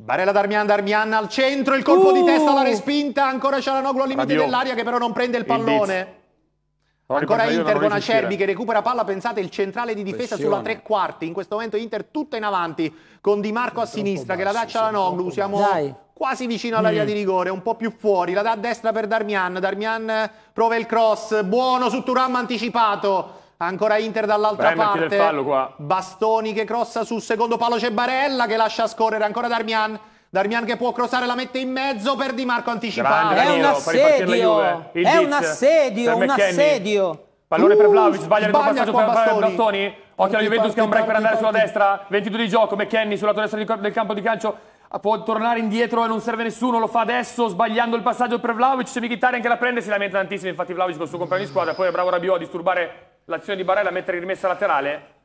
Barella Darmian, Darmian al centro, il colpo uh! di testa, la uh! respinta, ancora Cialanoglu al limite dell'aria che però non prende il pallone. Il ancora Inter con Acerbi che recupera palla, pensate il centrale di difesa Pressione. sulla tre quarti, in questo momento Inter tutta in avanti con Di Marco a sinistra basso, che la dà Cialanoglu, siamo Dai. quasi vicino all'area mm. di rigore, un po' più fuori, la dà a destra per Darmian, Darmian prova il cross, buono su Turam anticipato. Ancora Inter dall'altra Beh, parte. Fallo qua. Bastoni che crossa sul secondo palo. C'è Barella che lascia scorrere. Ancora Darmian. Darmian che può crossare, la mette in mezzo per Di Marco anticipato. è un assedio. È un assedio, un assedio. Pallone uh, per Vlaovic, sbaglia il passaggio per Bastoni. Bastoni. Occhio alla Juventus che ha un break per andare sulla destra. 22 di gioco, McKenny sulla tua destra del campo di calcio. Può tornare indietro e non serve nessuno, lo fa adesso sbagliando il passaggio per Vlaovic. C'è Mkhitaryan che la prende, si lamenta tantissimo. Infatti Vlaovic con il suo compagno di squadra. Poi è bravo Rabiot a disturbare l'azione di Barella a mettere in rimessa laterale,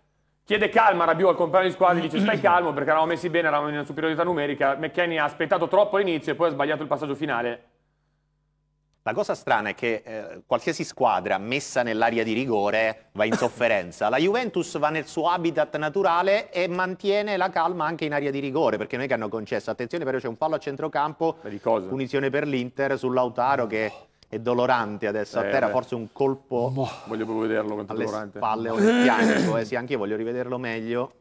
chiede calma Rabiu al compagno di squadra, dice stai calmo perché eravamo messi bene, eravamo in superiorità numerica, McKenny ha aspettato troppo all'inizio e poi ha sbagliato il passaggio finale. La cosa strana è che eh, qualsiasi squadra messa nell'area di rigore va in sofferenza. La Juventus va nel suo habitat naturale e mantiene la calma anche in area di rigore, perché noi che hanno concesso, attenzione però c'è un fallo a centrocampo, punizione per l'Inter sull'Autaro che è dolorante adesso eh, a terra, beh. forse un colpo boh. voglio proprio vederlo quanto alle dolorante. spalle o nel fianco, eh sì, anche io voglio rivederlo meglio.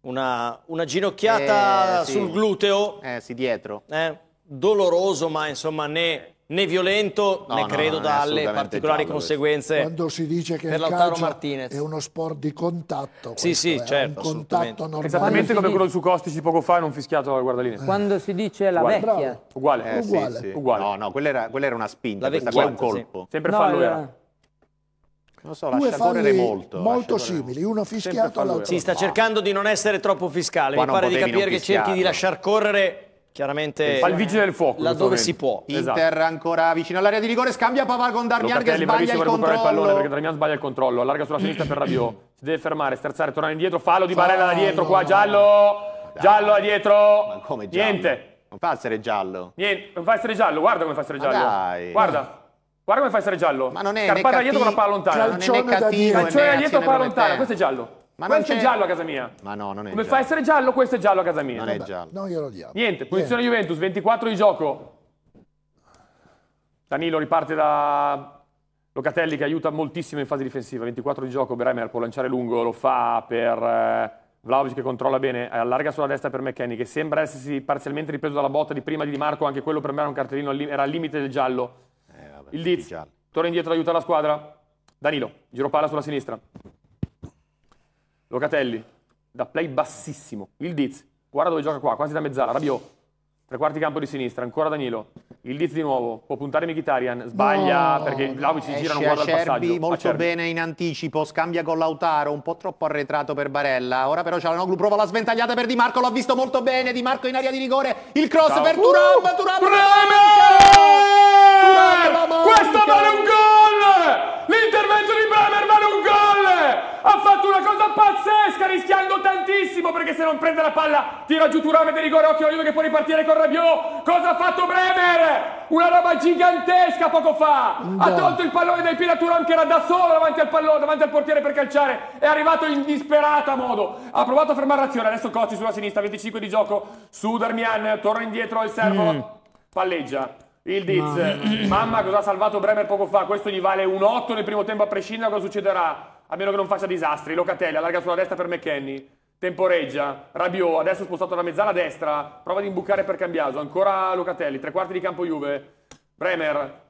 Una, una ginocchiata eh, sì. sul gluteo. Eh sì, dietro. Eh, doloroso, ma insomma né né violento, no, né credo dalle particolari giallo, conseguenze Quando si dice che per Lautaro Martinez è uno sport di contatto, sì, sì, certo, contatto normale. Esattamente come quello su Costici poco fa e non fischiato alla guardalinea. Quando si dice la uguale. vecchia. Uguale. Eh, uguale. Sì, sì. uguale. No, no, quella era, quella era una spinta, questa qua è un colpo. Sì. Sempre no, fallo era. Eh. era. Eh. Non so, due lascia correre molto. Molto lascia simili, uno fischiato all'altro. Si sta cercando di non essere troppo fiscale, qua mi pare di capire che cerchi di lasciar correre Chiaramente al vigile del fuoco laddove si può. Esatto. Inter ancora vicino all'area di rigore, scambia Pavà con Darmian che sbaglia il controllo. il pallone perché Darmian sbaglia il controllo, allarga sulla sinistra per Rabiot, si deve fermare, sterzare, tornare indietro, fallo di Barella da dietro qua, giallo, giallo da dietro. Ma come giallo? Niente. Non fa essere giallo. Niente, non fa essere giallo, guarda come fa essere giallo. dai. Guarda. Guarda come fa essere giallo. Ma non è Scarpata dietro con la palla lontana. Calcione da dietro. Calcione da dietro palla lontana, questo è giallo. Ma questo è giallo a casa mia. Ma no, non è Come giallo. fa a essere giallo? Questo è giallo a casa mia. Non è giallo. No, io lo diamo. Niente, posizione Niente. Juventus, 24 di gioco. Danilo riparte da Locatelli che aiuta moltissimo in fase difensiva. 24 di gioco, Bremer può lanciare lungo, lo fa per... Eh, Vlaovic che controlla bene, eh, allarga sulla destra per McKenny che sembra essersi parzialmente ripreso dalla botta di prima di Di Marco, anche quello per me era un cartellino, era al limite del giallo. Eh, vabbè, il Diz torna indietro ad aiutare la squadra. Danilo, giro palla sulla sinistra. Locatelli, da play bassissimo. Il Diz, guarda dove gioca qua, quasi da mezzala. Rabiot, tre quarti campo di sinistra, ancora Danilo. Il Diz di nuovo, può puntare Mkhitaryan, sbaglia no, perché Vlaovic si eh, gira, non guarda Acerbi, il passaggio. molto Acerbi. bene in anticipo, scambia con Lautaro, un po' troppo arretrato per Barella. Ora però Cialanoglu prova la sventagliata per Di Marco, l'ha visto molto bene, Di Marco in area di rigore, il cross Ciao. per Turam, uh, Turam, Bremer! Questo vale un gol! L'intervento di Bremer vale un gol! Ha fatto pazzesca, rischiando tantissimo perché se non prende la palla tira giù Turame di rigore, occhio aiuto che può ripartire con Rabiot. Cosa ha fatto Bremer? Una roba gigantesca poco fa. No. Ha tolto il pallone dai piedi a Turam che era da solo davanti al pallone, davanti al portiere per calciare. È arrivato in disperata modo. Ha provato a fermare l'azione, adesso Cozzi sulla sinistra, 25 di gioco su Darmian, torna indietro il servo, mm. palleggia. Il Diz, mamma. mamma cosa ha salvato Bremer poco fa, questo gli vale un 8 nel primo tempo a prescindere da cosa succederà a meno che non faccia disastri. Locatelli allarga sulla destra per McKenny. Temporeggia, Rabiot, adesso spostato da mezzala a destra, prova ad imbucare per Cambiaso, ancora Locatelli, tre quarti di campo Juve, Bremer,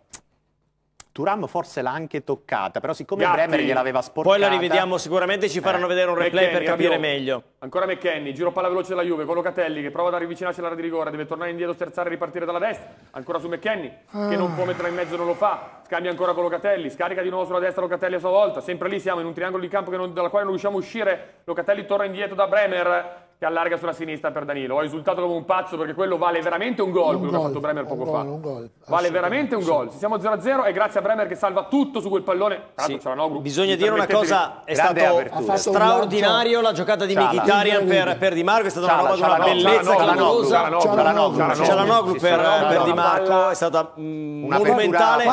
Turam forse l'ha anche toccata, però siccome Gatti. Bremer gliel'aveva sporcata... Poi la rivediamo, sicuramente ci faranno eh. vedere un replay McKinney, per capire avvio. meglio. Ancora McKenny, giro palla veloce della Juve, con Locatelli che prova ad avvicinarsi alla di rigore, deve tornare indietro, sterzare e ripartire dalla destra. Ancora su McKenny, che non può metterla in mezzo, non lo fa. Scambia ancora con Locatelli, scarica di nuovo sulla destra Locatelli a sua volta. Sempre lì siamo in un triangolo di campo non, dalla quale non riusciamo a uscire. Locatelli torna indietro da Bremer che allarga sulla sinistra per Danilo. Ho esultato come un pazzo perché quello vale veramente un gol, un quello gol, che ha fatto Bremer poco gol, fa. Un gol, vale veramente un gol. Sì. Siamo 0-0 e grazie a Bremer che salva tutto su quel pallone. Sì. Bisogna dire una cosa, è stato straordinario la giocata di Mkhitaryan per, per Di Marco, è stata una roba di una bellezza clamorosa. Cialanoglu per Di Marco è stata monumentale.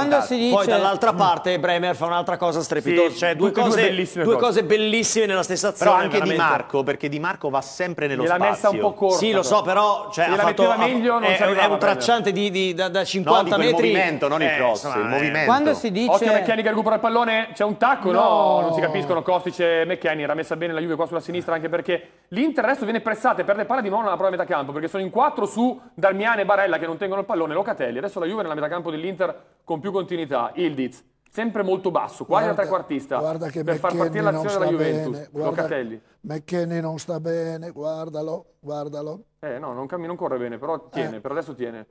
Poi dall'altra parte Bremer fa un'altra cosa strepitosa, cioè due cose bellissime nella stessa azione. Però anche Di Marco, perché Di Marco va sempre sempre nello Gliela spazio. L'ha messa un po' corta. Sì, lo so, però cioè, ha fatto, ha, meglio, non è, è, un tracciante di, di, da, da, 50 no, metri. il movimento, non il eh, cross, insomma, il eh. movimento. Quando si dice... Occhio Mecchiani recupera il pallone, c'è un tacco, no. no? Non si capiscono Costice e Mecchiani, era messa bene la Juve qua sulla sinistra anche perché l'Inter adesso viene pressata e perde palla di mano nella prova metà campo perché sono in quattro su Darmiani e Barella che non tengono il pallone, Locatelli. Adesso la Juve nella metà campo dell'Inter con più continuità, Ildiz sempre molto basso, quasi guarda, trequartista, guarda che per McKinney far partire l'azione della Juventus, bene, guarda, Locatelli. McKinney non sta bene, guardalo, guardalo. Eh no, non, cammina, non corre bene, però eh. tiene, eh. per adesso tiene.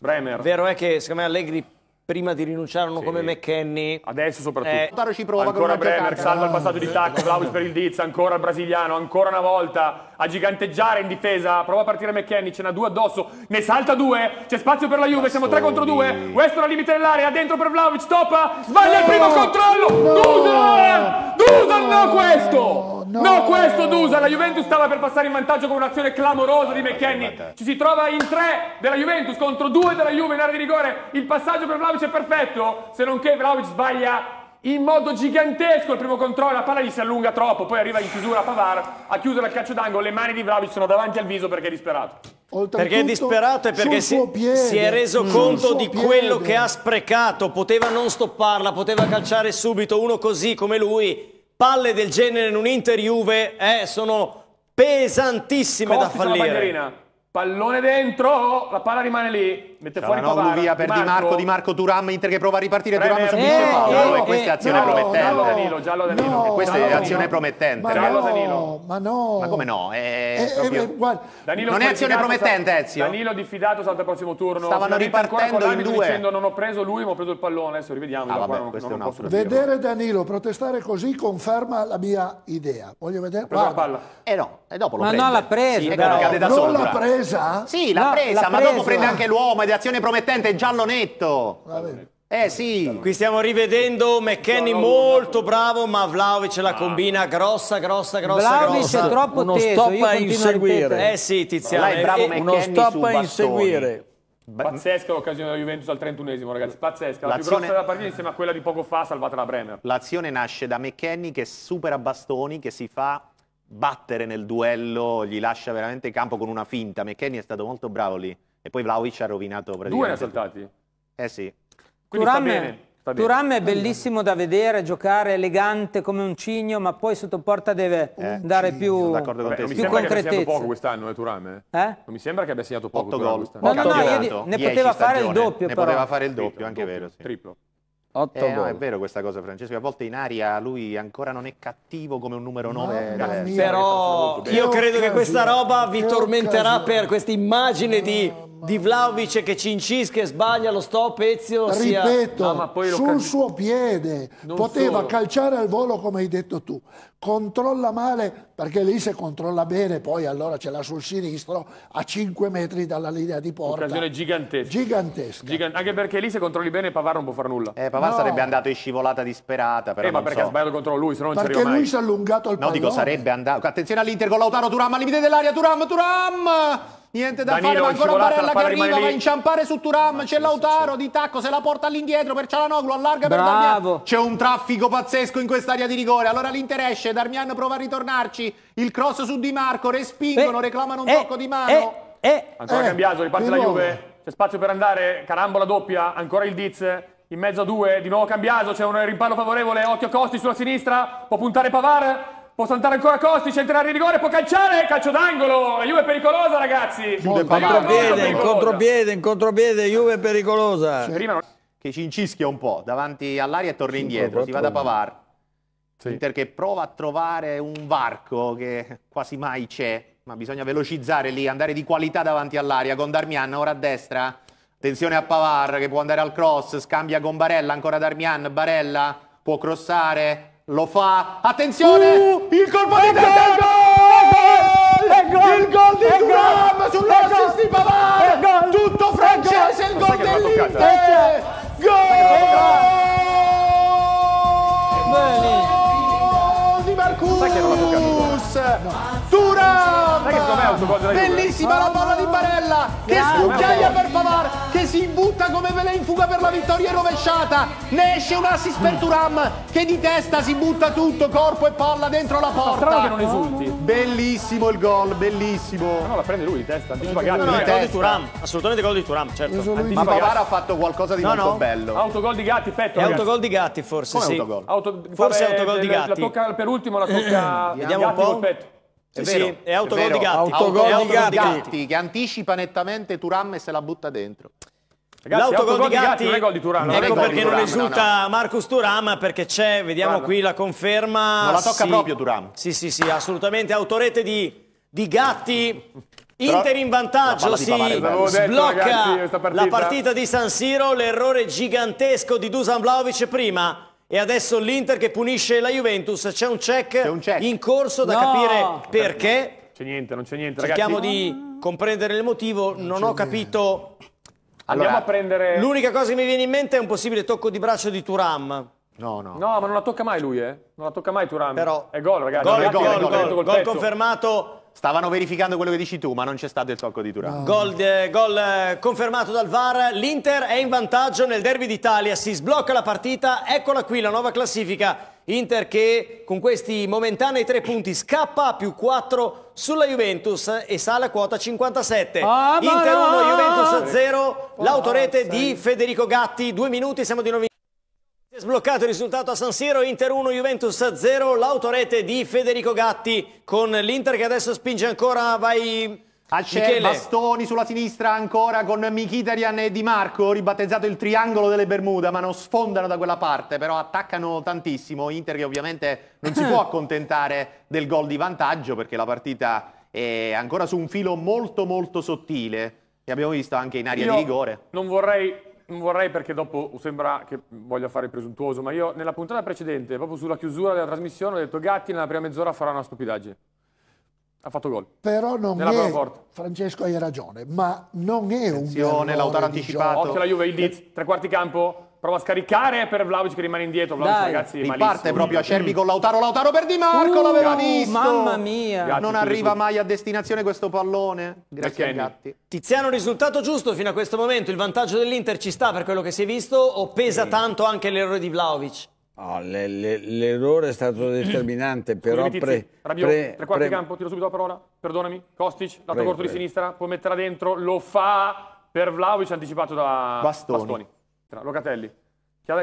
Bremer. Vero è che secondo me Allegri prima di rinunciare uno sì. come McKenny adesso soprattutto eh, Taro ci prova ancora Bremer giocata. salva il passaggio di eh, tacco eh, Vlaovic per il Diz ancora il brasiliano ancora una volta a giganteggiare in difesa, prova a partire McKenny, ce n'ha due addosso, ne salta due, c'è spazio per la Juve, siamo tre contro due. Weston al limite dell'area, dentro per Vlaovic, stoppa, sbaglia no, il primo controllo, no, Dusan! Dusan no, no questo! No, no, questo Dusan, la Juventus stava per passare in vantaggio con un'azione clamorosa di McKenny, ci si trova in tre della Juventus contro due della Juve in area di rigore, il passaggio per Vlaovic è perfetto, se non che Vlaovic sbaglia in modo gigantesco il primo controllo, la palla gli si allunga troppo, poi arriva in chiusura Pavar, ha chiuso dal calcio d'angolo, le mani di Vlaovic sono davanti al viso perché è disperato. Oltretutto, perché è disperato e perché si, si, è reso mm. conto di piede. quello che ha sprecato, poteva non stopparla, poteva calciare subito uno così come lui. Palle del genere in un Inter Juve eh, sono pesantissime Costi da fallire. Pallone dentro, la palla rimane lì mette fuori Pavara. L'annovia per Marco. Di Marco, Di Marco Turam, Inter che prova a ripartire, Preme. Turam subisce eh, Paolo eh, e eh, questa è azione no, promettente. No, Danilo, giallo Danilo. No, questa è azione promettente. Giallo Danilo. Ma no. Ma come no? È eh, eh, proprio... Danilo non è azione promettente, Ezio. Danilo diffidato salta al prossimo turno. Stavano ripartendo in due. dicendo non ho preso lui, ma ho preso il pallone, adesso rivediamo. Ah, Vedere Danilo protestare così conferma la mia idea. Voglio vedere. Guarda. la palla. Eh no, e dopo lo Ma prende. no, l'ha presa. Sì, no. Non l'ha presa? Sì, l'ha presa, ma dopo prende anche l'uomo di azione promettente, giallo netto. Eh sì. Qui stiamo rivedendo McKenny molto bravo, ma Vlaovic la combina grossa, grossa, grossa. Vlaovic è troppo uno teso, stop a inseguire. eh sì, Tiziano. Là bravo eh, McKenny uno stop a inseguire. Pazzesca l'occasione della Juventus al 31esimo, ragazzi. Pazzesca. La più grossa della partita insieme a quella di poco fa, salvata la Bremer. L'azione nasce da McKenny che supera Bastoni, che si fa battere nel duello, gli lascia veramente campo con una finta. McKenny è stato molto bravo lì. E poi Vlaovic ha rovinato praticamente... Due ne ha saltati? Eh sì. Turam, sta bene. Sta bene. Turam è bellissimo da vedere, giocare elegante come un cigno, ma poi sotto porta deve eh, dare più, concretezza non mi sembra più, abbia segnato poco quest'anno, eh, Turam? Eh? eh? Non mi sembra che abbia segnato poco. 8 gol. No, no, no, ne poteva fare il doppio. Ne però. poteva fare il doppio, anche doppio, vero. Sì. Triplo. 8 eh, no, è vero questa cosa Francesco, a volte in aria lui ancora non è cattivo come un numero 9 no, però io credo che questa roba vi tormenterà per questa immagine di di Vlaovic che ci incisca e sbaglia lo stop Ezio ripeto sia... sul suo piede non poteva solo. calciare al volo come hai detto tu controlla male perché lì se controlla bene poi allora ce l'ha sul sinistro a 5 metri dalla linea di porta occasione gigantesca gigantesca Gigant anche perché lì se controlli bene Pavar non può fare nulla eh Pavar no. sarebbe andato in scivolata disperata però eh ma perché so. ha sbagliato il controllo lui se no non perché ci arriva lui si è allungato al no, pallone no dico sarebbe andato attenzione all'Inter con Lautaro Turam al limite dell'aria Turam Turam Niente da Danilo, fare, ma ancora Barella che arriva, va a inciampare su Turam, ma c'è Lautaro di tacco, se la porta all'indietro per Cialanoglu, allarga Bravo. per Darmian. C'è un traffico pazzesco in quest'area di rigore, allora l'Inter esce, Darmian prova a ritornarci, il cross su Di Marco, respingono, eh, reclamano un eh, tocco di eh, mano. Eh, eh. ancora Cambiaso, riparte la Juve, c'è spazio per andare, carambola doppia, ancora il Diz, in mezzo a due, di nuovo Cambiaso, c'è un rimpallo favorevole, occhio a Costi sulla sinistra, può puntare Pavar, Può saltare ancora Costi, centrare in rigore, può calciare, calcio d'angolo, la Juve è pericolosa ragazzi. Juve contropiede, in contropiede, in contropiede, Juve è pericolosa. Cioè, che ci incischia un po' davanti all'aria e torna indietro, 4, si va da Pavar. Sì. Inter che prova a trovare un varco che quasi mai c'è, ma bisogna velocizzare lì, andare di qualità davanti all'aria. Con Darmian ora a destra, attenzione a Pavar che può andare al cross, scambia con Barella, ancora Darmian, Barella può crossare, lo fa, attenzione, uh, il colpo di testa, il gol, il gol di Duram sull'assist di Pavard, tutto francese, il gol dell'Inter, gol di Marcus, Duram, bellissima la palla di Barella, che scucchiaia per Pavard, che si butta come vele in fuga per la vittoria rovesciata, ne esce un assist per Duram, mm che di testa si butta tutto, corpo e palla dentro la porta. Strano che non esulti. Bellissimo il gol, bellissimo. No, la prende lui di testa, anticipa Gatti. No, no, gol di Turam, assolutamente gol di Turam, certo. Ma Pavara ha fatto qualcosa di no, molto no. bello. Autogol di Gatti, petto. È autogol di Gatti forse, Come sì. Autogol? Auto... Forse è autogol di Gatti. La tocca per ultimo, la tocca Vediamo Gatti un po'. col petto. È sì, sì, è autogol di Gatti. Autogol di Gatti. Gatti che anticipa nettamente Turam e se la butta dentro. L'autogol di Gatti, gol di Turano. Ecco perché non esulta Marcus Turam, perché c'è, vediamo Turam. qui la conferma. Non la tocca sì. proprio Turam. Sì, sì, sì, assolutamente. Autorete di, di Gatti. Inter in vantaggio, si Pavare, sblocca detto, ragazzi, la partita di San Siro, l'errore gigantesco di Dusan Vlaovic prima e adesso l'Inter che punisce la Juventus. C'è un, un check, in corso da no. capire perché. C'è niente, non c'è niente. Cerchiamo ragazzi. di comprendere il motivo. Non, non ho niente. capito allora, Andiamo a prendere... L'unica cosa che mi viene in mente è un possibile tocco di braccio di Turam. No, no. No, ma non la tocca mai lui, eh. Non la tocca mai Turam. Però... È gol, ragazzi. Gol, gol, gol, gol, gol, gol confermato Stavano verificando quello che dici tu, ma non c'è stato il tocco di Turan. No. Gol, gol eh, confermato dal VAR. L'Inter è in vantaggio nel derby d'Italia. Si sblocca la partita. Eccola qui la nuova classifica. Inter che con questi momentanei tre punti scappa a più 4 sulla Juventus e sale a quota 57. Ah, Inter 1, no! Juventus 0. L'autorete di Federico Gatti. Due minuti, siamo di nuovo in Sbloccato il risultato a San Siro, Inter 1, Juventus 0, l'autorete di Federico Gatti con l'Inter che adesso spinge ancora, vai... Acer, bastoni sulla sinistra ancora con Michitarian e Di Marco, ribattezzato il triangolo delle Bermuda, ma non sfondano da quella parte, però attaccano tantissimo, Inter che ovviamente non si può accontentare del gol di vantaggio perché la partita è ancora su un filo molto molto sottile, E abbiamo visto anche in area Io di rigore. Non vorrei non vorrei perché dopo sembra che voglia fare il presuntuoso, ma io nella puntata precedente, proprio sulla chiusura della trasmissione, ho detto Gatti nella prima mezz'ora farà una stupidaggine. Ha fatto gol. Però non nella è, Francesco hai ragione, ma non è un Attenzione, Lautaro anticipato. Occhio alla Juve, il Diz, tre quarti campo, Prova a scaricare per Vlaovic che rimane indietro. Vlaovic, Dai, ragazzi, in malissimo. parte proprio Cervi con Lautaro. Lautaro per Di Marco, uh, l'aveva visto. Mamma mia. Gatti, non arriva mai a destinazione questo pallone. Grazie ai Gatti. Tiziano, risultato giusto fino a questo momento. Il vantaggio dell'Inter ci sta per quello che si è visto o pesa sì. tanto anche l'errore di Vlaovic? Oh, ah, l'errore è stato determinante, però... Tizi, pre, Rabiot, pre, tre quarti pre... campo, tiro subito la parola, perdonami. Kostic, lato corto di sinistra, può metterla dentro, lo fa per Vlaovic anticipato da Bastoni. Bastoni. Locatelli.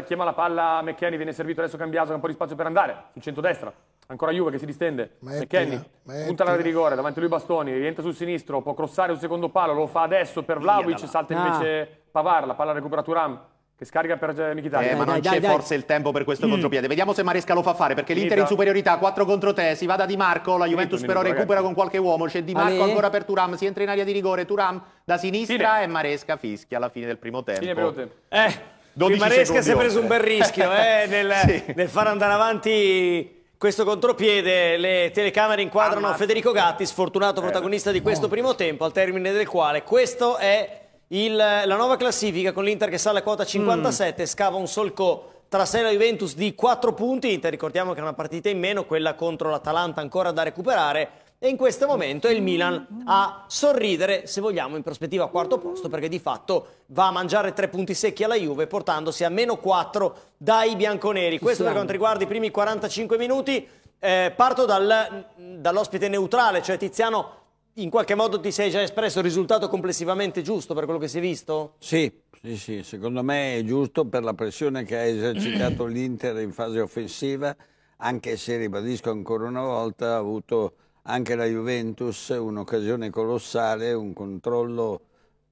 Chiama la palla Meccheni, viene servito adesso cambiato che ha un po' di spazio per andare. Sul centro-destra Ancora Juve che si distende. Meccheni punta la di rigore, davanti a lui Bastoni, rientra sul sinistro, può crossare sul secondo palo, lo fa adesso per Vlaovic, salta ah. invece Pavar, la palla recupera Turam che scarica per Mkhitaryan. Eh, ma non c'è forse dai. il tempo per questo mm. contropiede. Vediamo se Maresca lo fa fare, perché l'Inter in superiorità, 4 contro 3, si va da Di Marco, la Juventus minuto, però ragazzi. recupera con qualche uomo, c'è Di Marco Ale. ancora per Turam, si entra in area di rigore, Turam da sinistra Fine. e Maresca fischia alla fine del primo tempo. Fine primo tempo. Eh, 12 eh, Maresca si è preso un bel rischio eh, nel, sì. nel far andare avanti questo contropiede, le telecamere inquadrano Ammazza. Federico Gatti, sfortunato eh, protagonista di questo primo tempo, al termine del quale questo è il, la nuova classifica con l'Inter che sale a quota 57 mm. scava un solco tra sé e la Juventus di 4 punti. Inter ricordiamo che è una partita in meno, quella contro l'Atalanta ancora da recuperare. E in questo momento è il Milan a sorridere, se vogliamo, in prospettiva a quarto posto, perché di fatto va a mangiare tre punti secchi alla Juve, portandosi a meno 4 dai bianconeri. Questo per quanto riguarda i primi 45 minuti. Eh, parto dal, dall'ospite neutrale, cioè Tiziano in qualche modo ti sei già espresso il risultato complessivamente giusto per quello che si è visto? Sì, sì, sì, secondo me è giusto per la pressione che ha esercitato l'Inter in fase offensiva, anche se, ribadisco ancora una volta, ha avuto anche la Juventus un'occasione colossale, un controllo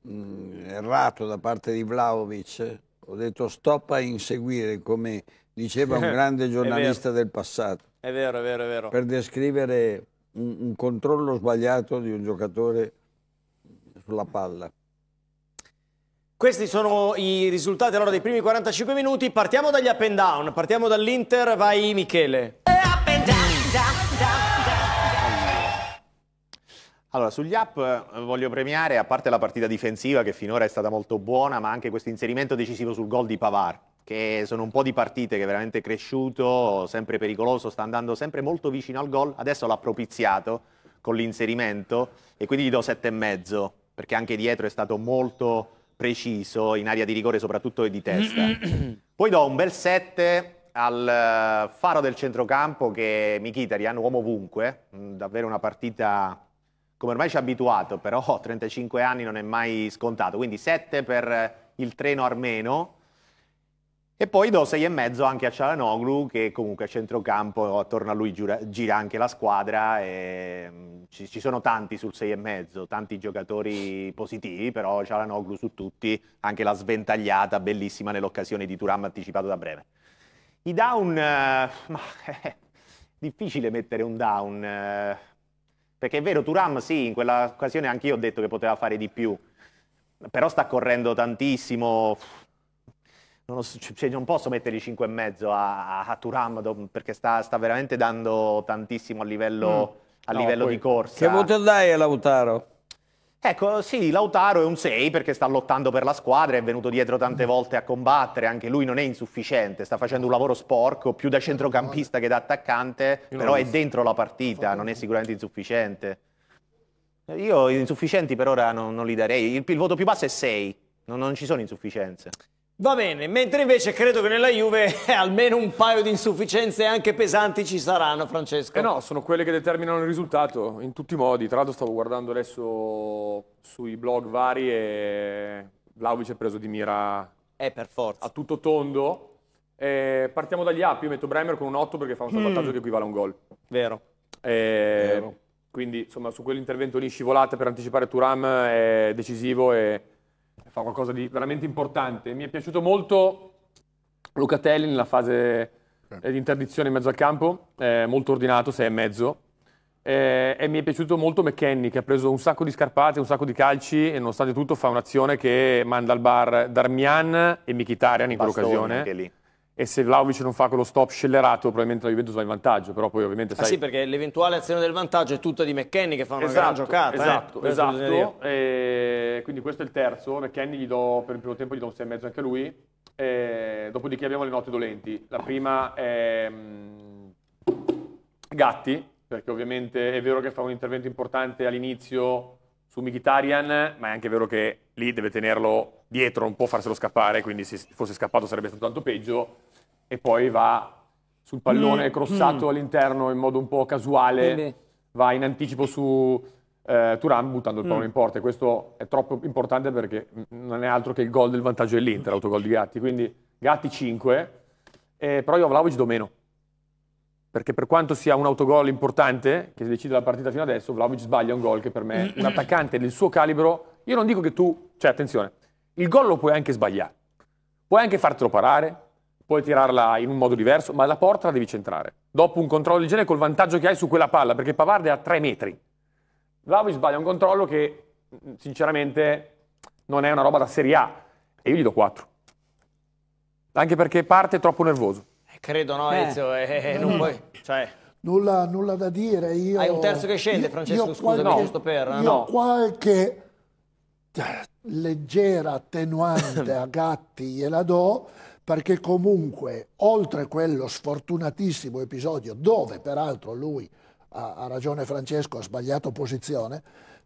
mh, errato da parte di Vlaovic. Ho detto stop a inseguire, come diceva un grande giornalista del passato. È vero, è vero, è vero. Per descrivere un, un controllo sbagliato di un giocatore sulla palla. Questi sono i risultati allora dei primi 45 minuti. Partiamo dagli up and down, partiamo dall'Inter, vai Michele. Up and down, down, down, allora, sugli up eh, voglio premiare, a parte la partita difensiva che finora è stata molto buona, ma anche questo inserimento decisivo sul gol di Pavar che sono un po' di partite che è veramente cresciuto, sempre pericoloso, sta andando sempre molto vicino al gol, adesso l'ha propiziato con l'inserimento e quindi gli do sette e mezzo, perché anche dietro è stato molto preciso in area di rigore soprattutto e di testa. Poi do un bel 7 al eh, faro del centrocampo che Mkhitaryan, uomo ovunque, mm, davvero una partita come ormai ci ha abituato, però 35 anni non è mai scontato, quindi 7 per il treno armeno e poi do 6,5 anche a Cialanoglu che comunque a centrocampo attorno a lui gira, gira anche la squadra. Mm, ci, ci, sono tanti sul 6,5, tanti giocatori positivi, però Cialanoglu su tutti, anche la sventagliata bellissima nell'occasione di Turam anticipato da breve. I down, eh, ma è eh, difficile mettere un down, eh, perché è vero Turam sì, in quell'occasione anche io ho detto che poteva fare di più, però sta correndo tantissimo non, ho, cioè, non posso mettere i 5,5 a, a Turam perché sta, sta, veramente dando tantissimo a livello, mm. a no, livello poi, di corsa. Che voto dai a Lautaro? Ecco, sì, Lautaro è un 6 perché sta lottando per la squadra, è venuto dietro tante volte a combattere, anche lui non è insufficiente, sta facendo un lavoro sporco, più da centrocampista che da attaccante, però è dentro la partita, non è sicuramente insufficiente. Io insufficienti per ora non, non li darei, il, il voto più basso è 6, non, non ci sono insufficienze. Va bene, mentre invece credo che nella Juve almeno un paio di insufficienze anche pesanti ci saranno, Francesco. Eh no, sono quelle che determinano il risultato in tutti i modi. Tra l'altro stavo guardando adesso sui blog vari e Vlaovic è preso di mira eh, per forza. a tutto tondo. Eh, partiamo dagli app, io metto Bremer con un 8 perché fa un salvataggio mm. che equivale a un gol. Vero. Eh, Vero. Quindi insomma su quell'intervento lì scivolata per anticipare Turam è decisivo e fa qualcosa di veramente importante. Mi è piaciuto molto Lucatelli nella fase di interdizione in mezzo al campo, eh, molto ordinato, sei e mezzo. Eh, e mi è piaciuto molto McKenny che ha preso un sacco di scarpate, un sacco di calci e nonostante tutto fa un'azione che manda al bar Darmian e Michitarian in quell'occasione. anche lì e se Vlaovic non fa quello stop scellerato probabilmente la Juventus va in vantaggio però poi ovviamente ah sai... Ah sì perché l'eventuale azione del vantaggio è tutta di McKenny che fa una esatto, gran giocata esatto, eh? esatto. esatto. E quindi questo è il terzo McKenny gli do per il primo tempo gli do un 6,5 anche a lui e dopodiché abbiamo le note dolenti la prima è mm, Gatti perché ovviamente è vero che fa un intervento importante all'inizio su Mkhitaryan, ma è anche vero che lì deve tenerlo dietro, non può farselo scappare, quindi se fosse scappato sarebbe stato tanto peggio, e poi va sul pallone mm. crossato mm. all'interno in modo un po' casuale, Bebe. va in anticipo su eh, Turan buttando il pallone mm. in porta, e questo è troppo importante perché non è altro che il gol del vantaggio dell'Inter, l'autogol di Gatti, quindi Gatti 5, eh, però io Vlaovic do meno perché per quanto sia un autogol importante, che si decide la partita fino adesso, Vlaovic sbaglia un gol che per me è un attaccante del suo calibro, io non dico che tu, cioè attenzione, il gol lo puoi anche sbagliare, puoi anche fartelo parare, puoi tirarla in un modo diverso, ma la porta la devi centrare. Dopo un controllo del genere col vantaggio che hai su quella palla, perché Pavard è a tre metri. Vlaovic sbaglia un controllo che mm, sinceramente non è una roba da Serie A e io gli do 4. Anche perché parte troppo nervoso. Credo no, eh. Ezio, eh, eh, eh non puoi... Cioè... Nulla, nulla, da dire. Io, Hai un terzo che scende, Francesco, scusa, scusami, qualche, per... Io no. qualche leggera attenuante a Gatti gliela do perché comunque, oltre quello sfortunatissimo episodio, dove peraltro lui, ha, ha ragione Francesco, ha sbagliato posizione,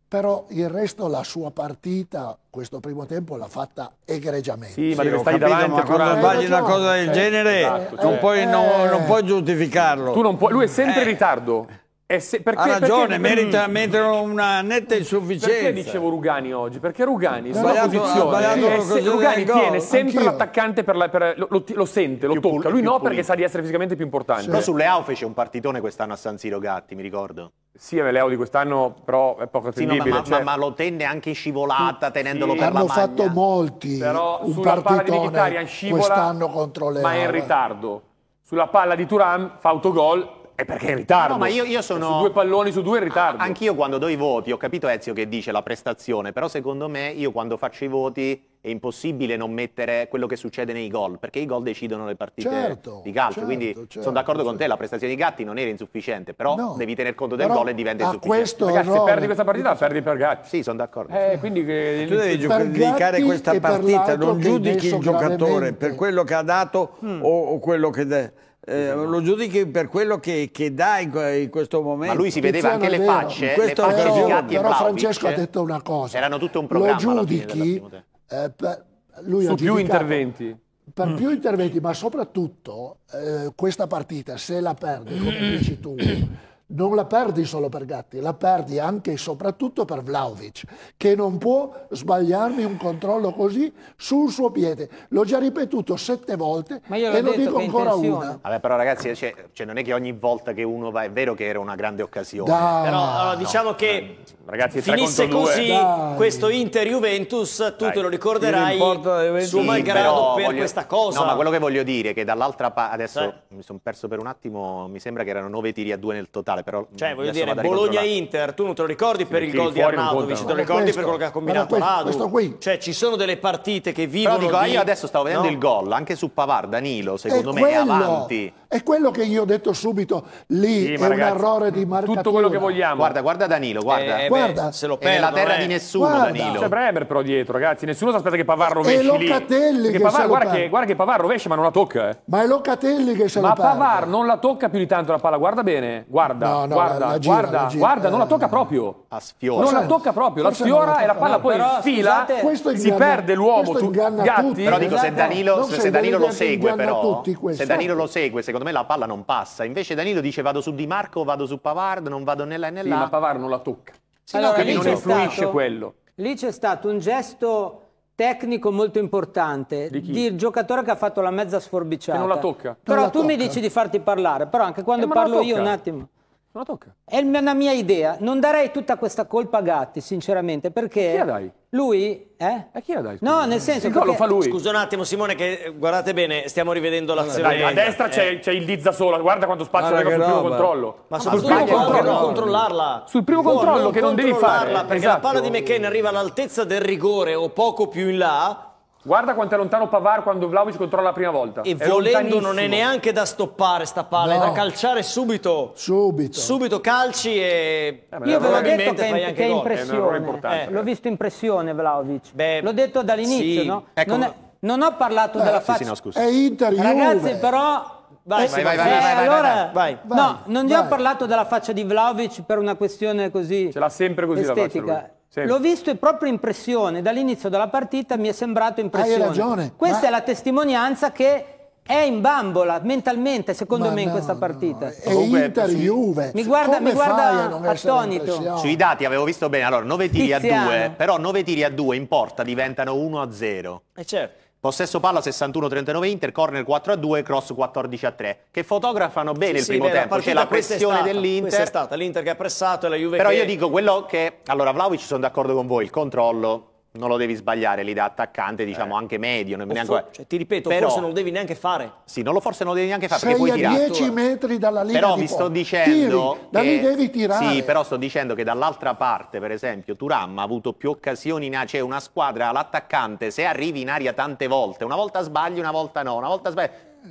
però il resto la sua partita questo primo tempo l'ha fatta egregiamente sì, sì ma stai capito, davanti quando sbagli una cosa del eh, genere esatto, non, certo. puoi, eh, non, non, puoi, giustificarlo non puoi, lui è sempre in eh. ritardo eh, se, perché, ha ragione, perché, merita, meritano una netta insufficienza. Perché dicevo Rugani oggi? Perché Rugani sulla posizione eh, se, Rugani tiene sempre l'attaccante per la, per, lo, lo, sente, lo più tocca. Pulito, Lui no, pulito. perché sa di essere fisicamente più importante. Sì. Però sulle Au fece un partitone quest'anno a San Siro Gatti, mi ricordo. Sì, le Au di quest'anno però è poco attendibile. Sì, ma, ma, cioè... ma, ma, lo tenne anche in scivolata, tenendolo sì, per la maglia. L'hanno fatto molti però un sulla partitone di scivola, quest'anno contro le Ma è in eh. ritardo. Sulla palla di Turan fa autogol è perché è in ritardo. No, ma io, io sono... Su due palloni su due in ritardo. anch'io quando do i voti, ho capito Ezio che dice la prestazione, però secondo me io quando faccio i voti è impossibile non mettere quello che succede nei gol, perché i gol decidono le partite certo, di calcio. Certo, quindi certo, sono d'accordo con te, la prestazione di Gatti non era insufficiente, però no, devi tener conto del gol e diventa insufficiente. Ragazzi, errore, se perdi questa partita, perdi per Gatti. Sì, sono d'accordo. Eh, quindi che... Tu devi giudicare questa partita, non giudichi il giocatore per mm. quello che ha dato mm. o, o quello che... De- eh, lo giudichi per quello che, che dà in, in, questo momento. Ma lui si vedeva Tiziano anche le facce, le facce però, di Gatti Francesco ha eh. detto una cosa. Erano tutto un programma. Lo giudichi eh, su più interventi. Per mm. più interventi, ma soprattutto eh, questa partita, se la perde, come mm. dici tu, non la perdi solo per Gatti, la perdi anche e soprattutto per Vlaovic, che non può sbagliarmi un controllo così sul suo piede. L'ho già ripetuto sette volte e lo dico ancora una. Vabbè, però ragazzi, cioè, cioè, non è che ogni volta che uno va, è vero che era una grande occasione. Dai. Però diciamo no. che ragazzi, finisse così Dai. questo Inter-Juventus, tu Dai. te lo ricorderai su malgrado per voglio... questa cosa. No, ma quello che voglio dire è che dall'altra parte, adesso mi sono perso per un attimo, mi sembra che erano nove tiri a due nel totale generale, però... Mm, cioè, voglio dire, Bologna-Inter, tu non te lo ricordi sì, per il gol di Arnautovic, te lo ricordi questo, per quello che ha combinato questo, Radu. Cioè, ci sono delle partite che vivono dico, di... io adesso stavo vedendo no. il gol, anche su Pavar, Danilo, secondo è me quello, è avanti. È quello che io ho detto subito, lì sì, è un errore di marcatura. Tutto quello che vogliamo. Guarda, guarda Danilo, guarda. Eh, eh guarda. Beh, se lo perdo, è la terra eh. di nessuno, guarda. Danilo. C'è Bremer però dietro, ragazzi, nessuno si aspetta che Pavar rovesci lì. È Pavar, guarda, che, guarda che Pavar rovescia ma non la tocca, eh. Ma è Locatelli che se lo la Ma Pavar non la tocca più di tanto la palla, guarda bene, guarda guarda, no, no, guarda, la, la gira, guarda, la guarda, non la tocca proprio. A sfiora. Non la tocca proprio, la sfiora e la palla no, poi fila, inganna, si perde l'uomo, tu, Gatti. Tutti. Però dico, se Danilo, se, se Danilo lo segue però, se Danilo lo segue, secondo me la palla non passa. Invece Danilo dice vado su Di Marco, vado su Pavard, non vado nella là né là. Sì, ma Pavard non la tocca. Sì, allora, quindi non influisce stato, quello. Lì c'è stato un gesto tecnico molto importante di, di giocatore che ha fatto la mezza sforbiciata. Che non la tocca. Però non tu mi dici di farti parlare, però anche quando eh, parlo io un attimo. Non la tocca. È una mia idea. Non darei tutta questa colpa a Gatti, sinceramente, perché... Chi la dai? Lui? Eh? A chi la dai? No, nel senso... Il perché... lo fa lui. Scusa un attimo, Simone, che eh, guardate bene, stiamo rivedendo l'azione. a destra c'è, eh. il Dizza sola, guarda quanto spazio guarda sul primo controllo. Ma sul primo controllo... non controllarla. Sul primo controllo che non devi fare. Perché la esatto. palla di McKenna arriva all'altezza del rigore o poco più in là Guarda quanto è lontano Pavar quando Vlaovic controlla la prima volta. E è volendo non è neanche da stoppare sta palla, no. è da calciare subito. Subito. Subito calci e eh, Io l'ho detto che, è, che è impressione. È eh. L'ho visto in pressione Vlaovic. L'ho detto dall'inizio, sì. no? Ecco, non, è, non, ho parlato eh, della faccia. Sì, no, è Inter Ragazzi, Juve. però eh, Vai, eh, vai, vai, vai, vai, vai, vai, No, non vi ho parlato della faccia di Vlaovic per una questione così Ce l'ha sempre così estetica. la faccia lui. Sì. L'ho visto proprio in pressione, dall'inizio della partita mi è sembrato in Hai ragione. Questa ma... è la testimonianza che è in bambola mentalmente, secondo ma me, no, in questa partita. No. Comunque, Inter, sui... Juve. Mi guarda, mi guarda attonito. Sui dati avevo visto bene, allora 9 tiri Tiziano. a 2, però 9 tiri a 2 in porta diventano 1 a 0. E eh, certo. Possesso palla 61-39 Inter, corner 4-2, cross 14-3, che fotografano bene sì, il primo sì, tempo, c'è la pressione dell'Inter. è stata l'Inter che ha pressato e la Juve Però che... io dico quello che allora Vlaovic sono d'accordo con voi, il controllo non lo devi sbagliare lì da attaccante, diciamo eh. anche medio. Neanche... For- cioè, ti ripeto, però, forse non lo devi neanche fare. Sì, non lo forse non lo devi neanche fare Sei perché puoi tirare. 10 metri dalla linea Però di vi po- sto dicendo tiri, che, da lì devi tirare. Sì, però sto dicendo che dall'altra parte, per esempio, Turam ha avuto più occasioni in aria, cioè una squadra l'attaccante se arrivi in aria tante volte, una volta sbagli, una volta no, una volta sbagli,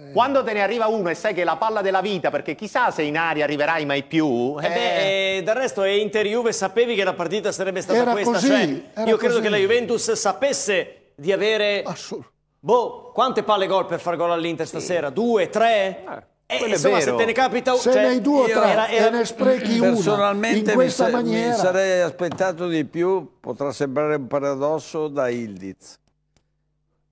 eh. Quando te ne arriva uno e sai che è la palla della vita, perché chissà se in aria arriverai mai più. Eh... Eh beh, del resto è eh, Inter Juve, sapevi che la partita sarebbe stata era questa. Così, cioè, io credo così. che la Juventus sapesse di avere. Assurdo. Boh, quante palle gol per far gol all'Inter sì. stasera? Due, tre? Eh, eh insomma, se te ne capita se cioè, ne hai due o tre era, era... ne sprechi uno personalmente in questa mi, maniera. mi sarei aspettato di più potrà sembrare un paradosso da Ildiz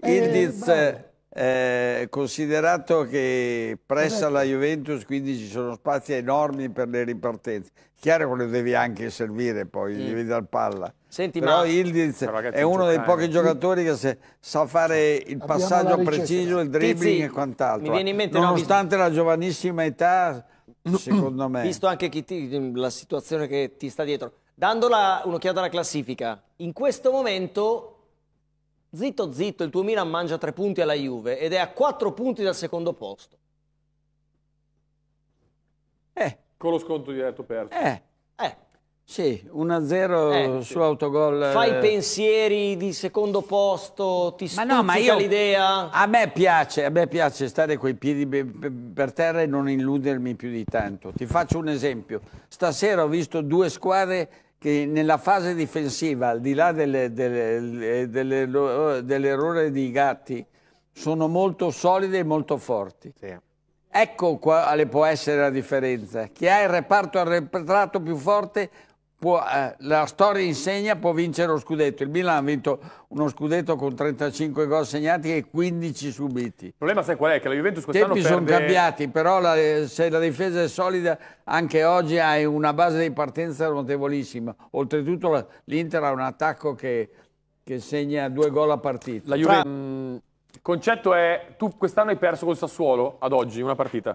Ildiz eh, eh, considerato che presso la Juventus quindi ci sono spazi enormi per le ripartenze chiaro che lo devi anche servire poi mm. devi dar palla Senti, però ma... Ildiz però è uno dei pochi giocatori che se, sa fare il Abbiamo passaggio preciso il dribbling Tizi, e quant'altro nonostante no, la giovanissima età secondo me visto anche ti, la situazione che ti sta dietro dando un'occhiata alla classifica in questo momento Zitto zitto, il tuo Milan mangia tre punti alla Juve ed è a quattro punti dal secondo posto. Eh. Con lo sconto diretto perso. Eh. Eh. Sì, 1-0 eh, su sì. autogol. Eh. Fai pensieri di secondo posto, ti ma no, io, l'idea. A me, piace, a me piace stare coi piedi per terra e non illudermi più di tanto. Ti faccio un esempio. Stasera ho visto due squadre che nella fase difensiva, al di là delle, delle, eh, delle, dell'errore di Gatti, sono molto solide e molto forti. Sì. Ecco quale può essere la differenza. Chi ha il reparto arretrato più forte Può, eh, la storia insegna può vincere lo scudetto. Il Milan ha vinto uno scudetto con 35 gol segnati e 15 subiti. Il problema sai qual è? Che la Juventus quest'anno I tempi sono cambiati, però la, se la difesa è solida anche oggi hai una base di partenza notevolissima. Oltretutto l'Inter ha un attacco che, che, segna due gol a partita. La Juventus... Il mm, concetto è, tu quest'anno hai perso col Sassuolo ad oggi una partita.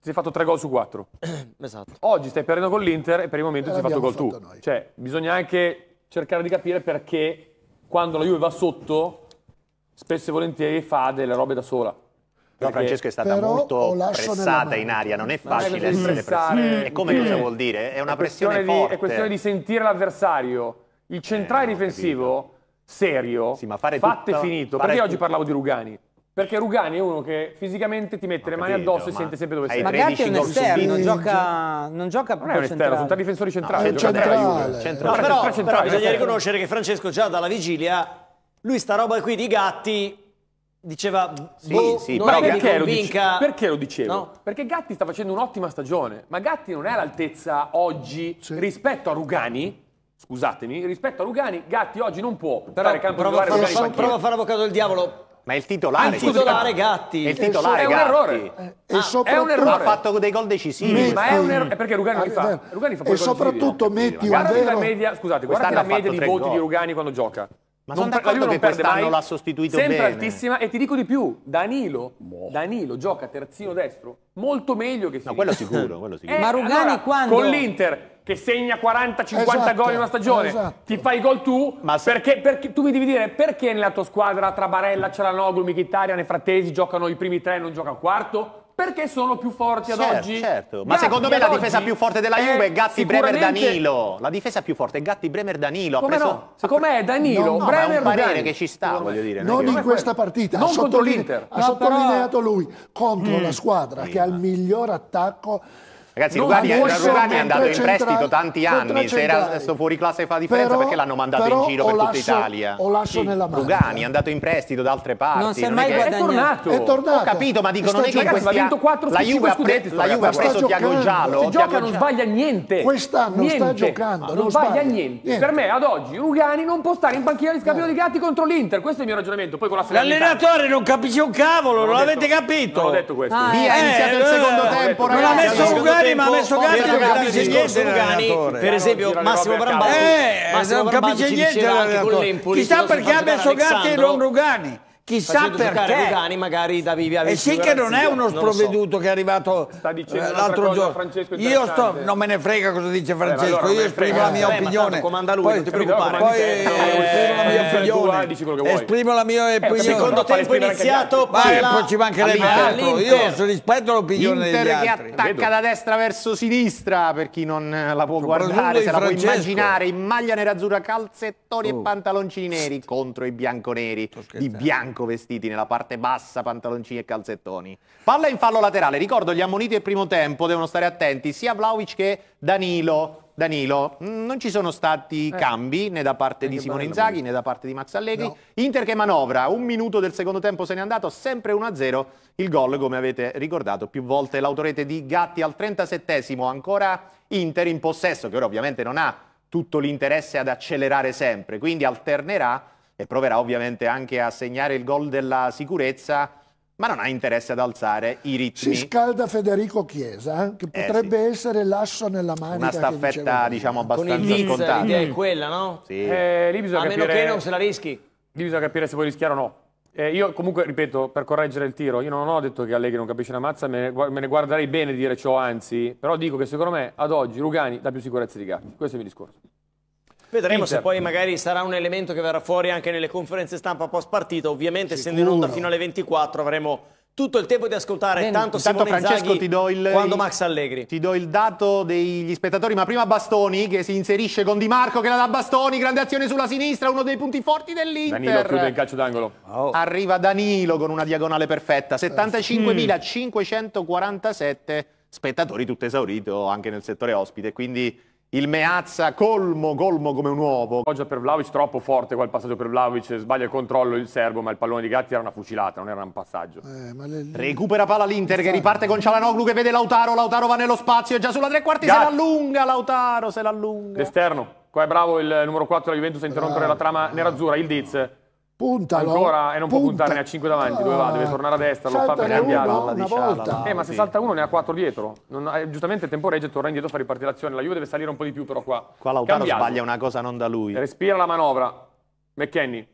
Si è fatto tre gol su quattro. esatto. Oggi stai perdendo con l'Inter e per il momento e eh, ti sei fatto gol tu. Noi. Cioè, bisogna anche cercare di capire perché quando la Juve va sotto, spesso e volentieri fa delle robe da sola. Però Francesco è stata molto pressata in aria, non è facile essere pressata. E come cosa vuol dire? È una è pressione, pressione forte. Di, è questione di sentire l'avversario. Il eh, centrale eh, difensivo, capito. serio, sì, fatte tutta, finito. Perché oggi parlavo di Lugani? Perché Rugani è uno che fisicamente ti mette le mani capito, addosso e sente sempre dove sei. Ma Gatti è un esterno, non gioca, non gioca proprio Non è un esterno, sono tre difensori centrali. No, centrale. centrale. No, però, centrale. però bisogna riconoscere che Francesco già dalla vigilia, lui sta roba qui di Gatti diceva sì, boh, sì, però perché lo, dice, perché lo dicevo? No. Perché Gatti sta facendo un'ottima stagione, ma Gatti non è all'altezza oggi sì. rispetto a Rugani. Scusatemi, rispetto a Rugani, Gatti oggi non può però, stare campo prova, di prova, prova a fare avvocato del diavolo ma è il titolare. Il titolare Gatti. È il titolare è Gatti. È un errore. E ah, soprattutto... È un errore. Ha fatto dei gol decisivi. Metti... Ma è un errore. Perché Rugani li ah, fa. Eh, Rugani fa e soprattutto metti un guardate vero... La media, scusate, guardate la media di voti gol. di Rugani quando gioca. Ma non sono d'accordo che quest'anno l'ha sostituito sempre bene. altissima e ti dico di più, Danilo, boh. Danilo gioca terzino destro molto meglio che Filippo. No, quello sicuro, quello sicuro. Eh, ma Rugani allora, quando? Con l'Inter che segna 40-50 esatto, gol in una stagione, esatto. ti fai gol tu, se... perché, perché, tu mi devi dire perché nella tua squadra tra Barella, Cialanoglu, Mkhitaryan e Frattesi giocano i primi tre e non gioca il quarto? Perché sono più forti ad certo, oggi? Certo, ma Gatti secondo me la difesa più forte della Juve è Gatti, Bremer, Danilo. La difesa più forte è Gatti, Bremer, Danilo. Come preso... no? Com'è Danilo? No, no, ma è un parere Danilo. che ci sta, voglio dire. Non, non in questa partita. Non contro l'Inter. Ha sottolineato lui contro mm. la squadra che ha il miglior attacco Ragazzi, Rugani, Rugani è andato in prestito tanti anni, se era fuori classe fa differenza però, perché l'hanno mandato in giro per tutta Italia. O lascio sì. nella mano. Rugani è andato in prestito da altre parti. Non si è mai guadagnato. È tornato. È tornato. Ho capito, ma dicono non è che ragazzi, questi... vinto 4 la Juve, scudetti, la Juve ha preso Tiago Giallo. Se gioca, non sbaglia niente. Quest'anno sta giocando, non sbaglia niente. Per me ad oggi Rugani non può stare in panchina di scambio di gatti contro l'Inter, questo è il mio ragionamento. Poi con la L'allenatore non capisce un cavolo, non l'avete capito. Non ho detto questo. Via, è eh, iniziato eh, eh, il secondo tempo, ragazzi. Non ha messo Rugani ma ha messo Gatti non capisce niente Lugani, per esempio Massimo Brambati eh, Massimo non capisce niente con chissà perché ha messo Gatti e non Rugani Chissà perché. Rugani, magari da Vivi E eh sì che non è uno sprovveduto so. che è arrivato eh, l'altro giorno. Io sto, non me ne frega cosa dice eh, Francesco, eh, allora io esprimo la mia eh, opinione. comanda lui, poi, non ti preoccupare. Poi eh, esprimo la mia opinione. Dici quello che vuoi. Esprimo la mia opinione. secondo tempo iniziato, parla. Poi ci mancherebbe altro. Io rispetto l'opinione degli altri. che attacca da destra verso sinistra, per chi non la può guardare, se la può immaginare, in maglia nerazzurra, calzettoni e oh. pantaloncini neri contro i bianconeri di bianco bianco vestiti nella parte bassa, pantaloncini e calzettoni. Palla in fallo laterale, ricordo gli ammoniti del primo tempo devono stare attenti sia Vlaovic che Danilo. Danilo, mm, non ci sono stati eh. cambi né da parte eh, di Simone bello, Inzaghi né da parte di Max Allegri. No. Inter che manovra, un minuto del secondo tempo se n'è andato, sempre 1-0. Il gol, come avete ricordato più volte, l'autorete di Gatti al 37esimo, ancora Inter in possesso, che ora ovviamente non ha tutto l'interesse ad accelerare sempre, quindi alternerà e proverà ovviamente anche a segnare il gol della sicurezza, ma non ha interesse ad alzare i ritmi. Si scalda Federico Chiesa, eh, che eh, potrebbe eh sì. essere l'asso nella manica. Una staffetta diciamo abbastanza Con il scontata. L'idea è mm. quella, no? Sì. Eh, lì bisogna a capire... meno che non se la rischi. Lì bisogna capire se vuoi rischiare o no. Eh, io comunque, ripeto, per correggere il tiro, io non ho detto che Allegri non capisce una mazza, me ne, me ne guarderei bene dire ciò, anzi, però dico che secondo me ad oggi Lugani dà più sicurezza di Gatti, questo è il mio discorso. Vedremo Inter. se poi magari sarà un elemento che verrà fuori anche nelle conferenze stampa post partita. Ovviamente, essendo in onda fino alle 24, avremo tutto il tempo di ascoltare Bene, tanto Simone Francesco ti do il, quando Max Allegri. Ti do il dato degli spettatori, ma prima Bastoni che si inserisce con Di Marco che la dà Bastoni, grande azione sulla sinistra, uno dei punti forti dell'Inter. Danilo chiude il calcio d'angolo. Oh. Arriva Danilo con una diagonale perfetta, 75.547 spettatori tutto esaurito anche nel settore ospite, quindi il Meazza colmo, colmo come un uovo. Poggia per Vlaovic troppo forte quel passaggio per Vlaovic, sbaglia il controllo il serbo, ma il pallone di Gatti era una fucilata, non era un passaggio. Eh, le... Recupera palla l'Inter che riparte con Cialanoglu che vede Lautaro, Lautaro va nello spazio, è già sulla tre quarti, Gatti. se l'allunga Lautaro, se l'allunga. L'esterno, qua è bravo il numero 4 della Juventus a interrompere la trama nerazzura, il Diz Puntalo, Ancora e non può puntare, ne ha 5 davanti, dove va? Deve ah, tornare a destra, lo fa per cambiare. Una, Eh, ma se salta uno ne ha 4 dietro. Non, eh, giustamente tempo regge torna indietro a fare ripartire l'azione. La Juve deve salire un po' di più però qua. Qua Lautaro Cambiato. sbaglia una cosa non da lui. Respira la manovra. McKenny.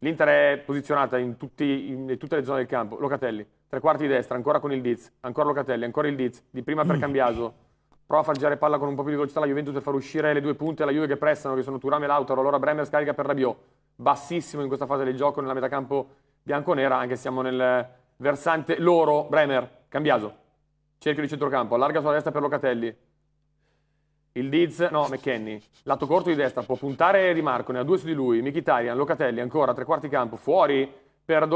L'Inter è posizionata in, tutti, in, tutte le zone del campo. Locatelli, tre quarti di destra, ancora con il Diz. Ancora Locatelli, ancora il Diz. Di prima per mm. Cambiaso. Prova a far girare palla con un po' più di velocità la Juventus per far uscire le due punte. La Juve che prestano che sono Turame e Lautaro. Allora Bremer scarica per Rabiot bassissimo in questa fase del gioco nella metà campo bianconera, anche se siamo nel versante loro, Bremer, Cambiaso, cerchio di centrocampo, allarga sulla destra per Locatelli, il Diz, no, McKenny, lato corto di destra, può puntare Di Marco, ne ha due su di lui, Mkhitaryan, Locatelli ancora, tre quarti campo, fuori per,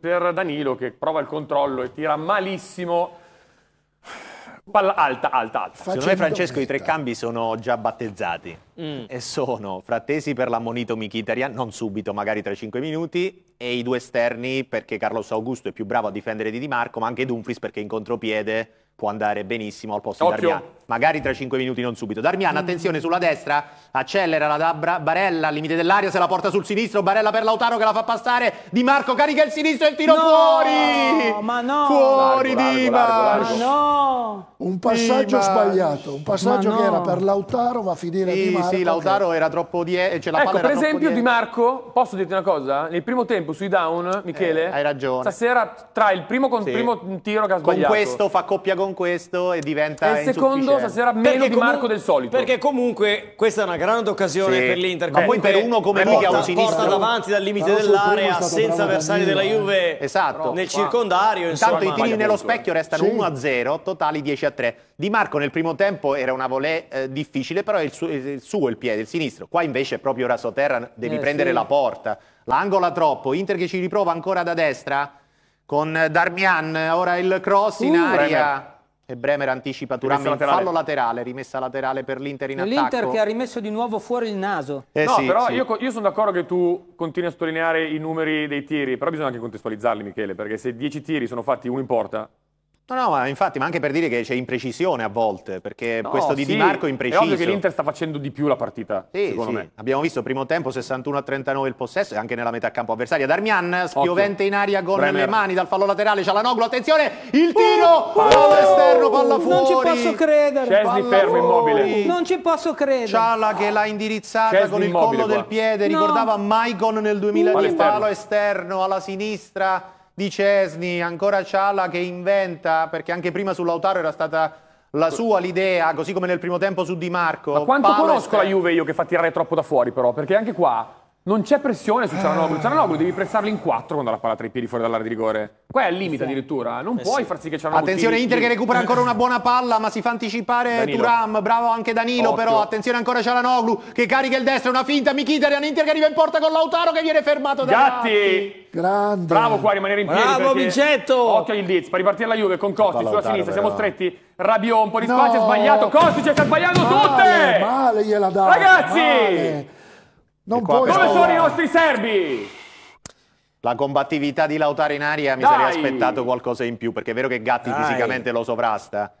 per Danilo che prova il controllo e tira malissimo Palla alta, alta, alta. Secondo me Francesco i tre cambi sono già battezzati mm. e sono Frattesi per l'ammonito Mkhitaryan, non subito, magari tra cinque minuti, e i due esterni perché Carlos Augusto è più bravo a difendere di Di Marco, ma anche Dumfries perché in contropiede può andare benissimo al posto di Darmian magari tra 5 minuti, non subito. Darmian, mm. attenzione sulla destra, accelera la Dabra, Barella al limite dell'aria, se la porta sul sinistro, Barella per Lautaro che la fa passare, Di Marco carica il sinistro e il tiro no, fuori! Ma no! Fuori largo, Dima! Largo, largo, no! Un passaggio Dima. sbagliato, un passaggio no. che era per Lautaro va a finire sì, Di Marco. Sì, Lautaro che... era troppo dietro, eh, cioè la ecco, palla per esempio Di Marco, posso dirti una cosa? Nel primo tempo sui down, eh, Michele, eh, hai ragione. Stasera tra il primo, con, sì. primo tiro che ha sbagliato. Con questo fa coppia con questo e diventa e il secondo io stasera meno di Marco del solito. Perché comunque questa è una grande occasione sì. per l'Inter. Ma poi per uno come lui che ha un sinistro. Porta davanti dal limite dell'area senza avversari della Juve esatto. nel circondario. Intanto i tiri nello specchio restano 1-0, totali 10-3. Di Marco nel primo tempo era una volée eh, difficile, però è il, suo, il, suo, il piede, il sinistro. Qua invece è proprio rasoterra, devi eh, prendere sì. la porta. L'angola troppo, Inter che ci riprova ancora da destra con Darmian, ora il cross in uh, aria. Bremer. E Bremer anticipa Turam in laterale. fallo laterale, rimessa laterale per l'Inter in attacco. L'Inter che ha rimesso di nuovo fuori il naso. Eh no, sì, però sì. Io, io, sono d'accordo che tu continui a sottolineare i numeri dei tiri, però bisogna anche contestualizzarli, Michele, perché se 10 tiri sono fatti uno in porta, No, no, ma infatti, ma anche per dire che c'è imprecisione a volte, perché no, questo di sì, Di Marco è impreciso. È ovvio che l'Inter sta facendo di più la partita, sì, secondo sì. me. Abbiamo visto primo tempo 61 a 39 il possesso e anche nella metà campo avversaria. Darmian spiovente in aria gol nelle mani dal fallo laterale, c'è la Noglu, attenzione, il tiro, uh, uh, esterno, palla fuori. Non ci posso credere. Cesni fermo, immobile. Non ci posso credere. Cialla che l'ha indirizzata Chesney con il collo qua. del piede, no. ricordava Maicon nel 2010, palo esterno alla sinistra di Cesni, ancora Ciala che inventa, perché anche prima su Lautaro era stata la sua l'idea, così come nel primo tempo su Di Marco. Ma quanto Palo conosco la Juve io che fa tirare troppo da fuori però, perché anche qua non c'è pressione su Cialanoglu. Ah. Cialanoglu devi pressarli in quattro quando la palla tra i piedi fuori dall'area di rigore. Qua è al limite addirittura. Non eh puoi sì. far sì che Cialanoglu. Attenzione, tiri, Inter tiri. che recupera ancora una buona palla, ma si fa anticipare Danilo. Turam. Bravo anche Danilo, Occhio. però. Attenzione ancora Cialanoglu che carica il destro. Una finta, Michitarian. Inter che arriva in porta con Lautaro che viene fermato da Gatti. Grande. Bravo qua a rimanere in piedi. Bravo Vincetto. Occhio il Diz. Per ripartire la Juve con Costi sulla sinistra. Però. Siamo stretti. Rabiot un po' di spazio. Sbagliato. Costi ci cioè, sta sbagliando male, tutte. Male gliela dà. Ragazzi. Male. Non Dove però... sono i nostri serbi? La combattività di Lautaro in aria mi Dai. sarei aspettato qualcosa in più, perché è vero che Gatti Dai. fisicamente lo sovrasta,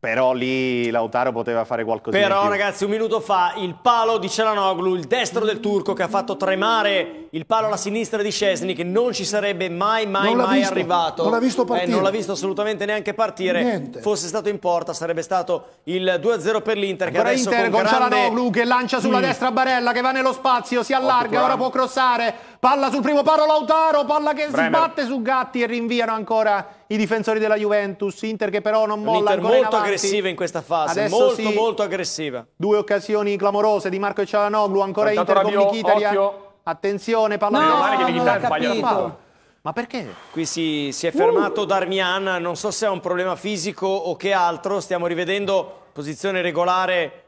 però lì Lautaro poteva fare qualcosa Però ragazzi un minuto fa il palo di Celanoglu, il destro del turco che ha fatto tremare il palo alla sinistra di Scesni che non ci sarebbe mai mai mai visto. arrivato. Non l'ha visto partire. Eh, non l'ha visto assolutamente neanche partire. Niente. Fosse stato in porta sarebbe stato il 2-0 per l'Inter ecco, che Ora Inter, con, con grande... Cialanoglu che lancia sulla mm. destra Barella che va nello spazio, si allarga, ora eh. può crossare palla sul primo paro Lautaro, palla che Bremer. batte su Gatti e rinviano ancora i difensori della Juventus, Inter che però non molla Inter molto in aggressiva in questa fase, Adesso molto sì, molto aggressiva. Due occasioni clamorose di Marco e Cialanoglu, ancora Intanto Inter Rabiot, con Mkhitaryan. Occhio. Attenzione, palla no, male che Mkhitaryan sbaglia la Ma perché? Qui si, si è fermato uh. Darmian, non so se è un problema fisico o che altro, stiamo rivedendo posizione regolare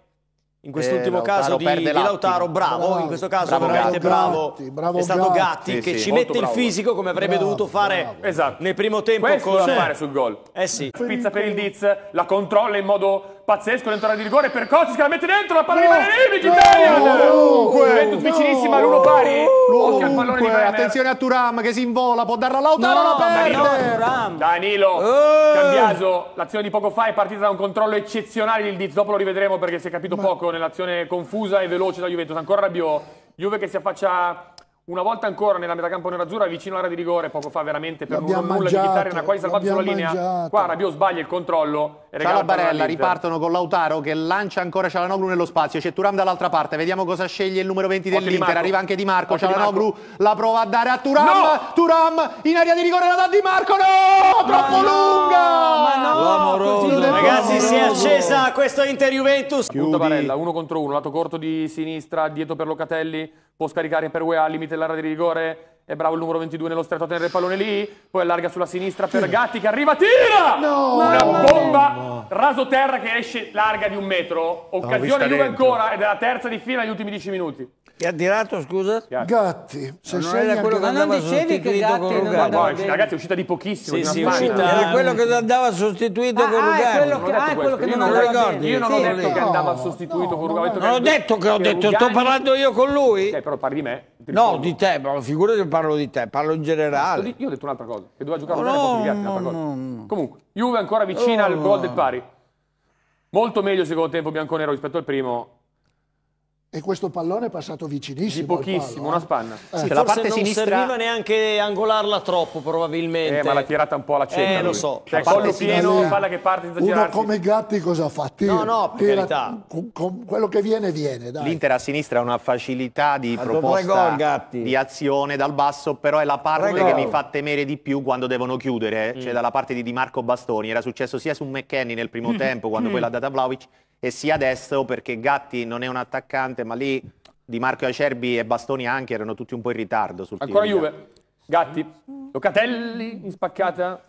in quest'ultimo eh, caso di, di, Lautaro, bravo, bravo, in questo caso bravo veramente bravo, Gatti, bravo, è stato Gatti, Gatti che sì, ci mette bravo. il fisico come avrebbe dovuto fare esatto. nel primo tempo. Questo con... da fare sul gol. Eh sì. Spizza per il Diz, la controlla in modo pazzesco l'entrata di rigore per Kocic che la mette dentro, la palla no, rimane lì, Mkhitaryan! No, comunque, attenzione a Turam che si invola, può darla a Lautaro, no, la perde. Danilo, Danilo eh. Cambiaso, l'azione di poco fa è partita da un controllo eccezionale di Diz, dopo lo rivedremo perché si è capito Ma... poco nell'azione confusa e veloce da Juventus, ancora Rabiot, Juve che si affaccia una volta ancora nella metà metacampo nerazzurra vicino all'area di rigore poco fa veramente per nulla, mangiato, di Vitari una quasi salvata sulla mangiato. linea qua Rabiot sbaglia il controllo e Barella ripartono con Lautaro che lancia ancora Cialanoglu nello spazio c'è Turam dall'altra parte vediamo cosa sceglie il numero 20 dell'Inter arriva anche Di Marco Otti Cialanoglu la prova a dare a Turam no! Turam in area di rigore la dà Di Marco no troppo no! lunga ma no ragazzi si è accesa questo Inter Juventus Punta Barella uno contro uno lato corto di sinistra dietro per Locatelli può scaricare per UEA al limite dell'area di rigore, è bravo il numero 22 nello stretto a tenere il pallone lì, poi allarga sulla sinistra per Gatti che arriva, tira! No, Una bomba no. raso terra che esce larga di un metro, occasione Juve ancora ed è la terza di fila negli ultimi 10 minuti. Chi ha tirato, scusa? Gatti. Se no, non era quello che andava Gatti con Lugano. Guarda, ragazzi, è uscita di pochissimo. Sì, sì, è uscita... Era quello che andava sostituito ah, con Lugano. Ah, è ah, quello che non lo ricordi. Io non ho detto che andava sostituito con Lugano. Non ho detto che ho detto, sto parlando io con lui. Eh, però parli di me. No, di te, ma figurati che parlo di te, parlo in generale. Io ho detto un'altra cosa, che doveva giocare un po' più un'altra cosa. Comunque, Juve ancora vicina al gol oh. del pari. Molto meglio secondo tempo bianconero rispetto al primo e questo pallone è passato vicinissimo. Di pochissimo, una spanna. Eh, sì, eh, la parte non sinistra... serviva neanche angolarla troppo, probabilmente. Eh, ma l'ha tirata un po' alla cieca. Eh, lui. lo so. Cioè, collo pieno, palla che parte senza Uno come Gatti cosa fa? Tira, no, no, per tira, carità. Con, con quello che viene, viene. L'Inter a sinistra ha una facilità di Ad ah, proposta gol, di azione dal basso, però è la parte Prego. che mi fa temere di più quando devono chiudere. Eh. Cioè, mm. Cioè, dalla parte di Di Marco Bastoni. Era successo sia su McKenny nel primo mm. tempo, quando mm. poi l'ha data Vlaovic, e sia destro perché Gatti non è un attaccante, ma lì Di Marco Acerbi e Bastoni anche erano tutti un po' in ritardo sul Ancora Juve. Gatti, Locatelli in spaccata,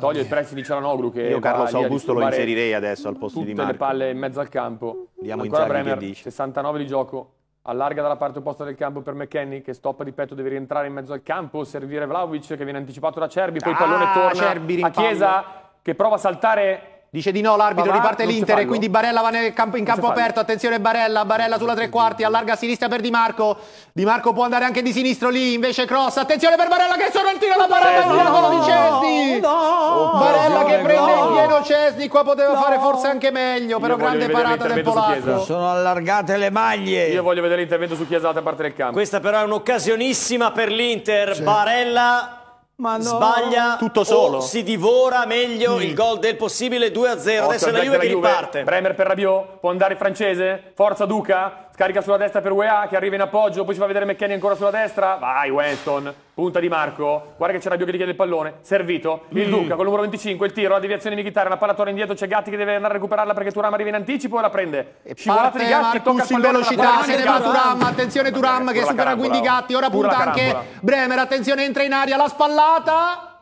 toglie il prezzo di Cialanoglu che Io Carlo Augusto lo inserirei adesso al posto di Marco. Tutte le palle in mezzo al campo. Diamo Ancora Bremer, dice. 69 di gioco, allarga dalla parte opposta del campo per McKenny che stoppa di petto, deve rientrare in mezzo al campo, servire Vlaovic che viene anticipato da Cerbi, poi il pallone ah, torna Cerbi a Chiesa che prova a saltare Dice di no l'arbitro, riparte l'Inter e quindi Barella va nel campo, in campo aperto, attenzione Barella, Barella sulla tre quarti, allarga a sinistra per Di Marco, Di Marco può andare anche di sinistro lì, invece cross, attenzione per Barella che sono il tiro da Barella, no, no, Cesni, no, Barella che prende in pieno Cesni, qua poteva no. fare forse anche meglio, però grande parata del Polacco. Sono allargate le maglie. Io voglio vedere l'intervento su Chiesa da parte del campo. Questa però è un'occasionissima per l'Inter, Barella ma no. Sbaglia tutto solo. si divora meglio mm. il gol del possibile 2-0. Adesso la Juve, la Juve che riparte. Bremer per Rabiot, può andare il francese? Forza Duca? Carica sulla destra per UEA che arriva in appoggio, poi si fa vedere McKenny ancora sulla destra. Vai Weston, punta di Marco. Guarda che c'è Rabiot che gli chiede il pallone. Servito, il mm. Duca con il numero 25, il tiro, la deviazione di Mkhitaryan, la palla torna indietro, c'è Gatti che deve andare a recuperarla perché Turam arriva in anticipo e la prende. E Scivolata di Gatti, Marcus tocca in velocità, se ne va Turam, attenzione Turam che supera quindi Gatti, ora punta anche Bremer, attenzione entra in aria, la spallata.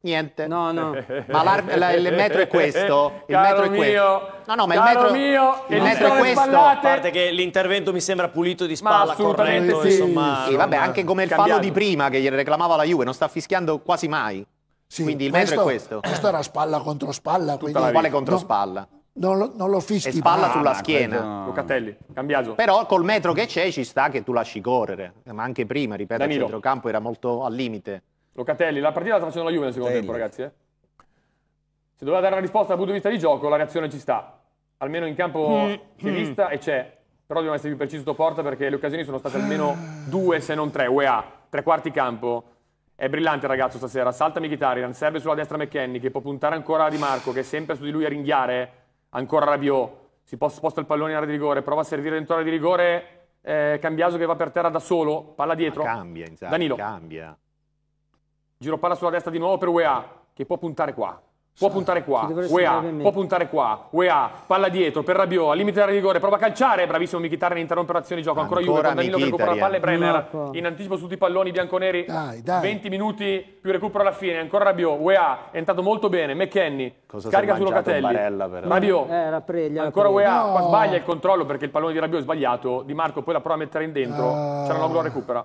Niente. No, no. Ma la, il metro è questo. Il caro metro è questo. no, no, ma il metro, mio, il metro è questo. Spallate. A parte che l'intervento mi sembra pulito di spalla, corretto, sì. insomma. Sì, vabbè, anche come il fallo di prima che gli reclamava la Juve, non sta fischiando quasi mai. Sì, quindi il questo, metro è questo. Questo era spalla contro spalla. Quindi... Quale contro no. spalla? Non lo, non lo fischi. E spalla ah, sulla schiena. No. Ah, Locatelli, cambiaggio. Però col metro che c'è ci sta che tu lasci correre. Ma anche prima, ripeto, Danilo. il centrocampo era molto al limite. Locatelli, la partita la sta facendo la Juve nel secondo Locatelli. tempo, ragazzi. Eh? Se doveva dare una risposta dal punto di vista di gioco, la reazione ci sta. Almeno in campo mm, mm. si è vista e c'è. Però dobbiamo essere più precisi sotto porta perché le occasioni sono state almeno ah. due, se non tre. UEA, tre quarti campo. È brillante il ragazzo stasera. Salta Mkhitaryan, serve sulla destra McKenny che può puntare ancora a Di Marco, che è sempre su di lui a ringhiare. Ancora Rabiot. Si sposta il pallone in area di rigore, prova a servire dentro l'area di rigore. Eh, Cambiaso che va per terra da solo, palla dietro. Ma cambia, insomma. Danilo. Cambia. Giro palla sulla destra di nuovo per UEA, che può puntare qua. Può puntare qua, UEA, può puntare qua, UEA, palla dietro per Rabiot, al limite della rigore, prova a calciare, bravissimo Michitare in interrompere azione di gioco, ancora, ancora Juve, Danilo che recupera la palla e Bremer, in anticipo su tutti i palloni bianconeri, dai, dai. 20 minuti più recupero alla fine, ancora Rabiot, UEA, è entrato molto bene, McKenny, Cosa carica su Locatelli, Barella, Rabiot, eh, preglia, ancora UEA, no. qua sbaglia il controllo perché il pallone di Rabiot è sbagliato, Di Marco poi la prova a mettere in dentro, uh. Cialanoglu recupera.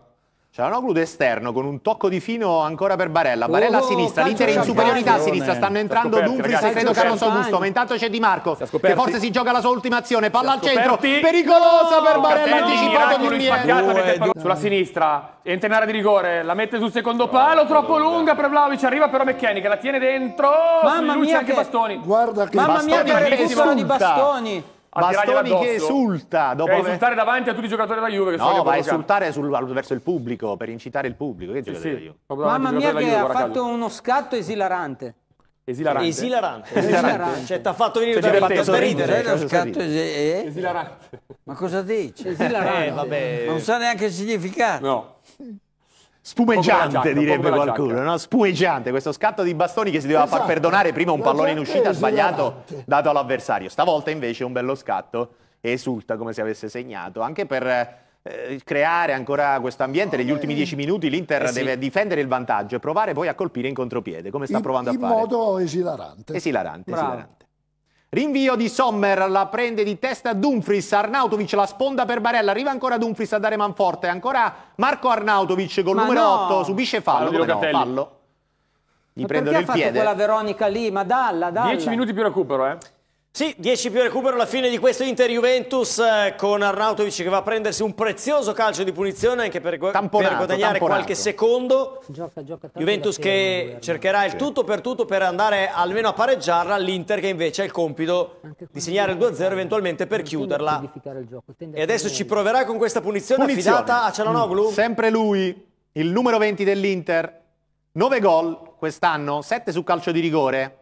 C'è Cialanoglu esterno con un tocco di fino ancora per Barella. Barella oh, a sinistra, l'Inter in superiorità a sinistra. Stanno entrando Dumfries e credo Carlos Augusto. Ma intanto c'è Di Marco che forse si gioca la sua ultima azione. Palla al centro, pericolosa per Barella. Anticipato di Miele. Sulla sinistra, entra in area di rigore, la mette sul secondo palo. Troppo lunga per Vlaovic. Arriva però Mecchini che la tiene dentro. Mamma mia, anche Bastoni. Guarda che Mamma mia, che di Bastoni. Bastoni che esulta dopo aver... esultare davanti a tutti i giocatori della Juve che no, sono va a esultare sul, verso il pubblico per incitare il pubblico che sì, sì. mamma mia che Juve, ha fatto caso. uno scatto esilarante Esilarante. Esilarante. esilarante. Cioè, ti ha fatto venire cioè, da, fatto fatto ridere. Cioè, lo scatto es- eh? esilarante. Ma cosa dici? Esilarante. Eh, vabbè. Non sa so neanche il significato. No spumeggiante direbbe qualcuno, no? spumeggiante questo scatto di bastoni che si doveva esatto. far perdonare prima un pallone in uscita esatto. sbagliato dato all'avversario, stavolta invece un bello scatto e esulta come se avesse segnato, anche per eh, creare ancora questo ambiente, negli ultimi dieci minuti l'Inter eh sì. deve difendere il vantaggio e provare poi a colpire in contropiede, come sta in, provando a fare. In modo esilarante. Esilarante, esilarante. Rinvio di Sommer, la prende di testa Dumfries, Arnautovic la sponda per Barella, arriva ancora Dumfries a dare manforte, ancora Marco Arnautovic col Ma numero no. 8, subisce fallo, fallo, no, fallo. Gli prendono il piede. Ma perché ha fatto quella Veronica lì? Ma dalla, dalla. 10 minuti più recupero, eh. Sì, 10 più recupero alla fine di questo Inter-Juventus eh, con Arnautovic che va a prendersi un prezioso calcio di punizione anche per, tamponato, per guadagnare tamponato. qualche secondo. Gioca, gioca Juventus che cercherà il tutto per tutto per andare almeno a pareggiarla, l'Inter che invece ha il compito di segnare il 2-0 eventualmente per chiuderla. E adesso ci proverà con questa punizione, punizione. affidata a Cialanoglu. Mm. Sempre lui, il numero 20 dell'Inter, 9 gol quest'anno, 7 su calcio di rigore.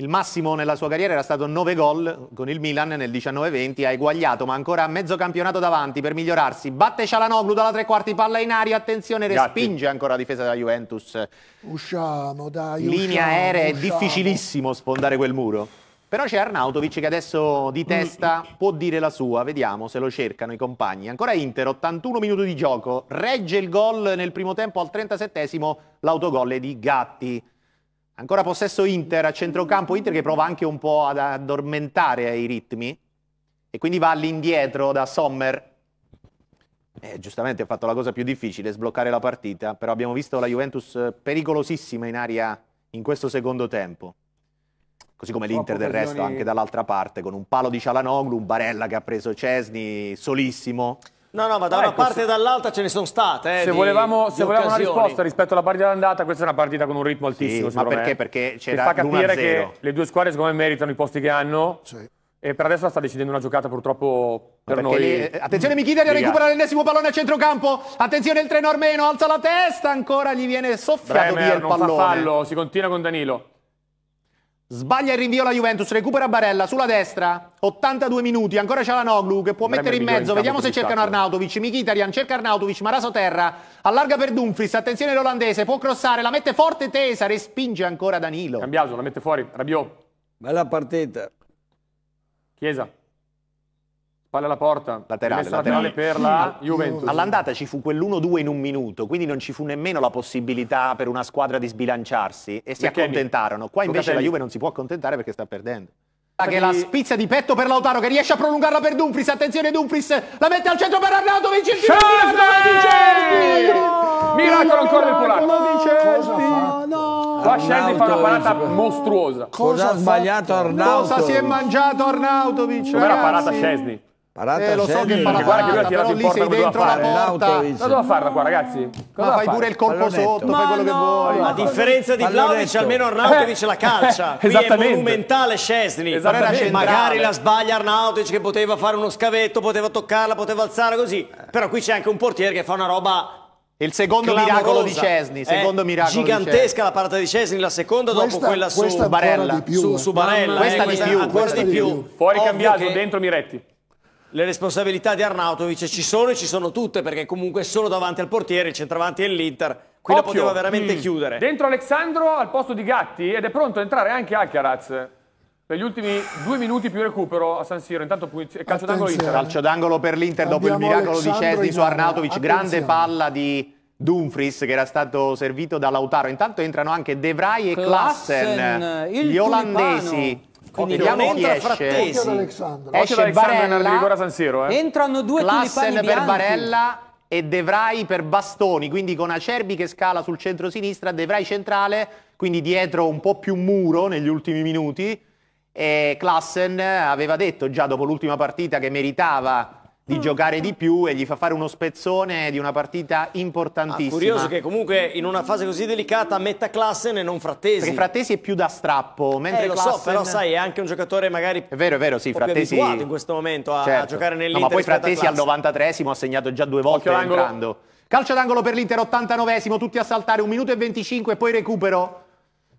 Il massimo nella sua carriera era stato 9 gol con il Milan nel 19-20, ha eguagliato ma ancora a mezzo campionato davanti per migliorarsi. Batte Cialanoglu dalla tre quarti, palla in aria, attenzione, respinge ancora la difesa della Juventus. Usciamo dai, Linea aerea, è difficilissimo sfondare quel muro. Però c'è Arnautovic che adesso di testa mm. può dire la sua, vediamo se lo cercano i compagni. Ancora Inter, 81 minuti di gioco, regge il gol nel primo tempo al 37 esimo l'autogol di Gatti. Ancora possesso Inter a centrocampo, Inter che prova anche un po' ad addormentare i ritmi e quindi va all'indietro da Sommer. Eh, giustamente ha fatto la cosa più difficile, sbloccare la partita, però abbiamo visto la Juventus eh, pericolosissima in aria in questo secondo tempo. Così come l'Inter del resto anche dall'altra parte, con un palo di Cialanoglu, un Barella che ha preso Cesni, solissimo. No, no, ma da ah, una ecco, parte e dall'altra ce ne sono state. Eh, se, di, volevamo, se volevamo, una risposta rispetto alla partita d'andata, questa è una partita con un ritmo altissimo. Sì, ma perché? Me. Perché c'era fa capire che le due squadre, secondo me, meritano i posti che hanno. Sì. E per adesso la sta decidendo una giocata purtroppo per noi. Le... Attenzione Michideri a recuperare l'ennesimo pallone a centrocampo. Attenzione il treno Armeno, alza la testa, ancora gli viene soffiato Bremer, via il non pallone. Fa fallo, si continua con Danilo. Sbaglia il rinvio la Juventus, recupera Barella sulla destra, 82 minuti, ancora c'è la Noglu che può Bremio mettere in mezzo, in vediamo se cercano Arnautovic, Mkhitaryan cerca Arnautovic, Maraso terra, allarga per Dumfries, attenzione l'olandese, può crossare, la mette forte tesa, respinge ancora Danilo. Cambiato, la mette fuori, Rabiot. Bella partita. Chiesa. Palla alla porta, laterale, laterale. per la Juventus. All'andata ci fu quell'1-2 in un minuto, quindi non ci fu nemmeno la possibilità per una squadra di sbilanciarsi e si Micheli. accontentarono. Qua invece Lucatelli. la Juve non si può accontentare perché sta perdendo. Che la spizza di petto per Lautaro che riesce a prolungarla per Dumfries, attenzione Dumfries, la mette al centro per Arnauto, vince il tiro, certo! miracolo ancora del polacco. No, Qua Scendi fa una parata mostruosa. Cosa, ha sbagliato Arnauto? Cosa si è mangiato Arnautovic? Com'era parata Scesni? Eh, lo so che fa la guarda che lui ha tirato in lì porta sei dentro la porta. Cosa doveva farla qua, ragazzi? Cosa ma fai pure il colpo sotto, fai quello che vuoi. A differenza di Vlaovic, almeno Arnautovic la calcia. Qui è monumentale Scesni. Magari la sbaglia Arnautovic che poteva fare uno scavetto, poteva toccarla, poteva alzare così. Però qui c'è anche un portiere che fa una roba il secondo Clamorosa. miracolo di Cesni, eh, secondo eh, miracolo gigantesca la parata di Cesni, la seconda questa, dopo quella su Barella, eh. su, su Barella, eh, questa, eh, questa, di più, questa, questa di più. Fuori cambiato, dentro Miretti le responsabilità di Arnautovic ci sono e ci sono tutte perché comunque solo davanti al portiere, il centravanti è l'Inter qui la poteva veramente mm. chiudere dentro Alexandro al posto di Gatti ed è pronto a entrare anche Alcaraz per gli ultimi due minuti più recupero a San Siro intanto calcio d'angolo Inter calcio d'angolo per l'Inter dopo il miracolo Alexandro di Cesni su Arnautovic Attenzione. grande palla di Dumfries che era stato servito da Lautaro intanto entrano anche De Vrij e Klassen, Klassen gli olandesi quindi non entra Frattesi. Esce Barella. Nel rigore a San Siro, eh. Entrano due Klassen per bianchi. Barella e De per Bastoni, quindi con Acerbi che scala sul centro-sinistra, De centrale, quindi dietro un po' più muro negli ultimi minuti. E Klassen aveva detto già dopo l'ultima partita che meritava di mm. giocare di più e gli fa fare uno spezzone di una partita ah, importantissima. Ah, curioso che comunque in una fase così delicata metta Klassen e non Frattesi. Perché Frattesi è più da strappo, mentre eh, lo Klassen... so, però sai, è anche un giocatore magari È vero, è vero, sì, Frattesi in questo momento a, certo. a giocare nell'Inter. No, ma poi Frattesi al 93esimo ha segnato già due volte entrando. Calcio d'angolo per l'Inter 89esimo, tutti a saltare, un minuto e 25 poi recupero.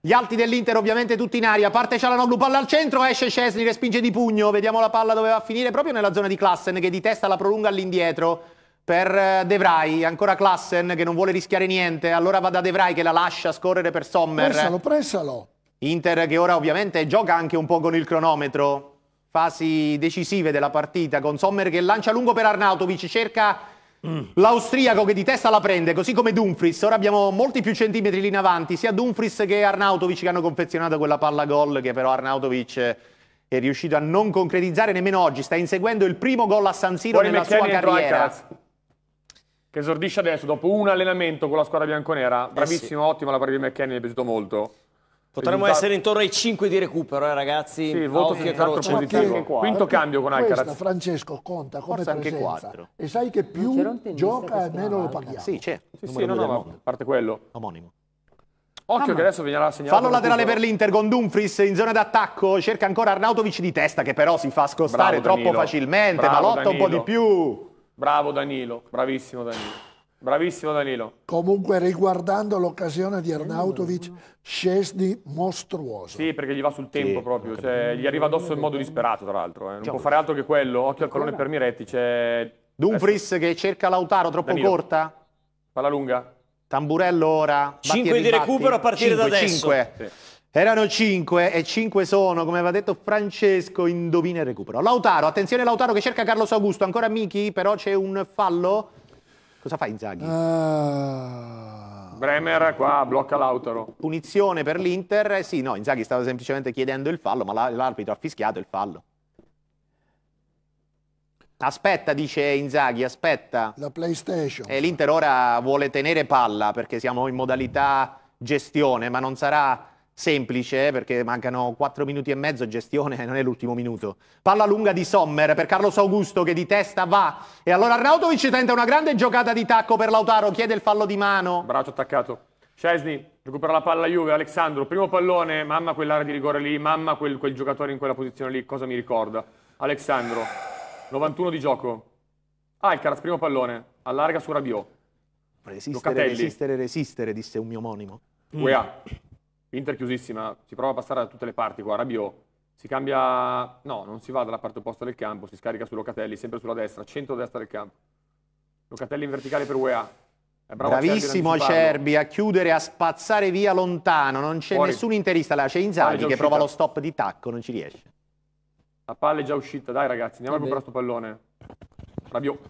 Gli alti dell'Inter ovviamente tutti in aria, parte Cialanoglu, palla al centro, esce Cesni, respinge di pugno, vediamo la palla dove va a finire, proprio nella zona di Klassen che di testa la prolunga all'indietro per eh, De Vrij, ancora Klassen che non vuole rischiare niente, allora va da De Vrij che la lascia scorrere per Sommer. Pressalo, pressalo. Inter che ora ovviamente gioca anche un po' con il cronometro, fasi decisive della partita, con Sommer che lancia lungo per Arnautovic, cerca Mm. L'austriaco che di testa la prende, così come Dumfries. Ora abbiamo molti più centimetri lì in avanti, sia Dumfries che Arnautovic che hanno confezionato quella palla gol che però Arnautovic eh, è riuscito a non concretizzare nemmeno oggi. Sta inseguendo il primo gol a San Siro Fuori nella sua carriera. Che esordisce adesso dopo un allenamento con la squadra bianconera. Bravissimo, eh sì. ottimo la pari di McKenny, mi è piaciuto molto. Potremmo essere intorno ai 5 di recupero, eh, ragazzi. Sì, il voto è stato positivo. Quinto cambio con Alcaraz. Questa, Francesco, conta come Forse presenza. Anche 4. E sai che più gioca, e meno lo paghiamo. Sì, c'è. Sì, sì, no, no, a parte quello. Omonimo. Occhio ah, che adesso viene segnalato. Fallo laterale per l'Inter con Dumfries in zona d'attacco. Cerca ancora Arnautovic di testa che però si fa scostare Bravo, troppo facilmente. Bravo, ma lotta un po' di più. Bravo Danilo, bravissimo Danilo. Bravissimo Danilo. Comunque riguardando l'occasione di Arnautovic, Scesni mostruoso. Sì, perché gli va sul tempo sì, proprio, cioè, gli arriva addosso in modo disperato tra l'altro, eh. non Ciao. può certo. fare altro che quello, occhio al pallone per Miretti, c'è... Dumfries che cerca Lautaro, troppo Danilo. corta? Palla lunga. Tamburello ora. 5 di recupero a partire cinque, da adesso. 5. Sì. Erano 5 e 5 sono, come aveva detto Francesco, indovina il recupero. Lautaro, attenzione Lautaro che cerca Carlos Augusto, ancora Miki, però c'è un fallo Cosa fa Inzaghi? Uh... Bremer qua blocca Lautaro. Punizione per l'Inter. Eh, sì, no, Inzaghi stava semplicemente chiedendo il fallo, ma l'arbitro ha fischiato il fallo. Aspetta, dice Inzaghi, aspetta. La PlayStation. E eh, l'Inter ora vuole tenere palla perché siamo in modalità gestione, ma non sarà semplice, eh, perché mancano 4 minuti e mezzo, gestione, eh, non è l'ultimo minuto. Palla lunga di Sommer per Carlos Augusto che di testa va. E allora Arnautovic tenta una grande giocata di tacco per Lautaro, chiede il fallo di mano. Braccio attaccato. Cesny recupera la palla Juve, Alexandro, primo pallone, mamma quell'area di rigore lì, mamma quel, quel giocatore in quella posizione lì, cosa mi ricorda? Alexandro, 91 di gioco. Alcaraz, primo pallone, allarga su Rabiot. Resistere, Locatelli. resistere, resistere, disse un mio omonimo. Mm. Uea. Inter chiusissima, si prova a passare da tutte le parti qua, Rabiot, si cambia, no, non si va dalla parte opposta del campo, si scarica su Locatelli, sempre sulla destra, centro-destra del campo. Locatelli in verticale per UEA. È bravo Bravissimo Acerbi a chiudere, a spazzare via lontano, non c'è nessun interista là, c'è Inzaghi che prova lo stop di tacco, non ci riesce. La palla è già uscita, dai ragazzi, andiamo a recuperare sto pallone. Rabiot.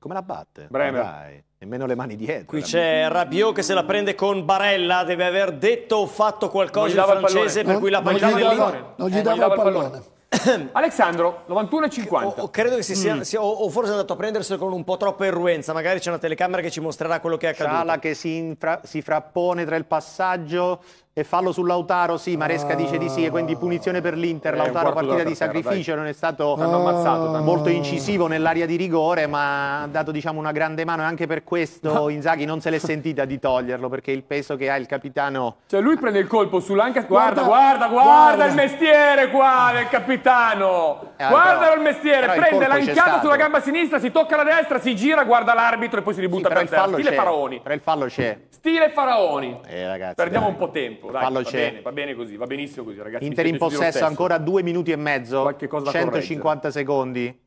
Come la batte? Bremer. Dai nemmeno le mani dietro. Qui c'è Rabiot che se la prende con Barella, deve aver detto o fatto qualcosa in francese per non, cui la pallone non gli dava, eh, non gli dava, il pallone. pallone. Alessandro, 91 e 50. O, credo che si sia, mm. sia o, o, forse è andato a prenderselo con un po' troppa irruenza, magari c'è una telecamera che ci mostrerà quello che è accaduto. Sala che si, infra, si frappone tra il passaggio e fallo su Lautaro, sì, Maresca ah. dice di sì, e quindi punizione per l'Inter. Eh, Lautaro partita di terra, sacrificio, dai. non è stato ah. molto incisivo nell'area di rigore, ma ha dato diciamo, una grande mano e anche per questo Inzaghi non se l'è sentita di toglierlo, perché il peso che ha il capitano... Cioè lui prende il colpo sull'anca, guarda, guarda, guarda, guarda, il mestiere qua del capitano! Eh, Guardalo però, il mestiere, prende l'anchiata sulla gamba sinistra, si tocca la destra, si gira, guarda l'arbitro e poi si ributta sì, per terra. Stile Faraoni. Però il fallo c'è. Stile Faraoni. Eh, ragazzi, Perdiamo dai. un po' tempo tempo. Dai, Fallo va, c'è. Bene, va bene così, va benissimo così, ragazzi. Inter in possesso ancora due minuti e mezzo, 150 corregge. secondi.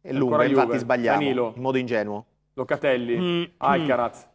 È lungo, ancora infatti Juve. sbagliamo, Danilo. in modo ingenuo. Locatelli, mm. Alcaraz,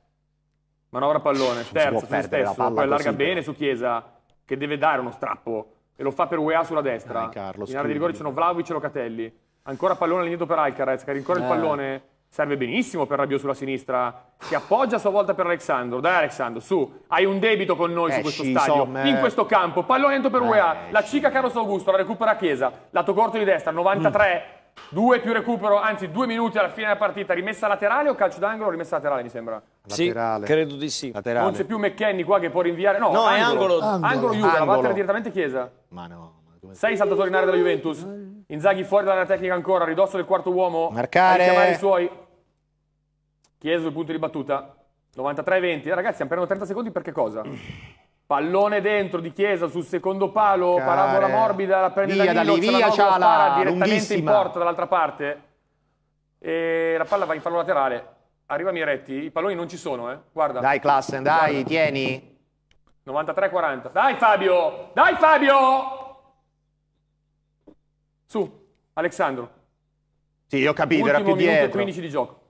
manovra pallone, terzo, su stesso, poi allarga bene su Chiesa, che deve dare uno strappo, e lo fa per UEA sulla destra. Dai, Carlo, in area di rigore ci sono Vlaovic e Locatelli. Ancora pallone all'indietro per Alcaraz, che rincorre eh. il pallone serve benissimo per Rabiot sulla sinistra, si appoggia a sua volta per Alexandro. Dai Alexandro, su, hai un debito con noi eh, su questo stadio, insomma, in eh. questo campo. Pallone dentro per eh, UEA, la Cica Carlos Augusto, la recupera Chiesa, lato corto di destra, 93, mm. Due più recupero, anzi due minuti alla fine della partita, rimessa laterale o calcio d'angolo? Rimessa laterale mi sembra. Laterale. credo di sì. Laterale. Non c'è più McKenny qua che può rinviare. No, no angolo. è angolo. Angolo, angolo Juve, la battere direttamente Chiesa. Ma no. Ma 6 saltatori in area della Juventus. Inzaghi fuori dalla tecnica ancora, ridosso del quarto uomo. Marcare. Chiamare i suoi. Chiesa il punto di battuta. 93-20. Eh, ragazzi, hanno perso 30 secondi perché cosa? Pallone dentro di Chiesa sul secondo palo, Care. parabola morbida, la prende via, Danilo, via, la direttamente in porta dall'altra parte. E la palla va in fallo laterale. Arriva Miretti, i palloni non ci sono, eh. Guarda. Dai Klassen, dai, Guarda. tieni. 93-40. Dai Fabio! Dai Fabio! Su, Alexandro. Sì, ho capito, Ultimo era più minuto dietro. 15 di gioco.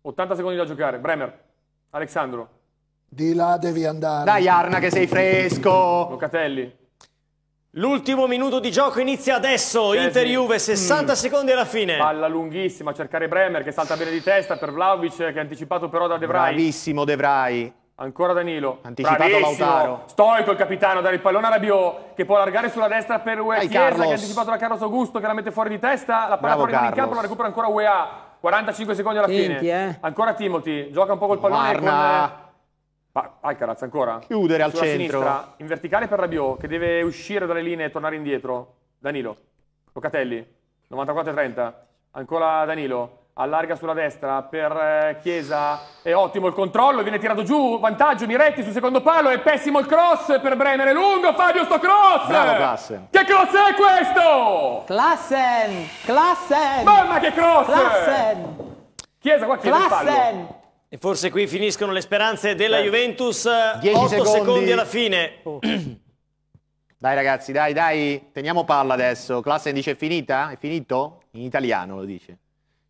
80 secondi da giocare. Bremer, Alexandro. Di là devi andare. Dai Arna che sei fresco. Locatelli. L'ultimo minuto di gioco inizia adesso, Inter-Juve, 60 mm. secondi alla fine. Palla lunghissima, cercare Bremer che salta bene di testa per Vlaovic che è anticipato però da De Vrij. Bravissimo De Vrij. Ancora Danilo. Anticipato Bravissimo. Lautaro. Stoico il capitano, dare il pallone a Rabiot che può allargare sulla destra per UEA. Chiesa Carlos. che ha anticipato da Carlos Augusto che la mette fuori di testa. La palla fuori in campo, la recupera ancora UEA. 45 secondi alla Senti, fine. Eh. Ancora Timothy, gioca un po' col pallone Marna. con... Eh, Alcaraz ancora. Chiudere al centro. Sinistra, in verticale per Rabiot che deve uscire dalle linee e tornare indietro. Danilo. Locatelli. 94-30. Ancora Danilo allarga sulla destra per eh, Chiesa, è ottimo il controllo, viene tirato giù, vantaggio Miretti sul secondo palo, è pessimo il cross per Brenner è lungo Fabio sto cross! Bravo Klassen! Che cross è questo? Klassen! Klassen! Mamma che cross! Klassen! Chiesa qua chiede Klassen! E forse qui finiscono le speranze della Beh. Juventus, 8 secondi. secondi. alla fine. Oh. Dai ragazzi, dai, dai, teniamo palla adesso. Klassen dice è finita? È finito? In italiano lo dice.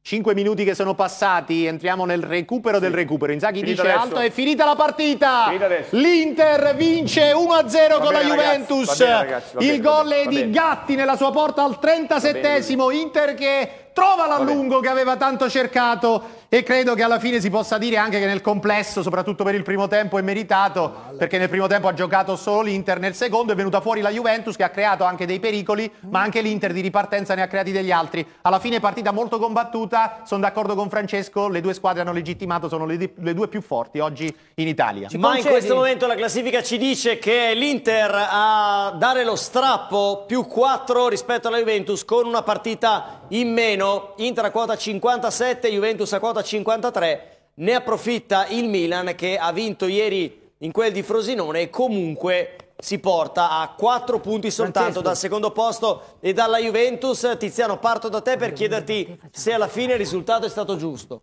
5 minuti che sono passati, entriamo nel recupero sì. del recupero. Inzaghi Finito dice adesso. alto, è finita la partita. L'Inter vince 1-0 con la Juventus. Ragazzi, bene, Il gol è di Gatti nella sua porta al 37esimo. Inter che trova l'allungo che aveva tanto cercato e credo che alla fine si possa dire anche che nel complesso, soprattutto per il primo tempo, è meritato perché nel primo tempo ha giocato solo l'Inter, nel secondo è venuta fuori la Juventus che ha creato anche dei pericoli, ma anche l'Inter di ripartenza ne ha creati degli altri. Alla fine partita molto combattuta, sono d'accordo con Francesco, le due squadre hanno legittimato, sono le, le due più forti oggi in Italia. Ci ma concedi? in questo momento la classifica ci dice che l'Inter a dare lo strappo più 4 rispetto alla Juventus con una partita in meno meno, Inter a quota 57, Juventus a quota 53, ne approfitta il Milan che ha vinto ieri in quel di Frosinone e comunque si porta a 4 punti soltanto Francesco. dal secondo posto e dalla Juventus. Tiziano, parto da te per chiederti se alla fine il risultato è stato giusto.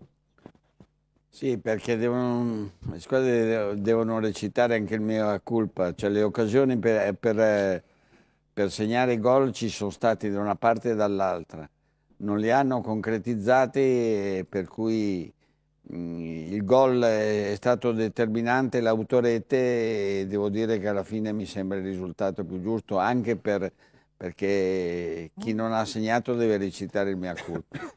Sì, perché devono, le squadre devono recitare anche il mea colpa, cioè le occasioni per, per, per segnare gol ci sono state da una parte e dall'altra non li hanno concretizzati per cui mm, il gol è stato determinante, l'autorete e devo dire che alla fine mi sembra il risultato più giusto anche per, perché chi non ha segnato deve recitare il mio colpa.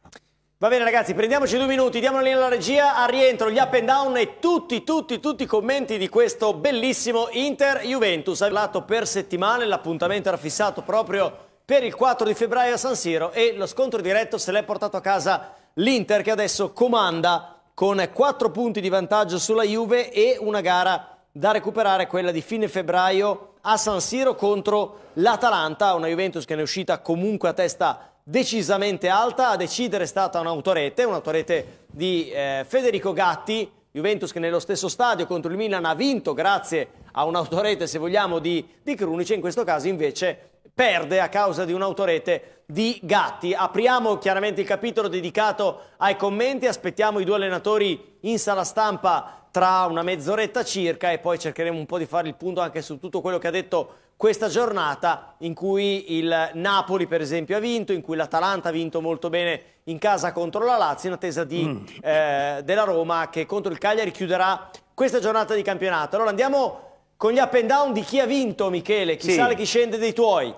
Va bene ragazzi, prendiamoci due minuti, diamo la linea alla regia, a rientro gli up and down e tutti, tutti, tutti i commenti di questo bellissimo Inter-Juventus. parlato per settimane, l'appuntamento era fissato proprio per il 4 di febbraio a San Siro e lo scontro diretto se l'è portato a casa l'Inter che adesso comanda con 4 punti di vantaggio sulla Juve e una gara da recuperare quella di fine febbraio a San Siro contro l'Atalanta, una Juventus che ne è uscita comunque a testa decisamente alta, a decidere è stata un'autorete, un'autorete di eh, Federico Gatti, Juventus che nello stesso stadio contro il Milan ha vinto grazie a un'autorete, se vogliamo, di, di Crunice, in questo caso invece perde a causa di un'autorete di Gatti. Apriamo chiaramente il capitolo dedicato ai commenti, aspettiamo i due allenatori in sala stampa tra una mezz'oretta circa e poi cercheremo un po' di fare il punto anche su tutto quello che ha detto questa giornata in cui il Napoli per esempio ha vinto, in cui l'Atalanta ha vinto molto bene in casa contro la Lazio in attesa di, mm. eh, della Roma che contro il Cagliari chiuderà questa giornata di campionato. Allora andiamo con gli up and down di chi ha vinto, Michele. Chi sì. sale, chi scende dei tuoi.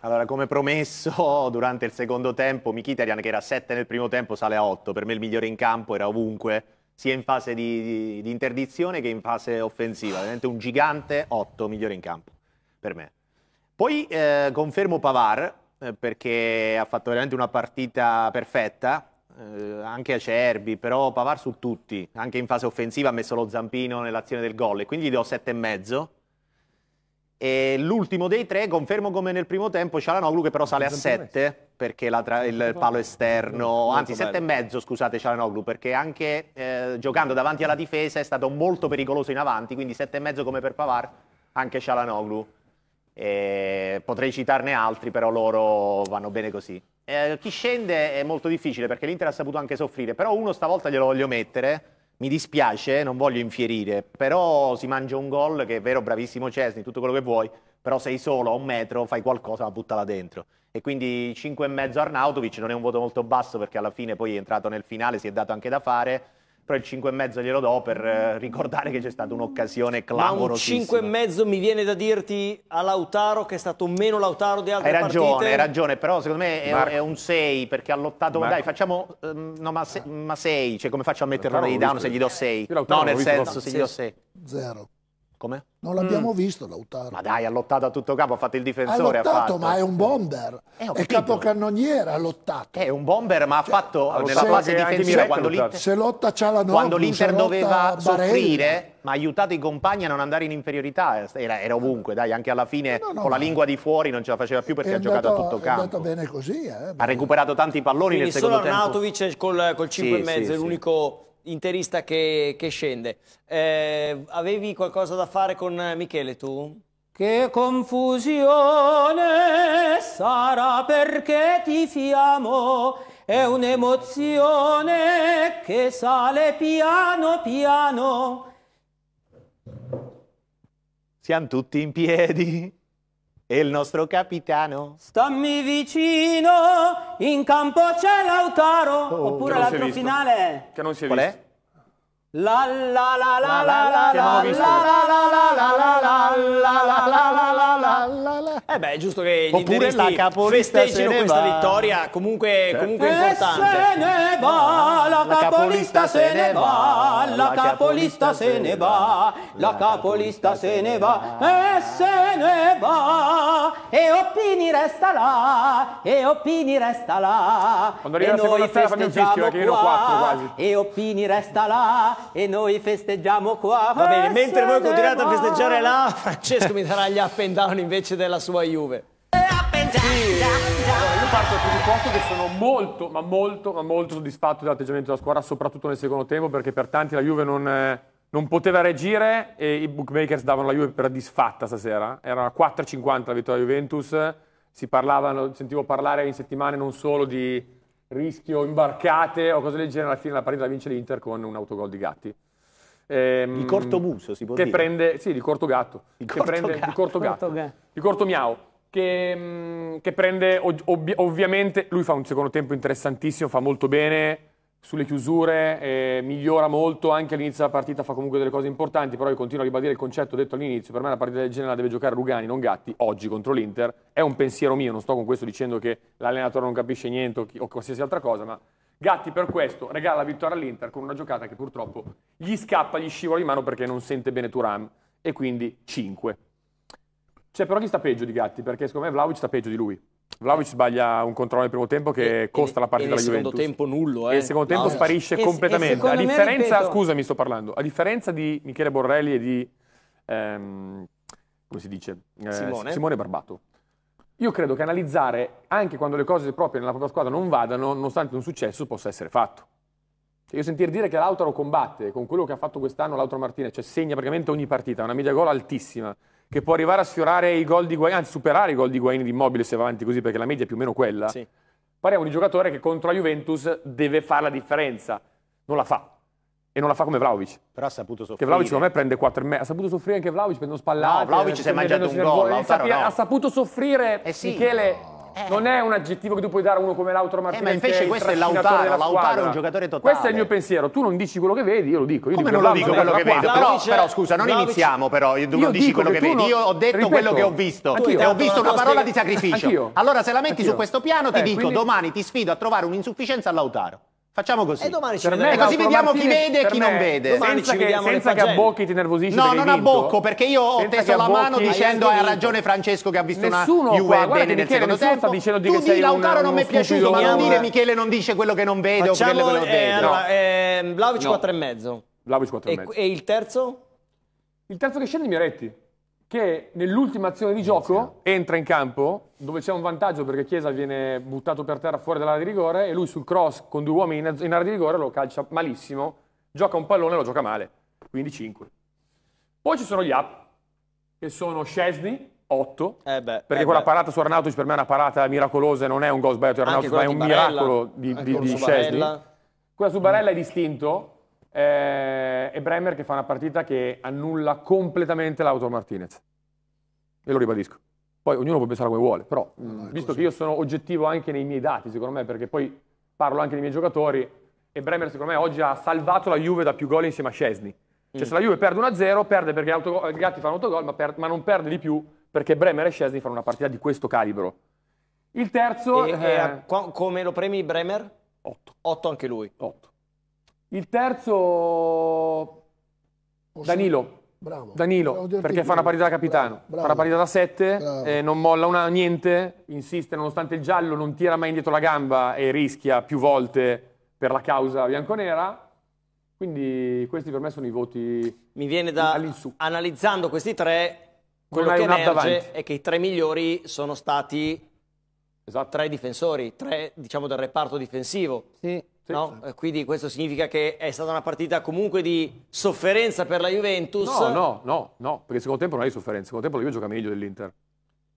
Allora, come promesso, durante il secondo tempo, Mkhitaryan, che era a 7 nel primo tempo, sale a 8. Per me il migliore in campo era ovunque, sia in fase di, di, di interdizione che in fase offensiva. Ovviamente un gigante 8, migliore in campo, per me. Poi eh, confermo Pavar, eh, perché ha fatto veramente una partita perfetta, eh, anche Acerbi, però Pavar su tutti, anche in fase offensiva ha messo lo zampino nell'azione del gol e quindi gli do 7,5. E l'ultimo dei tre, confermo come nel primo tempo, Cialanoglu che però sale a 7 perché il palo esterno, anzi 7,5 scusate Cialanoglu, perché anche eh, giocando davanti alla difesa è stato molto pericoloso in avanti, quindi 7,5 come per Pavar, anche Cialanoglu. Eh, potrei citarne altri, però loro vanno bene così. Eh, chi scende è molto difficile perché l'Inter ha saputo anche soffrire, però uno stavolta glielo voglio mettere. Mi dispiace, non voglio infierire, però si mangia un gol che è vero, bravissimo Cesni, tutto quello che vuoi, però sei solo a un metro, fai qualcosa, ma buttala dentro. E quindi 5,5 Arnautovic non è un voto molto basso perché alla fine poi è entrato nel finale, si è dato anche da fare però il 5,5 glielo do per eh, ricordare che c'è stata un'occasione clamorosissima. Ma un 5,5 mi viene da dirti a Lautaro che è stato meno Lautaro di altre hai ragione, partite. Hai ragione, però secondo me è, è un 6 perché ha lottato, Marco. dai facciamo, ehm, no ma 6, cioè come faccio a metterlo nei down se gli do 6? No, nel senso se gli do 6. 0. Come? Non l'abbiamo mm. visto Lautaro. Ma dai, ha lottato a tutto campo, ha fatto il difensore. Ha lottato, ha ma è un eh, bomber. Eh, è capocannoniere, ha lottato. È un bomber, ma ha cioè, fatto nella fase difensiva quando l'Inter... Se lotta Cialanoglu, Quando l'Inter doveva soffrire, ma ha aiutato i compagni a non andare in inferiorità. Era, era ovunque, dai, anche alla fine no, no, con la lingua di fuori non ce la faceva più perché ha giocato a tutto campo. È andata bene così, eh. Ha recuperato tanti palloni nel secondo tempo. Quindi solo Arnautovic col, col e mezzo, è l'unico interista che, che scende. Eh, avevi qualcosa da fare con Michele tu? Che confusione sarà perché ti fiamo, è un'emozione che sale piano piano. Siamo tutti in piedi. E il nostro capitano. Stammi vicino, in campo c'è Lautaro. Oh, Oppure l'altro finale. Che non si è Qual visto. Qual è? La la la la la la la la la la la la la la la eh beh, è giusto che gli Oppure la capolista festeggino questa va. vittoria comunque, certo. comunque eh, importante. Se ne va, la, capolista se ne va, la capolista se ne va, la capolista se ne va, e se ne va, e Oppini resta là, e Oppini resta là. Quando arriva la seconda sera fammi fischio, che ero 4 quasi. E Oppini resta là, e noi festeggiamo qua. Va bene, eh, mentre voi continuate a festeggiare là, Francesco mi darà gli up and down invece della sua la Juve. Sì, io parto dal presupposto che sono molto, ma molto, ma molto soddisfatto dell'atteggiamento della squadra, soprattutto nel secondo tempo, perché per tanti la Juve non, eh, non poteva reggere e i bookmakers davano la Juve per disfatta stasera. Era 4-50 la vittoria Juventus, si parlavano, sentivo parlare in settimane non solo di rischio imbarcate o cose del genere, alla fine la partita la vince l'Inter con un autogol di Gatti. Ehm, di corto muso si può che dire. Prende, sì, di corto gatto. Di corto, prende, gatto. Di corto gatto. Corto gatto. Di corto miau. Che, mm, che prende, ov- ovviamente, lui fa un secondo tempo interessantissimo, fa molto bene sulle chiusure, eh, migliora molto, anche all'inizio della partita fa comunque delle cose importanti, però io continuo a ribadire il concetto detto all'inizio, per me la partita del genere la deve giocare Rugani, non Gatti, oggi contro l'Inter, è un pensiero mio, non sto con questo dicendo che l'allenatore non capisce niente o, chi, o qualsiasi altra cosa, ma Gatti per questo regala la vittoria all'Inter con una giocata che purtroppo gli scappa, gli scivola di mano perché non sente bene Turam e quindi 5. C'è però chi sta peggio di Gatti perché secondo me Vlaovic sta peggio di lui. Vlaovic sbaglia un controllo nel primo tempo che e, costa e, la partita della Juventus. E il secondo tempo nullo, eh. E il secondo tempo no, sparisce e, completamente. a differenza, ripeto... scusami sto parlando, a differenza di Michele Borrelli e di... Ehm, come si dice? Eh, Simone. Simone Barbato. Io credo che analizzare, anche quando le cose proprie nella propria squadra non vadano, nonostante un successo, possa essere fatto. Cioè, io sentire dire che Lautaro combatte con quello che ha fatto quest'anno Lautaro Martinez, cioè segna praticamente ogni partita, una media gol altissima, che può arrivare a sfiorare i gol di Guaini, anzi superare i gol di Guaini di Immobile se va avanti così, perché la media è più o meno quella. Sì. Parliamo di un giocatore che contro la Juventus deve fare la differenza, non la fa e non la fa come Vlaovic. Però ha saputo soffrire. Che Vlaovic secondo me prende 4 e mezzo. Ha saputo soffrire anche Vlaovic, per non spallare. No, Vlaovic si è mangiato un gol. No. Ha saputo soffrire, eh sì, Michele. No. Eh. Non è un aggettivo che tu puoi dare a uno come Lautaro Martinez. Eh, ma invece questo è Lautaro, Lautaro è un giocatore totale. Questo è il mio pensiero, tu non dici quello che vedi, io lo dico. Io come dico non lo dico quello che vedo? Però, però, scusa, non Vlaovic... iniziamo però, tu non dici quello che, che vedi. Io ho detto ripeto, quello che ho visto e ho visto una parola di sacrificio. Allora se la metti anch'io. su questo piano ti eh, dico quindi... domani ti sfido a trovare un'insufficienza a Lautaro. Facciamo così. E domani ci per me, così vediamo chi vede e chi me, non vede. Domani Senza che, senza che abbocchi ti nervosisci. No, non abbocco perché io ho teso la mano dicendo hai ragione Francesco che ha visto nessuno una Juve bene nel secondo tempo. Sta di tu di Lautaro non mi è piaciuto, ma non dire eh, Michele non dice quello che non vede Facciamo, o quello che non vede. Vlaovic 4,5. Vlaovic 4,5. E il terzo? Il terzo che scende Mioretti che nell'ultima azione di gioco entra in campo dove c'è un vantaggio perché Chiesa viene buttato per terra fuori dall'area di rigore e lui sul cross con due uomini in area di rigore lo calcia malissimo, gioca un pallone e lo gioca male, quindi 5. Poi ci sono gli up, che sono Scesni, 8, eh beh, perché eh quella beh. parata su Arnautovic per me è una parata miracolosa, e non è un gol sbagliato di Arnautovic, ma è un Barella, miracolo di, di, di Scesni. Quella su Barella è distinto, eh, e Bremer che fa una partita che annulla completamente l'auto Martinez. E lo ribadisco. Poi ognuno può pensare come vuole, però allora, visto così. che io sono oggettivo anche nei miei dati, secondo me, perché poi parlo anche dei miei giocatori, e Bremer secondo me oggi ha salvato la Juve da più gol insieme a Scesni. Cioè mm. se la Juve perde 1-0, perde perché autogol, Gatti fanno autogol, ma, per, ma non perde di più perché Bremer e Scesni fanno una partita di questo calibro. Il terzo... E, eh, e a, come lo premi Bremer? 8. 8 anche lui. 8. Il terzo, Danilo. Bravo. Danilo, perché fa una partita da capitano, bravo, bravo. fa una partita da 7, eh, non molla una, niente, insiste nonostante il giallo, non tira mai indietro la gamba e rischia più volte per la causa bianconera. Quindi questi per me sono i voti Mi viene da, analizzando questi tre, quello non che emerge davanti. è che i tre migliori sono stati esatto. tre difensori, tre diciamo del reparto difensivo. Sì. No? Eh, quindi questo significa che è stata una partita comunque di sofferenza per la Juventus. No, no, no, no perché secondo tempo non hai sofferenza, secondo tempo la Juve gioca meglio dell'Inter.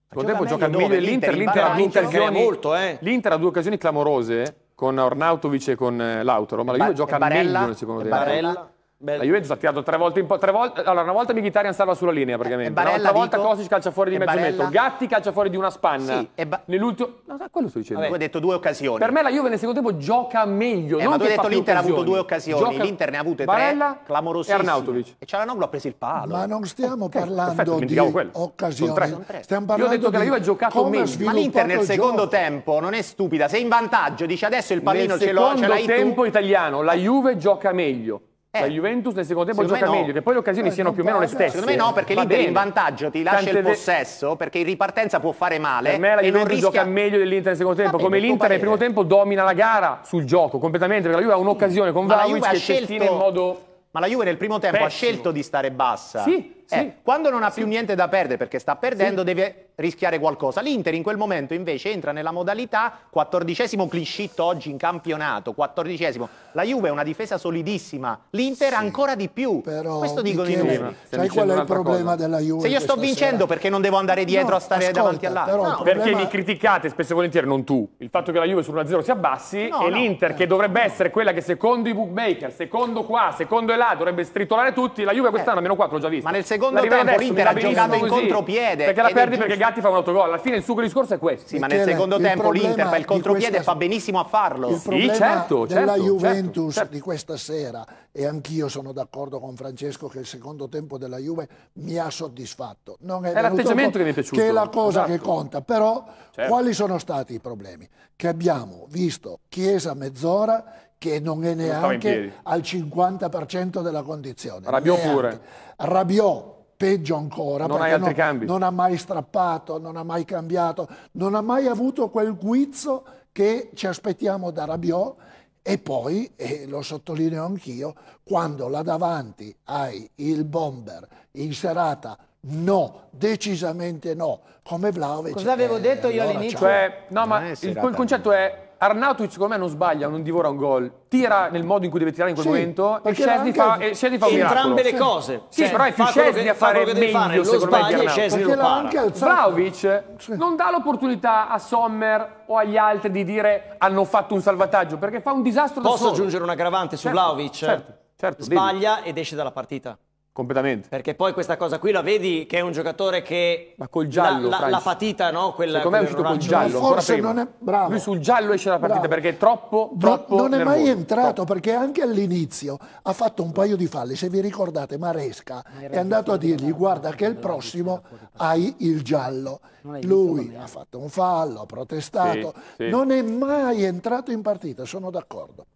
Secondo tempo gioca meglio dell'Inter, l'Inter ha, eh. ha due occasioni clamorose con Ornautovic e con eh, Lautaro, ma la Juve gioca meglio nel secondo tempo. Barella. Bello. La Juventus ha tirato tre volte in po- tre volte. Allora, una volta Mkhitaryan stava sulla linea eh, praticamente. E Barella, una volta Kosic calcia fuori di mezzo Barella. metro. Gatti calcia fuori di una spanna. Sì, ba- Nell'ultimo. No, quello sto dicendo. Vabbè, tu hai detto due occasioni. Per me la Juve nel secondo tempo gioca meglio. Eh, non ma tu hai detto l'Inter ha avuto due occasioni. Gioca... L'Inter ne ha avute Barella, tre. Clamorosissime. E Arnautovic. E Cialanoglu ha preso il palo. Ma non stiamo okay, parlando perfetto, di occasioni. Sono tre. Stiamo parlando Io ho detto che la Juve ha giocato meglio. Ma l'Inter nel secondo tempo non è stupida. Sei in vantaggio, dice adesso il pallino ce l'ho. Nel secondo tempo italiano la Juve gioca meglio eh. La Juventus nel secondo tempo secondo gioca me meglio, no. che poi le occasioni no, siano più o meno le stesse. Secondo me no, perché l'Inter in vantaggio ti lascia Tante il possesso, perché in ripartenza può fare male. Per me la Juventus rischia... gioca meglio dell'Inter nel secondo tempo, bene, come l'Inter nel primo tempo domina la gara sul gioco completamente, perché la Juve ha un'occasione con Vlaovic che scelto... in modo... Ma la Juve nel primo tempo Pessimo. ha scelto di stare bassa. Sì. Eh, sì. quando non ha sì. più niente da perdere perché sta perdendo sì. deve rischiare qualcosa. L'Inter in quel momento invece entra nella modalità 14 esimo sheet oggi in campionato, 14 La Juve è una difesa solidissima, l'Inter ancora di più. Però, Questo dicono i numeri. Sai qual è il problema cosa? della Juve? Se io sto vincendo sera. perché non devo andare dietro no, a stare ascolta, davanti all'altro? No, problema... Perché mi criticate spesso e volentieri, non tu, il fatto che la Juve sull'1-0 si abbassi no, e l'Inter eh, che dovrebbe essere quella che secondo i bookmaker, secondo qua, secondo là, dovrebbe stritolare tutti, la Juve eh. quest'anno eh. a meno 4 l'ho già visto. Ma nel secondo secondo tempo l'Inter ha giocato in contropiede. Perché la perdi perché Gatti fa un autogol. Alla fine il suo discorso è questo. Sì, ma nel secondo tempo l'Inter fa il contropiede e fa benissimo a farlo. sì, certo, della certo, certo, Juventus certo. di questa sera, e anch'io sono d'accordo con Francesco che il secondo tempo della Juve mi ha soddisfatto. Non è, è l'atteggiamento che mi è piaciuto. Che è la cosa esatto. che conta. Però certo. quali sono stati i problemi? Che abbiamo visto Chiesa mezz'ora che non è neanche non al 50% della condizione. Rabiò pure. Rabiò peggio ancora, non, hai altri no, cambi. non ha mai strappato, non ha mai cambiato, non ha mai avuto quel guizzo che ci aspettiamo da Rabiot e poi, e lo sottolineo anch'io, quando là davanti hai il bomber in serata no, decisamente no, come Vlaovic. Cosa avevo eh, detto io all'inizio? Cioè, no, ma il, il concetto è Arnautovic secondo me non sbaglia, non divora un gol, tira nel modo in cui deve tirare in quel sì, momento e Scesni fa, e Scesni fa un miracolo. Entrambe le cose. Sì, cioè, però è più Scesni a fare meglio fare, secondo me di Arnautovic. Vlaovic non dà l'opportunità a Sommer o agli altri di dire hanno fatto un salvataggio perché fa un disastro Posso da solo. Posso aggiungere un aggravante su certo, Vlaovic? Certo, certo. Sbaglia devi. ed esce dalla partita. Completamente. Perché poi questa cosa qui la vedi che è un giocatore che. Ma col giallo. La, la, la patita, no? Quella, Secondo me è uscito col giallo. Forse non è. Bravo. Lui sul giallo esce dalla partita bravo. perché è troppo. troppo non nervoso. è mai entrato troppo. perché anche all'inizio ha fatto un paio di falli. Se vi ricordate, Maresca è andato a dirgli: guarda, che il prossimo hai il giallo. Lui ha fatto un fallo, ha protestato. Sì, sì. Non è mai entrato in partita, sono d'accordo.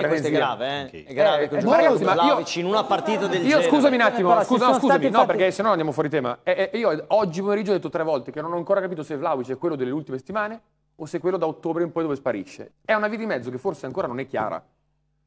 E questo è grave, eh? È grave eh, congiungere eh, ragazzi, Vlaovic in una partita del genere. Io scusami un attimo, eh, scusa, no, scusami, no, perché se no andiamo fuori tema. Eh, eh, io oggi pomeriggio ho detto tre volte che non ho ancora capito se Vlaovic è quello delle ultime settimane o se è quello da ottobre in poi dove sparisce. È una via di mezzo che forse ancora non è chiara.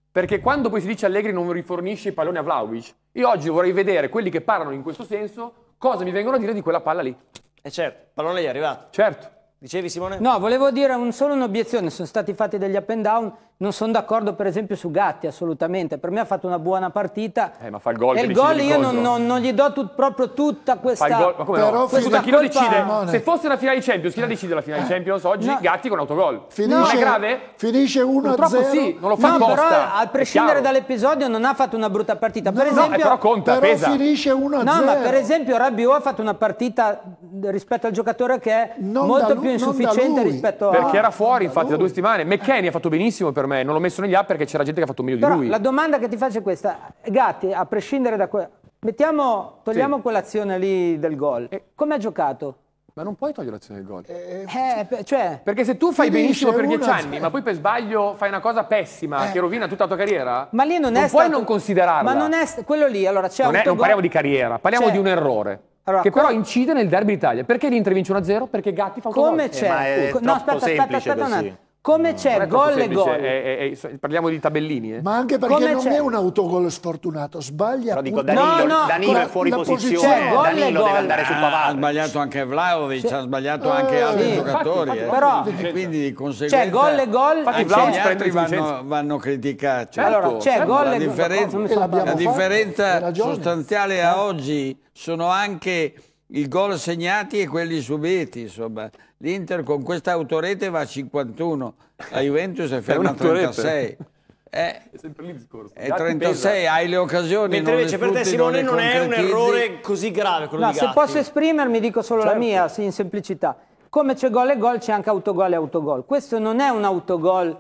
Perché quando poi si dice Allegri non rifornisce i palloni a Vlaovic, io oggi vorrei vedere quelli che parlano in questo senso cosa mi vengono a dire di quella palla lì. E eh, certo, il pallone gli è arrivato. Certo. Dicevi Simone? No, volevo dire un, solo un'obiezione, sono stati fatti degli up and down non sono d'accordo per esempio su Gatti, assolutamente. Per me ha fatto una buona partita. Eh, ma fa il gol. E il gol io non, non, non, gli do tut, proprio tutta questa... Fa il gol, ma come Però no? Scusa, chi lo decide? Se fosse la finale di Champions, chi la decide la finale di eh. Champions oggi? No. Gatti con autogol. Finisce, non è grave? Finisce 1-0. Purtroppo sì, non lo fa no, apposta. però a prescindere dall'episodio non ha fatto una brutta partita. Per no, esempio, no, eh, però conta, però pesa. finisce 1-0. No, ma per esempio Rabiot ha fatto una partita rispetto al giocatore che è non molto più insufficiente rispetto a... Perché era fuori infatti da due settimane. McKenny ha fatto benissimo per me me, non l'ho messo negli app perché c'era gente che ha fatto meglio Però di lui. La domanda che ti faccio è questa, Gatti, a prescindere da quella... togliamo sì. quell'azione lì del gol. E... Eh. Come ha giocato? Ma non puoi togliere l'azione del gol. Eh, eh, eh cioè, perché se tu fai benissimo per dieci anni, ma poi per sbaglio fai una cosa pessima eh. che rovina tutta la tua carriera, ma lì non, non è puoi stato, non considerarla. Ma non è quello lì, allora c'è non, è, non parliamo di carriera, parliamo cioè, di un errore. Allora, che però incide nel derby d'Italia. Perché l'Inter vince 1-0? Perché Gatti fa un Come c'è? Eh, no, aspetta, aspetta, aspetta, aspetta un attimo. Come c'è gol e gol? È, è, è, parliamo di tabellini. Eh. Ma anche perché Come non c'è? è un autogol sfortunato, sbaglia. Però dico, Danilo, no, no, Danilo è fuori posizione, gol Danilo gol. deve andare su Pavard. Ha sbagliato anche Vlaovic, c'è. ha sbagliato anche eh, altri sì, giocatori. Infatti, eh. però, quindi di conseguenza... C'è gol e gol. Infatti Vlaovic prende vanno, vanno criticati. Allora, certo. c'è certo. gol e gol. La differenza sostanziale a eh. oggi sono anche i gol segnati e quelli subiti. Insomma, l'Inter con questa autorete va a 51, la Juventus è ferma a 36. Eh, è sempre lì il discorso. È 36, hai le occasioni. Mentre invece per te Simone non, non è un errore così grave quello no, Se posso esprimermi dico solo certo. la mia, sì, in semplicità. Come c'è gol e gol c'è anche autogol e autogol. Questo non è un autogol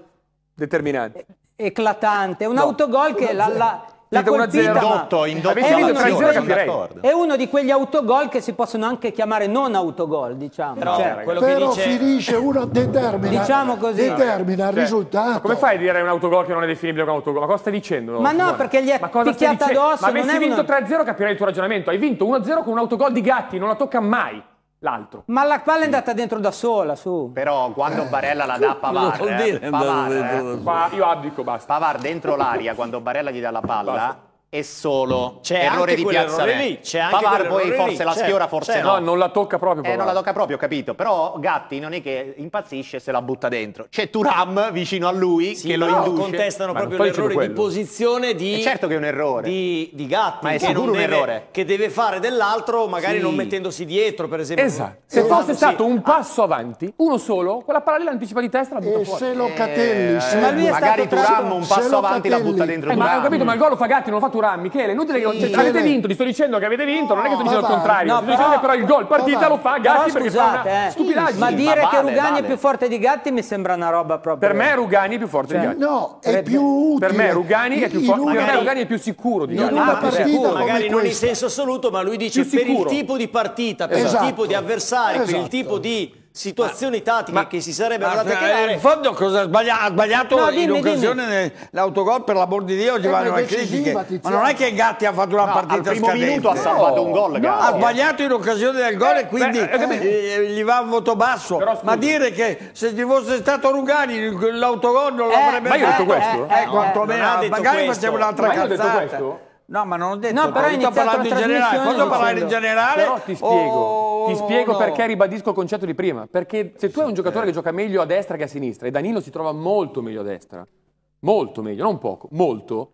determinante. Eclatante, un no. autogol che la, la, la colpita indotto, indotto è, uno è uno di quegli autogol che si possono anche chiamare non autogol diciamo però, cioè, però dice... finisce uno determina, diciamo così. determina il cioè, risultato come fai a dire un autogol che non è definibile come autogol ma cosa stai dicendo ma no perché gli è picchiata addosso ma avessi vinto uno... 3-0 capirei il tuo ragionamento hai vinto 1-0 con un autogol di Gatti non la tocca mai l'altro. Ma la palla è andata dentro da sola, su. Però quando Barella la dà a Pavar, eh, Pavar, eh, io abdico, basta. Pavar dentro l'aria, quando Barella gli dà la palla, basta e solo c'è errore di piazzamento. Lì, c'è anche Pavar poi forse lì, la sfiora, forse no. No, non la tocca proprio. Eh, non la tocca proprio, capito. Però Gatti non è che impazzisce se la butta dentro. C'è Turam vicino a lui sì, che lo induce. contestano ma proprio l'errore di posizione di... È certo che è un errore. Di, di Gatti. Ma è sicuro un deve, errore. Che deve fare dell'altro magari sì. non mettendosi dietro, per esempio. Esatto. Eh, se esatto, fosse stato un ah. passo avanti, uno solo, quella parallela anticipa di testa la butta e eh, fuori. se lo eh, Catelli... magari Turam un passo avanti la butta dentro Turam. Ma ho capito, ma il gol lo fa Gatti, non lo fa Turam. Maturà, Michele, inutile che non c'è. Avete vinto, ti sto dicendo che avete vinto, non è che sto dicendo il contrario. no, Sto dicendo che però il gol partita lo fa Gatti perché fa una eh. stupidaggine. Ma dire che Rugani è più forte di Gatti mi sembra una roba proprio. Per me Rugani è più forte di cioè, Gatti. No, è più utile. Per me Rugani è più forte. Per me Rugani è più sicuro di Gatti. Ah, Magari non in senso assoluto, ma lui dice per il tipo di partita, per il esatto. tipo di avversario, per il tipo esatto. di situazioni ma, tattiche ma, che si sarebbero andate a creare. In fondo cosa ha sbagliato? Ha sbagliato no, dimmi, in occasione dell'autogol per l'amor di Dio vanno le critiche Ma non è che Gatti ha fatto una no, partita al primo scadente. minuto ha salvato no, un gol Ha sbagliato in occasione del gol eh, e quindi beh, eh, eh gli va un voto basso. ma dire che se ci fosse stato Rugani l'autogol non lo eh, avrebbe fatto. Ma io ho detto questo? Eh, eh quantomeno. Magari questo. facciamo un'altra cazzata. No, ma non ho detto. No, però hai iniziato parlando in generale. Posso parlare in generale? Però ti spiego. Oh, ti spiego no. perché ribadisco il concetto di prima. Perché se tu hai un giocatore che gioca meglio a destra che a sinistra, e Danilo si trova molto meglio a destra, molto meglio, non poco, molto,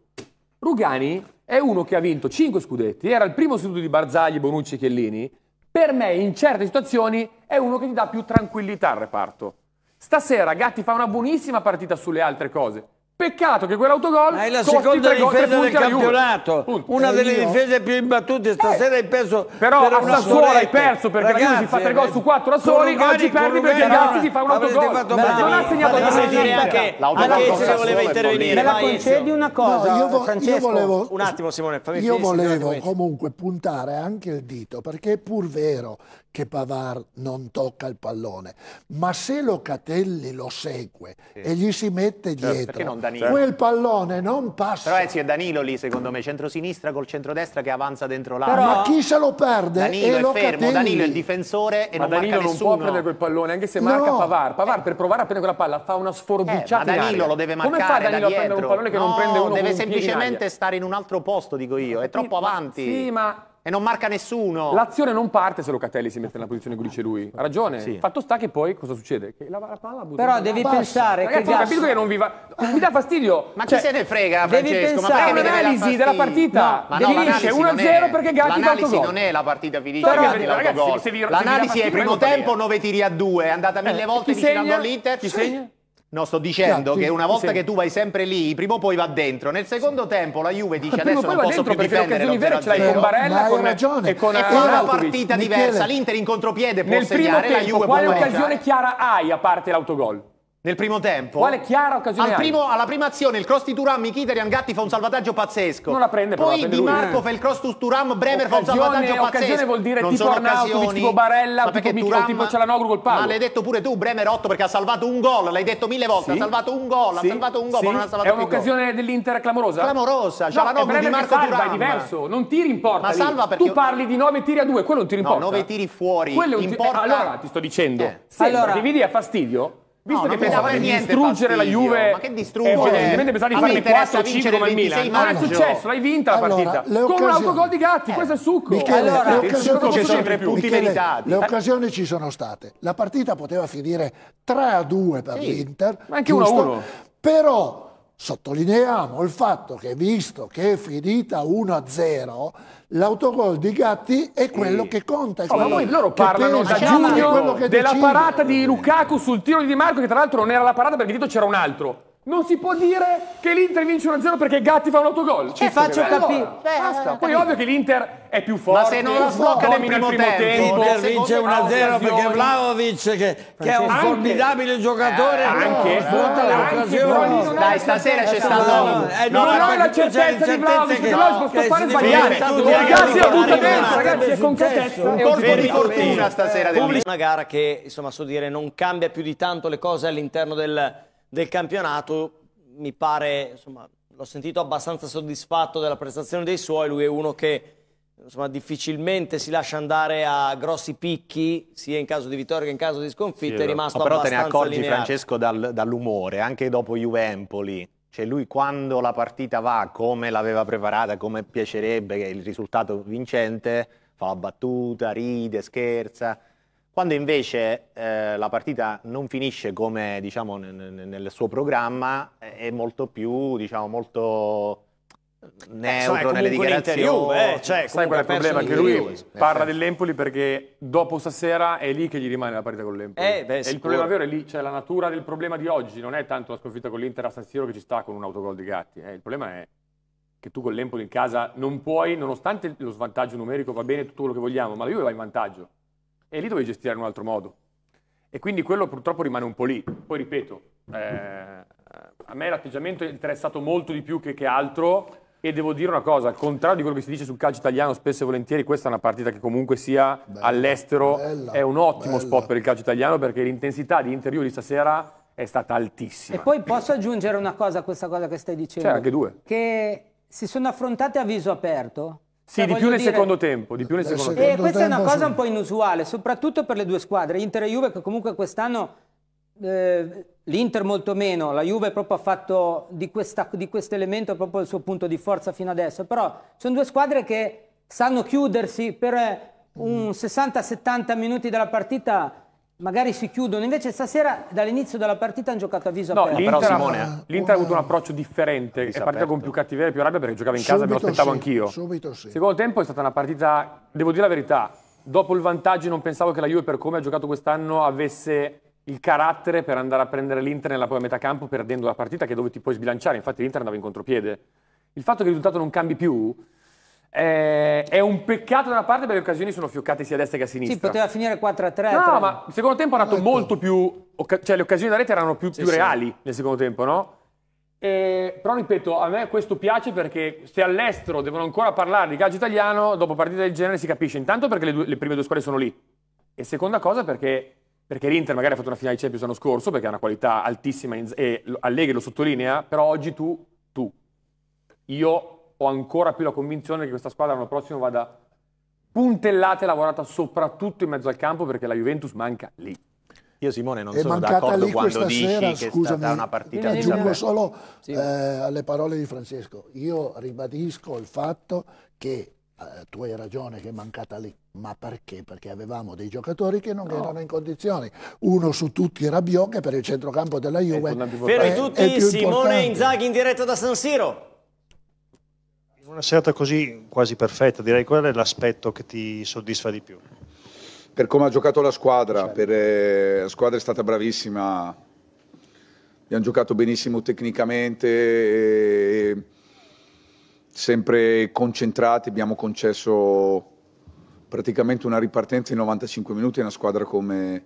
Rugani è uno che ha vinto 5 scudetti, era il primo seduto di Barzagli, Bonucci e Chiellini. Per me, in certe situazioni, è uno che ti dà più tranquillità al reparto. Stasera Gatti fa una buonissima partita sulle altre cose Peccato che quell'autogol è la seconda difesa del campionato. Una delle io? difese più imbattute stasera eh. hai perso Però per a Sassuolo hai perso perché Ragazzi, la Juve si fa tre gol su quattro da soli e oggi perdi perché Gatti si fa un autogol. Non ha segnato la dire anche anche se voleva intervenire. Me la concedi una cosa, no, io vo Francesco. Io volevo, un attimo Simone, fammi Io volevo comunque puntare anche il dito perché è pur vero che Pavar non tocca il pallone, ma se Locatelli lo segue e gli si mette certo, dietro Danilo. Poi il pallone non passa. Però eh, sì, è Danilo lì, secondo me, centrosinistra col centrodestra che avanza dentro l'area. Ma chi se lo perde? Danilo è Locatelli. fermo, Danilo è il difensore e ma non Danilo non può prendere quel pallone, anche se marca no. Pavar. Pavar per provare a prendere quella palla fa una sforbiciata eh, ma Danilo lo deve marcare Come fa Danilo a prendere un pallone che no, non prende uno deve semplicemente stare in un altro posto, dico io, è troppo avanti. Sì, ma e non marca nessuno. L'azione non parte se Locatelli si mette nella posizione che dice lui. Ha ragione. Sì. Fatto sta che poi cosa succede? Che la, la palla butta. Però devi bassa. pensare Ragazzi, che ho capito che non vi va. Mi dà fastidio. Ma cioè, chi se ne frega, Francesco? Devi pensare ma all'analisi della partita. No, no finisce 1-0 perché Gatti ha fatto gol. non è la partita finita. L'analisi è il primo tempo 9 tiri a 2, è andata mille eh, volte vicino all'Inter. Ci segna? No, sto dicendo sì, che una volta sì. che tu vai sempre lì, prima o poi va dentro. Nel secondo sì. tempo la Juve dice adesso non posso più difendere lo 0 ce l'hai con Barella con, ragione. e con, e con una partita diversa. L'Inter in contropiede può Nel segnare, primo tempo, la Juve quale occasione chiara hai a parte l'autogol? Nel primo tempo. Quale chiara occasione? Al primo, alla prima azione, il cross di Turam, Mkhitaryan Gatti fa un salvataggio pazzesco. Non la prende però, Poi la prende Di Marco lui. Eh. fa il cross to Turam, Bremer occasione, fa un salvataggio occasione pazzesco. Occasione vuol dire non tipo Arnautovic, tipo Barella, ma tipo, Turam, tipo Cialanoglu col palo. Ma l'hai detto pure tu, Bremer 8 perché ha salvato un gol, l'hai detto mille volte, sì. ha salvato un gol, sì. ha salvato un gol, sì. ma non ha salvato È un'occasione dell'Inter clamorosa? Clamorosa, Cialanoglu, no, Di Marco salva, Turam. è diverso, non tiri in porta. Ma salva perché... Tu parli di 9 tiri a 2, quello non tiri in porta. No, 9 tiri fuori, in porta... Allora, ti sto dicendo, eh. se dividi a fastidio... Visto no, che pensavate di distruggere fastidio. la Juve, ma che distruggere? Evidentemente pensate di farne 4 5 come il Milan. Non è successo, l'hai vinta la partita. con un autogol di Gatti, eh. questo è il succo. Michele, allora, le occasioni ci sono tre punti meritati. Le occasioni ci sono state. La partita poteva finire 3 a 2 per sì, l'Inter. Ma anche 1 a 1. Però Sottolineiamo il fatto che visto che è finita 1-0, l'autogol di Gatti è quello sì. che conta. Oh, ma poi loro parlano da giugno della decide. parata di Lukaku sul tiro di Di Marco, che tra l'altro non era la parata perché dietro c'era un altro. Non si può dire che l'Inter vince 1-0 perché Gatti fa un autogol. Ci certo faccio eh. capire. Allora, eh, basta. Poi è ovvio che l'Inter è più forte. Ma se non la sblocca nel primo, tempo, tempo l'Inter vince 1-0 perché Vlaovic che, che, è un anche, formidabile giocatore eh, anche svuota eh, l'occasione. Dai, stasera c'è stato no, no, eh, non ho la certezza di Vlaovic, che Vlaovic può scappare sbagliare. Ragazzi, è butta dentro, ragazzi, è concretezza. È un colpo di fortuna stasera Una gara che, insomma, so dire, non cambia più di tanto le cose all'interno del del campionato, mi pare, insomma, l'ho sentito abbastanza soddisfatto della prestazione dei suoi, lui è uno che insomma, difficilmente si lascia andare a grossi picchi, sia in caso di vittoria che in caso di sconfitta, sì, è rimasto no, però abbastanza Però te ne accorgi, lineare. Francesco, dal, dall'umore, anche dopo Juve-Empoli. Cioè lui quando la partita va come l'aveva preparata, come piacerebbe, che il risultato vincente, fa la battuta, ride, scherza quando invece eh, la partita non finisce come diciamo, nel suo programma, eh, è molto più, diciamo, molto eh, eh, neutro eh, nelle dichiarazioni. Eh, cioè, Sai qual è il problema? Che lui parla dell'Empoli perché dopo stasera è lì che gli rimane la partita con l'Empoli. Eh, beh, e il problema vero è lì, cioè la natura del problema di oggi non è tanto la sconfitta con l'Inter a San Siro che ci sta con un autogol di Gatti. il problema è che tu con l'Empoli in casa non puoi, nonostante lo svantaggio numerico va bene tutto quello che vogliamo, ma la Juve va in vantaggio e lì dovevi gestire in un altro modo. E quindi quello purtroppo rimane un po' lì. Poi ripeto, eh, a me l'atteggiamento è interessato molto di più che, che altro. E devo dire una cosa, al contrario di quello che si dice sul calcio italiano, spesso e volentieri questa è una partita che comunque sia bella, all'estero bella, è un ottimo bella. spot per il calcio italiano perché l'intensità di Inter Juve stasera è stata altissima. E poi posso aggiungere una cosa a questa cosa che stai dicendo? C'è anche due. Che si sono affrontate a viso aperto sì, eh, di più nel dire... secondo tempo. Di più nel secondo eh, secondo tempo. questa è una cosa un po' inusuale, soprattutto per le due squadre. Inter e Juve che comunque quest'anno, eh, l'Inter molto meno, la Juve proprio ha fatto di questo elemento proprio il suo punto di forza fino adesso. Però sono due squadre che sanno chiudersi per un 60-70 minuti della partita magari si chiudono. Invece stasera dall'inizio della partita hanno giocato a viso no, aperto. L'Inter, eh. Simone, l'Inter ha avuto un eh, approccio differente, è partita con più cattiveria e più rabbia perché giocava in casa subito me lo aspettavo sì, anch'io. Subito sì. Secondo tempo è stata una partita, devo dire la verità, dopo il vantaggio non pensavo che la Juve per come ha giocato quest'anno avesse il carattere per andare a prendere l'Inter nella propria metà campo perdendo la partita che dove ti puoi sbilanciare, infatti l'Inter andava in contropiede. Il fatto che il risultato non cambi più eh, è un peccato da una parte perché le occasioni sono fioccate sia a destra che a sinistra. Sì, poteva finire 4 3. No, 3. ma il secondo tempo è andato molto più. cioè, le occasioni da rete erano più, sì, più reali nel secondo tempo, no? E, però ripeto, a me questo piace perché se all'estero devono ancora parlare di calcio italiano, dopo partite del genere si capisce. Intanto perché le, due, le prime due squadre sono lì. E seconda cosa perché, perché l'Inter magari ha fatto una finale di Champions l'anno scorso perché ha una qualità altissima in, e Allegri lo sottolinea, però oggi tu, tu, io ho ancora più la convinzione che questa squadra l'anno prossimo vada puntellata e lavorata soprattutto in mezzo al campo perché la Juventus manca lì. Io Simone non è sono d'accordo quando dici sera, che scusami, è stata una partita di Aggiungo solo sì. eh, alle parole di Francesco. Io ribadisco il fatto che eh, tu hai ragione che è mancata lì, ma perché? Perché avevamo dei giocatori che non no. erano in condizioni. Uno su tutti Rabiot che per il centrocampo della Juve. Fermi tutti, Simone Inzaghi in diretta da San Siro una serata così quasi perfetta, direi qual è l'aspetto che ti soddisfa di più? Per come ha giocato la squadra, certo. per, eh, la squadra è stata bravissima, abbiamo giocato benissimo tecnicamente, e, eh, sempre concentrati, abbiamo concesso praticamente una ripartenza in 95 minuti a una squadra come,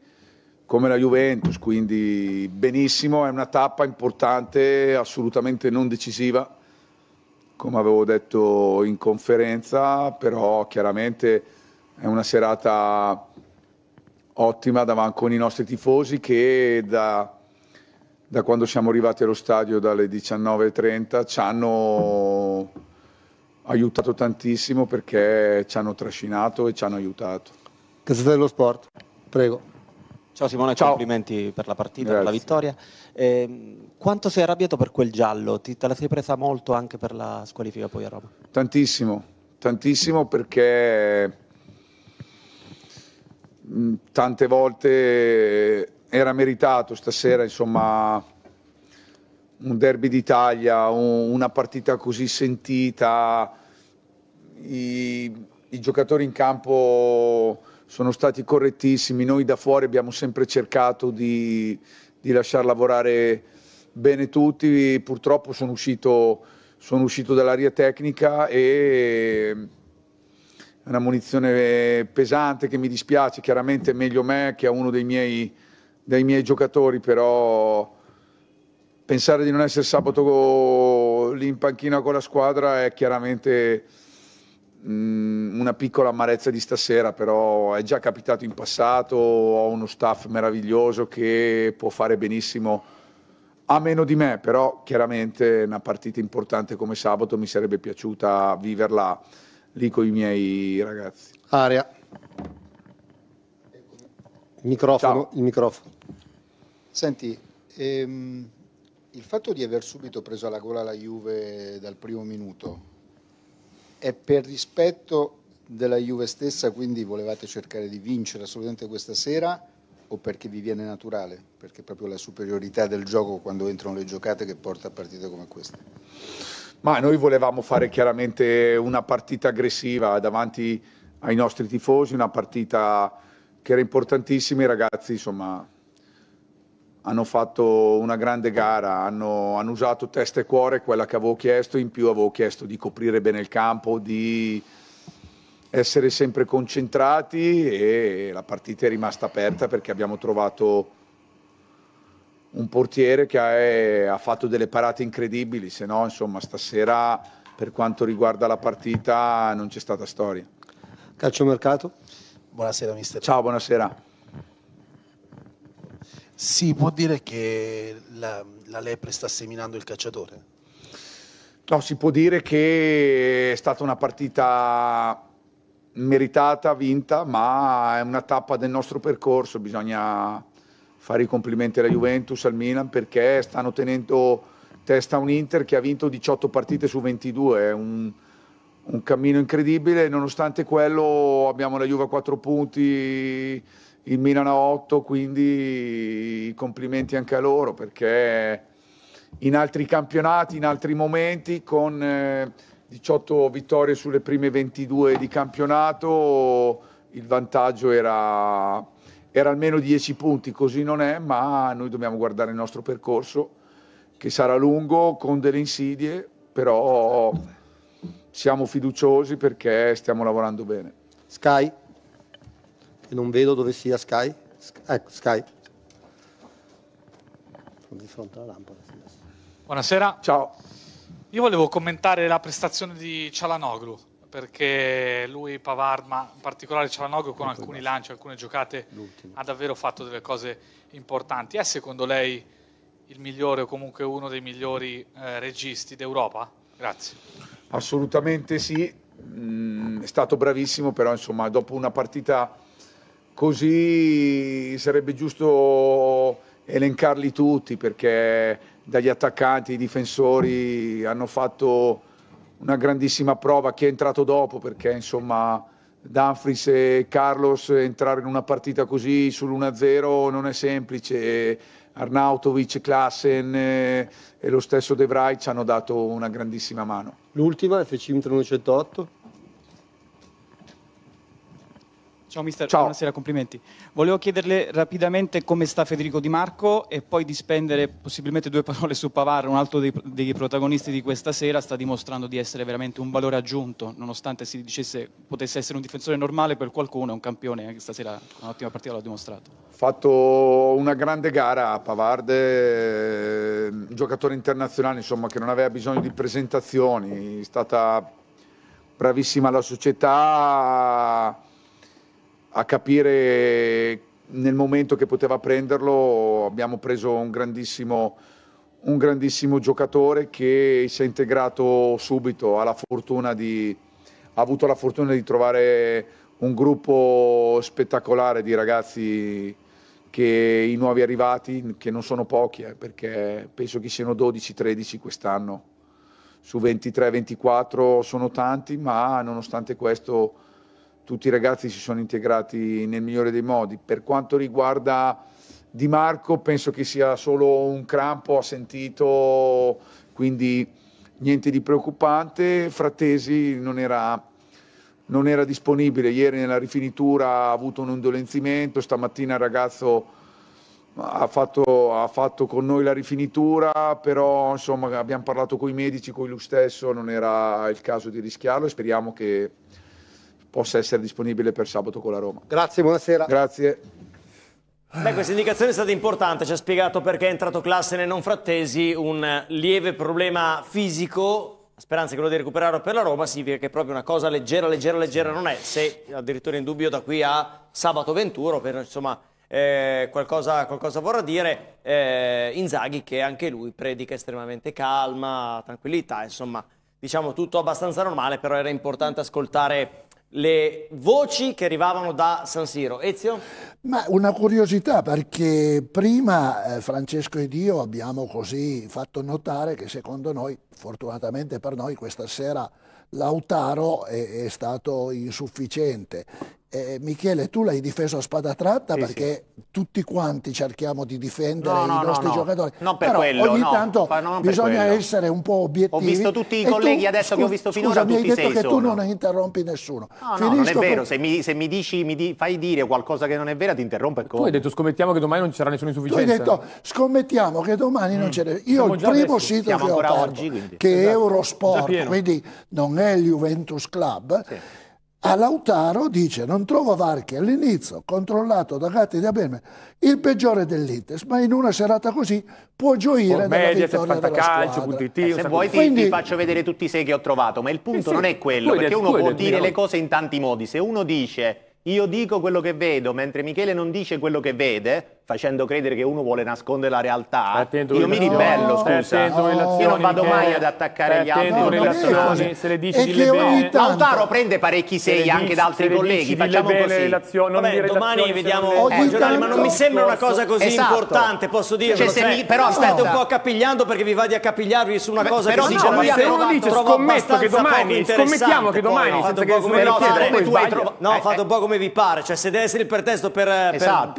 come la Juventus, quindi benissimo, è una tappa importante, assolutamente non decisiva come avevo detto in conferenza, però chiaramente è una serata ottima davanti con i nostri tifosi che da, da quando siamo arrivati allo stadio dalle 19.30 ci hanno aiutato tantissimo perché ci hanno trascinato e ci hanno aiutato. Cazzate dello sport, prego. Ciao Simone, Ciao. complimenti per la partita, Grazie. per la vittoria. Eh, quanto sei arrabbiato per quel giallo? Ti, te la sei presa molto anche per la squalifica poi a Roma? Tantissimo, tantissimo perché mm, tante volte era meritato stasera, insomma, un derby d'Italia, un, una partita così sentita, i, i giocatori in campo sono stati correttissimi, noi da fuori abbiamo sempre cercato di, di lasciar lavorare bene tutti, purtroppo sono uscito, sono uscito dall'aria tecnica e è una munizione pesante che mi dispiace, chiaramente meglio me che a uno dei miei, dei miei giocatori, però pensare di non essere sabato lì in panchina con la squadra è chiaramente Mm, una piccola amarezza di stasera, però è già capitato in passato, ho uno staff meraviglioso che può fare benissimo a meno di me, però chiaramente una partita importante come sabato mi sarebbe piaciuta viverla lì con i miei ragazzi. Aria. Il microfono. Il microfono. Senti, ehm, il fatto di aver subito preso alla gola la Juve dal primo minuto, è per rispetto della Juve stessa, quindi volevate cercare di vincere assolutamente questa sera o perché vi viene naturale? Perché proprio la superiorità del gioco quando entrano le giocate che porta a partite come questa? Ma noi volevamo fare chiaramente una partita aggressiva davanti ai nostri tifosi, una partita che era importantissima, i ragazzi insomma hanno fatto una grande gara, hanno, hanno, usato testa e cuore quella che avevo chiesto, in più avevo chiesto di coprire bene il campo, di essere sempre concentrati e la partita è rimasta aperta perché abbiamo trovato un portiere che è, ha fatto delle parate incredibili, se no insomma stasera per quanto riguarda la partita non c'è stata storia. Calcio mercato? Buonasera mister. Ciao, buonasera. Si può dire che la, la Lepre sta seminando il cacciatore? No, si può dire che è stata una partita meritata, vinta, ma è una tappa del nostro percorso. Bisogna fare i complimenti alla Juventus, al Milan, perché stanno tenendo testa un Inter che ha vinto 18 partite su 22. È un, un cammino incredibile. Nonostante quello abbiamo la Juve a 4 punti il Milan a 8, quindi complimenti anche a loro perché in altri campionati, in altri momenti, con 18 eh, vittorie sulle prime 22 di campionato, il vantaggio era, era almeno 10 punti, così non è, ma noi dobbiamo guardare il nostro percorso che sarà lungo con delle insidie, però siamo fiduciosi perché stiamo lavorando bene. Sky? e non vedo dove sia Sky. Ecco, Sky. Sono di fronte alla lampada. Buonasera. Ciao. Io volevo commentare la prestazione di Cialanoglu, perché lui, Pavard, ma in particolare Cialanoglu con ecco alcuni lanci, alcune giocate, ha davvero fatto delle cose importanti. È secondo lei il migliore o comunque uno dei migliori eh, registi d'Europa? Grazie. Assolutamente sì, mm, è stato bravissimo, però insomma dopo una partita Così sarebbe giusto elencarli tutti perché dagli attaccanti i difensori hanno fatto una grandissima prova chi è entrato dopo perché insomma Danfris e Carlos entrare in una partita così sull'1-0 non è semplice Arnautovic, Klassen eh, e lo stesso De Vrij ci hanno dato una grandissima mano. L'ultima FC 1908 Ciao mister, Ciao. buonasera, complimenti. Volevo chiederle rapidamente come sta Federico Di Marco e poi di spendere possibilmente due parole su Pavar, un altro dei, dei, protagonisti di questa sera, sta dimostrando di essere veramente un valore aggiunto, nonostante si dicesse potesse essere un difensore normale per qualcuno, è un campione, anche stasera un'ottima partita l'ha dimostrato. Ha Fatto una grande gara a Pavard, eh, un giocatore internazionale insomma, che non aveva bisogno di presentazioni, è stata bravissima la società a capire nel momento che poteva prenderlo abbiamo preso un grandissimo, un grandissimo giocatore che si è integrato subito, ha, di, ha avuto la fortuna di trovare un gruppo spettacolare di ragazzi che i nuovi arrivati, che non sono pochi, eh, perché penso che siano 12-13 quest'anno, su 23-24 sono tanti, ma nonostante questo tutti i ragazzi si sono integrati nel migliore dei modi. Per quanto riguarda Di Marco, penso che sia solo un crampo, ha sentito, quindi niente di preoccupante. Frattesi non era, non era disponibile, ieri nella rifinitura ha avuto un indolenzimento, stamattina il ragazzo... Ha fatto, ha fatto, con noi la rifinitura, però insomma abbiamo parlato con i medici, con lui stesso, non era il caso di rischiarlo e speriamo che possa essere disponibile per sabato con la Roma. Grazie, buonasera. Grazie. Beh, questa indicazione è stata importante, ci ha spiegato perché è entrato classe nei non Frattesi, un lieve problema fisico, speranza che lo di recuperare per la Roma, significa che è proprio una cosa leggera, leggera, leggera non è, se addirittura in dubbio da qui a sabato 21, per insomma eh, qualcosa, qualcosa, vorrà dire, eh, Inzaghi che anche lui predica estremamente calma, tranquillità, insomma diciamo tutto abbastanza normale, però era importante ascoltare le voci che arrivavano da San Siro. Ezio? Ma una curiosità perché prima eh, Francesco ed io abbiamo così fatto notare che secondo noi, fortunatamente per noi, questa sera Lautaro è, è stato insufficiente eh, Michele, tu l'hai difeso a spada tratta sì, perché sì. tutti quanti cerchiamo di difendere no, no, i nostri no, giocatori. Non per Però quello, ogni tanto bisogna quello. essere un po' obiettivi. Ho visto tutti i colleghi tu, adesso che ho visto finora. Scusa, mi hai detto che sono. tu non interrompi nessuno. No, Finisco non è vero. Per... Se, mi, se mi, dici, mi di... fai dire qualcosa che non è vera, ti interrompo Tu hai detto scommettiamo che domani non ci sarà nessuno insufficiente. Tu hai detto scommettiamo che domani mm. non c'è. Io il primo adesso. sito che ho aperto, oggi, che è esatto, Eurosport, quindi non è il Juventus Club a Lautaro dice non trovo Varchi all'inizio, controllato da Gatti di Abelme, il peggiore dell'Intes, ma in una serata così può gioire Media, se vittoria della calcio, BTT, eh, se vuoi ti, Quindi... ti, faccio vedere tutti i sei che ho trovato, ma il punto sì, non è quello, perché uno può dire le cose in tanti modi. Se uno dice io dico quello che vedo, mentre Michele non dice quello che vede, facendo credere che uno vuole nascondere la realtà, attento, io mi ribello, no, scusa. No, io non vado mai ad attaccare gli altri. No, relazioni, se le dici dille bene. Lautaro prende parecchi sei se dici, anche da altri colleghi, facciamo così. Relazio- Vabbè, domani vediamo eh, giornali, ma non mi sembra una cosa così esatto. importante, posso dirlo. Cioè, cioè, però no. state un po' accapigliando perché vi va di accapigliarvi su una cosa però, che però no, se uno dice scommetto che domani, scommettiamo che domani, però eh, fate un po' come vi pare, cioè se deve essere il pretesto per per esatto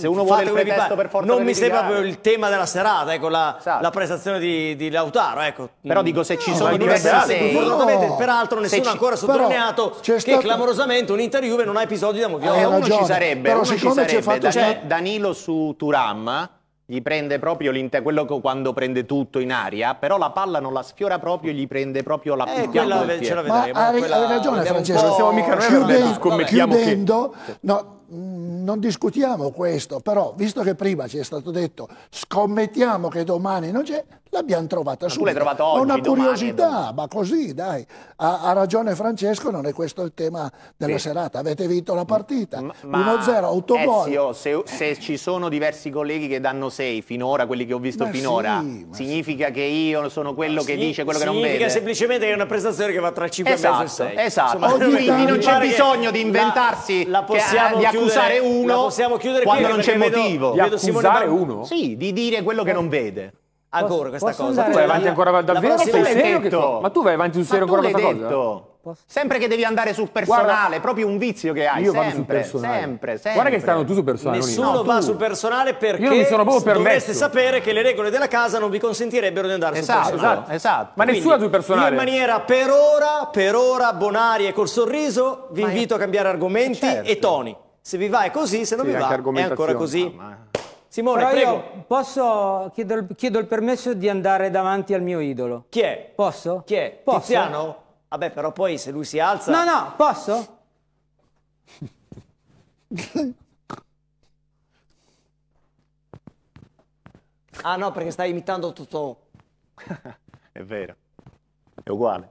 se uno vuole il pretesto per forza Non mi sembra proprio il tema della serata, ecco, la, esatto. la prestazione di, di, Lautaro, ecco. Però dico, se ci no, sono diverse serate, fortunatamente, no. peraltro, nessuno ha ancora sottolineato che stato... clamorosamente un Inter non ha episodi da moviola. Eh, uno ci sarebbe, però uno ci sarebbe. Fatto... Dan Danilo su Turam gli prende proprio quello quando prende tutto in aria, però la palla non la sfiora proprio, gli prende proprio la eh, quella ce la vedremo. Ma hai, quella... hai ragione Francesco, non siamo mica noi scommettiamo chiudendo, che... no, Mm, non discutiamo questo, però visto che prima ci è stato detto scommettiamo che domani non c'è, L'abbiamo trovata ma subito. Tu l'hai trovata oggi, Una curiosità, domani. ma così dai. Ha, ha, ragione Francesco, non è questo il tema della sì. serata. Avete vinto la partita. 1-0, autogol. Ezio, se, se ci sono diversi colleghi che danno 6 finora, quelli che ho visto ma finora, sì, significa sì. che io sono quello che dice quello che non vede? Significa semplicemente che è una prestazione che va tra 5 esatto, e 6. Esatto, Insomma, Oggi non c'è bisogno di inventarsi, la, la possiamo che, di accusare chiudere, uno possiamo chiudere quando non c'è motivo. Vedo, di accusare uno? Sì, di dire quello che eh. non vede ancora questa cosa. Tu vai avanti ancora davvero sul serio? Ma tu vai avanti sul serio ancora questa cosa? Posso? Sempre che devi andare sul personale, Guarda, proprio un vizio che hai. Io sempre, vado sul personale. Sempre, sempre. Guarda che stanno tu sul personale. Nessuno no, va sul personale perché io mi sono proprio permesso. dovreste sapere che le regole della casa non vi consentirebbero di andare esatto, sul personale. Esatto, esatto. Ma Quindi, nessuno sul personale. In maniera per ora, per ora, bonaria e col sorriso, vi Ma invito io... a cambiare eh, argomenti certo. e toni. Se vi va è così, se non sì, vi va è ancora così. Ah, Simone, Però prego. Io posso, chiedo, chiedo, il permesso di andare davanti al mio idolo. Chi è? Posso? Chi è? Posso? Tiziano? Vabbè, però poi se lui si alza... No, no, posso? ah no, perché stai imitando tutto... è vero, è uguale.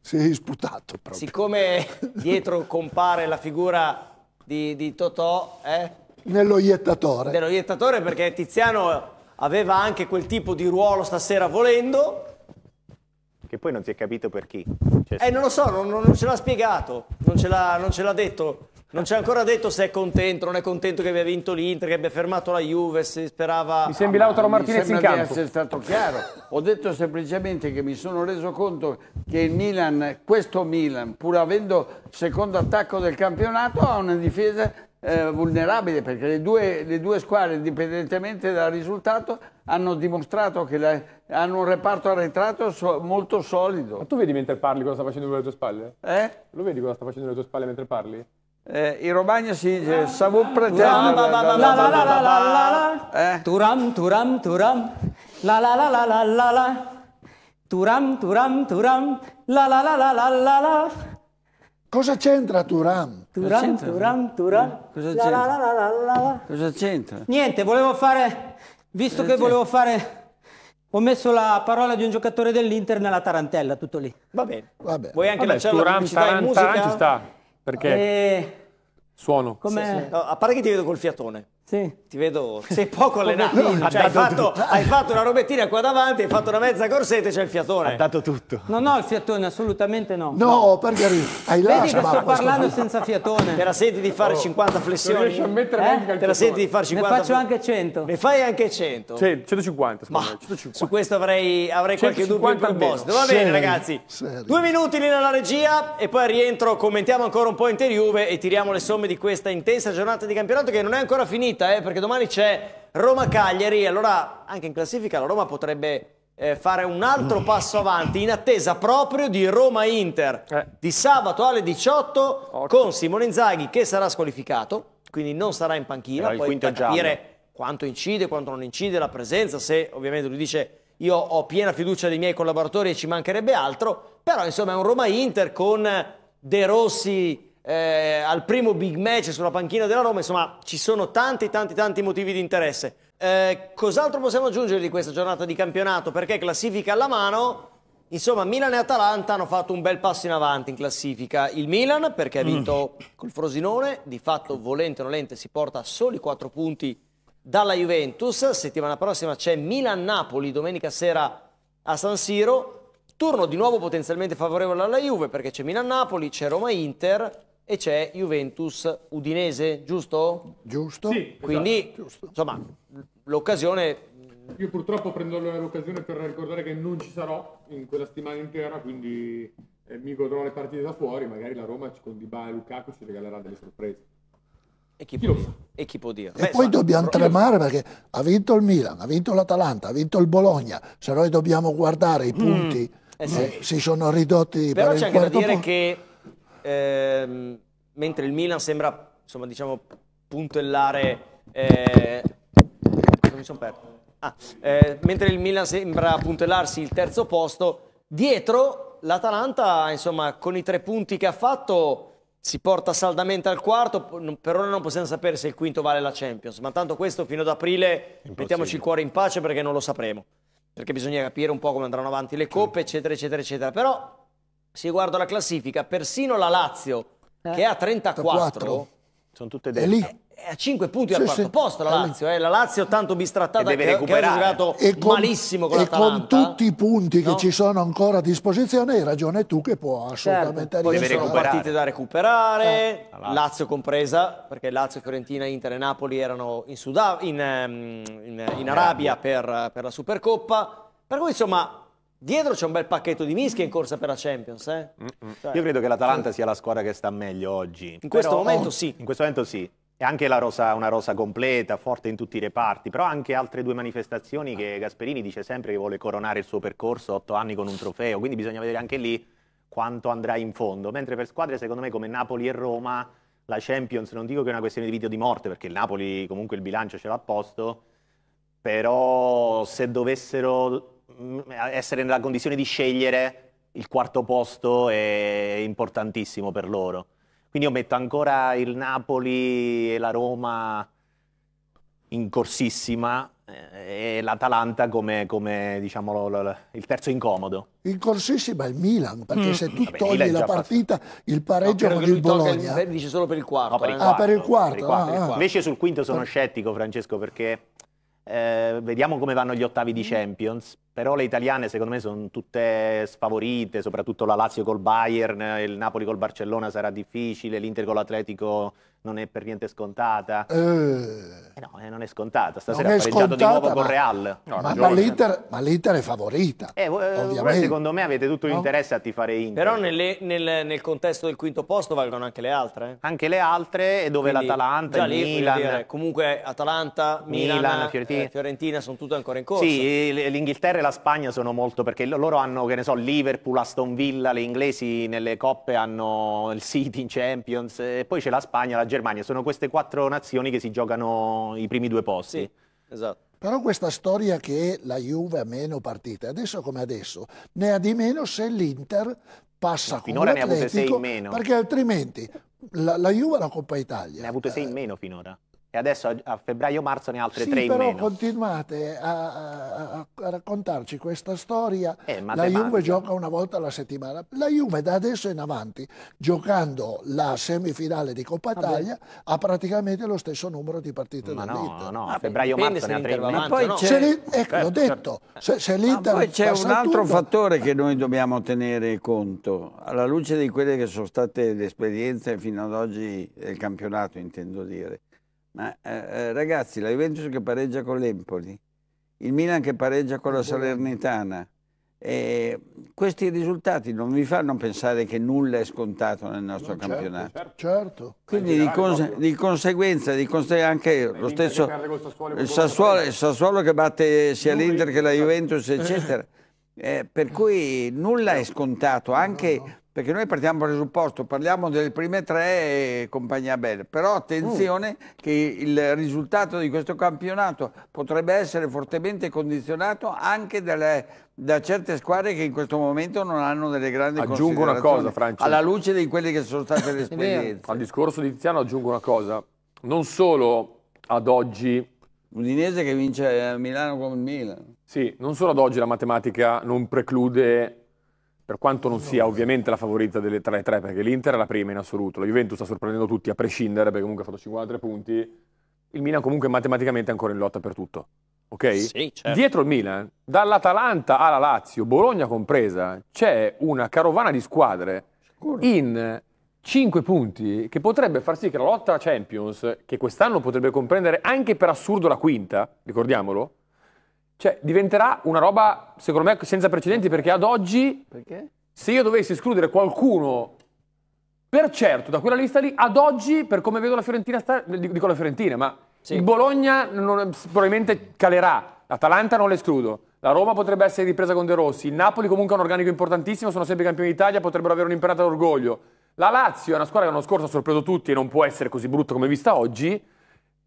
Sei sputato proprio. Siccome dietro compare la figura di, di Totò, eh? Nello iettatore. Nello iettatore perché Tiziano aveva anche quel tipo di ruolo stasera volendo. Che poi non si è capito per chi. Cioè, eh, non lo so, non, non ce l'ha spiegato, non ce l'ha detto. Non ci ha ancora detto se è contento, non è contento che abbia vinto l'Inter, che abbia fermato la Juve, se sperava... Mi sembri ah, Lautaro Martinez in campo. Mi essere stato chiaro. Ho detto semplicemente che mi sono reso conto che il Milan, questo Milan, pur avendo secondo attacco del campionato, ha una difesa eh, vulnerabile perché le due, le due, squadre, indipendentemente dal risultato, hanno dimostrato che la, hanno un reparto arretrato so, molto solido. Ma tu vedi mentre parli cosa sta facendo lui alle tue spalle? Eh? Lo vedi cosa sta facendo le tue spalle mentre parli? Eh, in Romagna si dice savo pretendere. Turam, turam, turam. La la la la la la la. Turam, turam, turam. La la la la la la la. Cosa c'entra Turam? Turam, Turam, Turam. Cosa c'entra? La, la, la, Cosa c'entra? Niente, volevo fare, visto Cosa che volevo fare, ho messo la parola di un giocatore dell'Inter nella tarantella, tutto lì. Va bene. Va bene. Vuoi anche Vabbè, lanciare Turam, la Taran, Taran ci sta, perché... E... Eh, suono. Sì, sì. No, a parte che ti vedo col fiatone. Sì. Ti vedo, sei poco allenato. No, cioè, hai, fatto, hai, fatto, una robettina qua davanti, hai fatto una mezza corsetta e c'è il fiatone. Ha dato tutto. No, no, il fiatone, assolutamente no. No, no. per carità. Hai lascia, Vedi che sto parlando senza fiatone. Te la senti di fare oh, 50 flessioni? Non riesci a mettere eh? neanche Te la senti di fare 50? Ne faccio anche 100. Ne fai anche 100? Sì, 150, Ma 150. Su questo avrei, avrei qualche dubbio in proposito. Va bene, ragazzi. Serio. Due minuti lì nella regia e poi al rientro commentiamo ancora un po' in Juve e tiriamo le somme di questa intensa giornata di campionato che non è ancora finita partita, eh, perché domani c'è Roma-Cagliari, allora anche in classifica la Roma potrebbe eh, fare un altro mm. passo avanti in attesa proprio di Roma-Inter eh. di sabato alle 18 Otto. con Simone Inzaghi che sarà squalificato, quindi non sarà in panchina, poi da capire quanto incide, quanto non incide la presenza, se ovviamente lui dice io ho piena fiducia dei miei collaboratori e ci mancherebbe altro, però insomma è un Roma-Inter con De Rossi eh, al primo big match sulla panchina della Roma, insomma ci sono tanti tanti tanti motivi di interesse. Eh, cos'altro possiamo aggiungere di questa giornata di campionato? Perché classifica alla mano, insomma Milan e Atalanta hanno fatto un bel passo in avanti in classifica. Il Milan perché ha mm. vinto mm. col Frosinone, di fatto volente o nolente si porta a soli 4 punti dalla Juventus. Settimana prossima c'è Milan-Napoli domenica sera a San Siro. Turno di nuovo potenzialmente favorevole alla Juve perché c'è Milan-Napoli, c'è Roma-Inter e c'è Juventus Udinese, giusto? Giusto. Sì, esatto. Quindi, giusto. insomma, l'occasione... Io purtroppo prendo l'occasione per ricordare che non ci sarò in quella settimana intera, quindi eh, mi godrò le partite da fuori, magari la Roma con Dybala e Lukaku ci regalerà delle sorprese. E chi, chi può, dire? e chi può dire? E Beh, poi so, dobbiamo tremare perché ha vinto il Milan, ha vinto l'Atalanta, ha vinto il Bologna. Se noi dobbiamo guardare i mm. punti, mm, eh sì. eh, si sono ridotti. Però per c'è anche da dire po- che ehm, mentre il Milan sembra, insomma, diciamo, puntellare... Eh, mi sono perso. Ah, eh, mentre il Milan sembra puntellarsi il terzo posto, dietro l'Atalanta, insomma, con i tre punti che ha fatto, si porta saldamente al quarto. Per ora non possiamo sapere se il quinto vale la Champions, ma tanto questo fino ad aprile mettiamoci il cuore in pace perché non lo sapremo. Perché bisogna capire un po' come andranno avanti le coppe, eccetera, eccetera, eccetera. Però se guardo la classifica, persino la Lazio, eh? che è a 34, sono tutte delle. È lì. È a 5 punti sì, al quarto sì. posto la Lazio, eh. la Lazio tanto bistrattata deve che, ha giocato e con, malissimo con e con eh. tutti i punti no? che ci sono ancora a disposizione hai ragione tu che può certo, assolutamente certo. arrivare. Poi sono partite da recuperare, eh. Lazio compresa, perché Lazio, Fiorentina, Inter e Napoli erano in, Sudaf ehm, in, in, in Arabia per, per la Supercoppa, per cui insomma Dietro c'è un bel pacchetto di mischie in corsa per la Champions. Eh? Cioè, Io credo che l'Atalanta eh. sia la squadra che sta meglio oggi. In questo Però, momento sì. In questo momento sì. E anche rosa, una rosa completa, forte in tutti i reparti, però anche altre due manifestazioni che Gasperini dice sempre che vuole coronare il suo percorso, otto anni con un trofeo, quindi bisogna vedere anche lì quanto andrà in fondo. Mentre per squadre, secondo me, come Napoli e Roma, la Champions non dico che è una questione di vita o di morte, perché il Napoli comunque il bilancio ce l'ha a posto, però se dovessero Mm, essere nella condizione di scegliere il quarto posto è importantissimo per loro. Quindi io metto ancora il Napoli e la Roma in corsissima eh, e l'Atalanta come, come diciamo, il terzo incomodo. In corsissima il Milan, perché mm. se tu Vabbè, togli la partita, fatto. il pareggio no, con il Bologna... Toglie, dice solo per il quarto. No, per il quarto, ah, per il quarto. Per il quarto, ah, Ah. Invece sul quinto sono per... scettico, Francesco, perché eh, vediamo come vanno gli ottavi di mm. Champions però le italiane secondo me sono tutte sfavorite, soprattutto la Lazio col Bayern, il Napoli col Barcellona sarà difficile, l'Inter con l'Atletico non è per niente scontata. Eh... Eh no, eh, non è scontata, stasera non è pareggiato di nuovo con Real. No, ma, l'Inter, ma, l'Inter, è favorita, eh, eh, ovviamente. Secondo me avete tutto l'interesse no? a tifare Inter. Però nelle, nel, nel, contesto del quinto posto valgono anche le altre. Eh. Anche le altre, dove Quindi, l'Atalanta, il Milan... Dire, comunque Atalanta, Milan, Milan Fiorentina. Fiorentina sono tutte ancora in corso. Sì, l'Inghilterra e la la Spagna sono molto perché loro hanno, che ne so, Liverpool, Aston Villa, le inglesi nelle coppe hanno il City in Champions e poi c'è la Spagna, la Germania, sono queste quattro nazioni che si giocano i primi due posti. Sì, esatto. Però questa storia che la Juve ha meno partite, adesso come adesso, ne ha di meno se l'Inter passa no, finora ne ha avute 6 in meno. Perché altrimenti la, la Juve ha la Coppa Italia. Ne ha avute 6 in eh, meno finora e adesso a, febbraio-marzo ne altre sì, tre in meno. però continuate a, a, a, raccontarci questa storia. Eh, la Juve gioca una volta alla settimana. La Juve da adesso in avanti, giocando la semifinale di Coppa Italia, ha praticamente lo stesso numero di partite ma no, no, a febbraio-marzo ne ha tre in meno. poi no. ecco, l'ho certo. detto. Se, se poi c'è un altro tutto... fattore che noi dobbiamo tenere conto. Alla luce di quelle che sono state le esperienze fino ad oggi del campionato, intendo dire ma eh, eh, ragazzi, la Juventus che pareggia con l'Empoli, il Milan che pareggia con la Salernitana, eh, questi risultati non vi fanno pensare che nulla è scontato nel nostro no, certo, campionato. Certo. certo. Quindi di, cons di, conseguenza, di conseguenza, anche lo stesso il Sassuolo, il Sassuolo, che batte sia l'Inter che la esatto. Juventus, eccetera. Eh, per cui nulla è scontato, anche perché noi partiamo dal presupposto, parliamo delle prime tre e compagnia bella, però attenzione uh. che il risultato di questo campionato potrebbe essere fortemente condizionato anche dalle, da certe squadre che in questo momento non hanno delle grandi aggiungo una cosa, Francia. alla luce di quelle che sono state le esperienze. Al discorso di Tiziano aggiungo una cosa, non solo ad oggi... Udinese che vince a eh, Milano con il Milan. Sì, non solo ad oggi la matematica non preclude per quanto non sia ovviamente la favorita delle, tra le tre, perché l'Inter è la prima in assoluto, la Juventus sta sorprendendo tutti a prescindere, perché comunque ha fatto 53 punti, il Milan comunque matematicamente è ancora in lotta per tutto. Ok? Sì, certo. Dietro il Milan, dall'Atalanta alla Lazio, Bologna compresa, c'è una carovana di squadre Sicuro. in 5 punti che potrebbe far sì che la lotta Champions, che quest'anno potrebbe comprendere anche per assurdo la quinta, ricordiamolo, cioè, diventerà una roba, secondo me, senza precedenti, perché ad oggi... Perché? Se io dovessi escludere qualcuno per certo da quella lista lì, ad oggi, per come vedo la Fiorentina, sta, dico la Fiorentina, ma sì. il Bologna non, probabilmente calerà, l'Atalanta non l'escludo. La Roma potrebbe essere ripresa con De Rossi. Il Napoli comunque ha un organico importantissimo, sono sempre campioni d'Italia, potrebbero avere un'imperata d'orgoglio. La Lazio è una squadra che l'anno scorso ha sorpreso tutti e non può essere così brutta come vista oggi.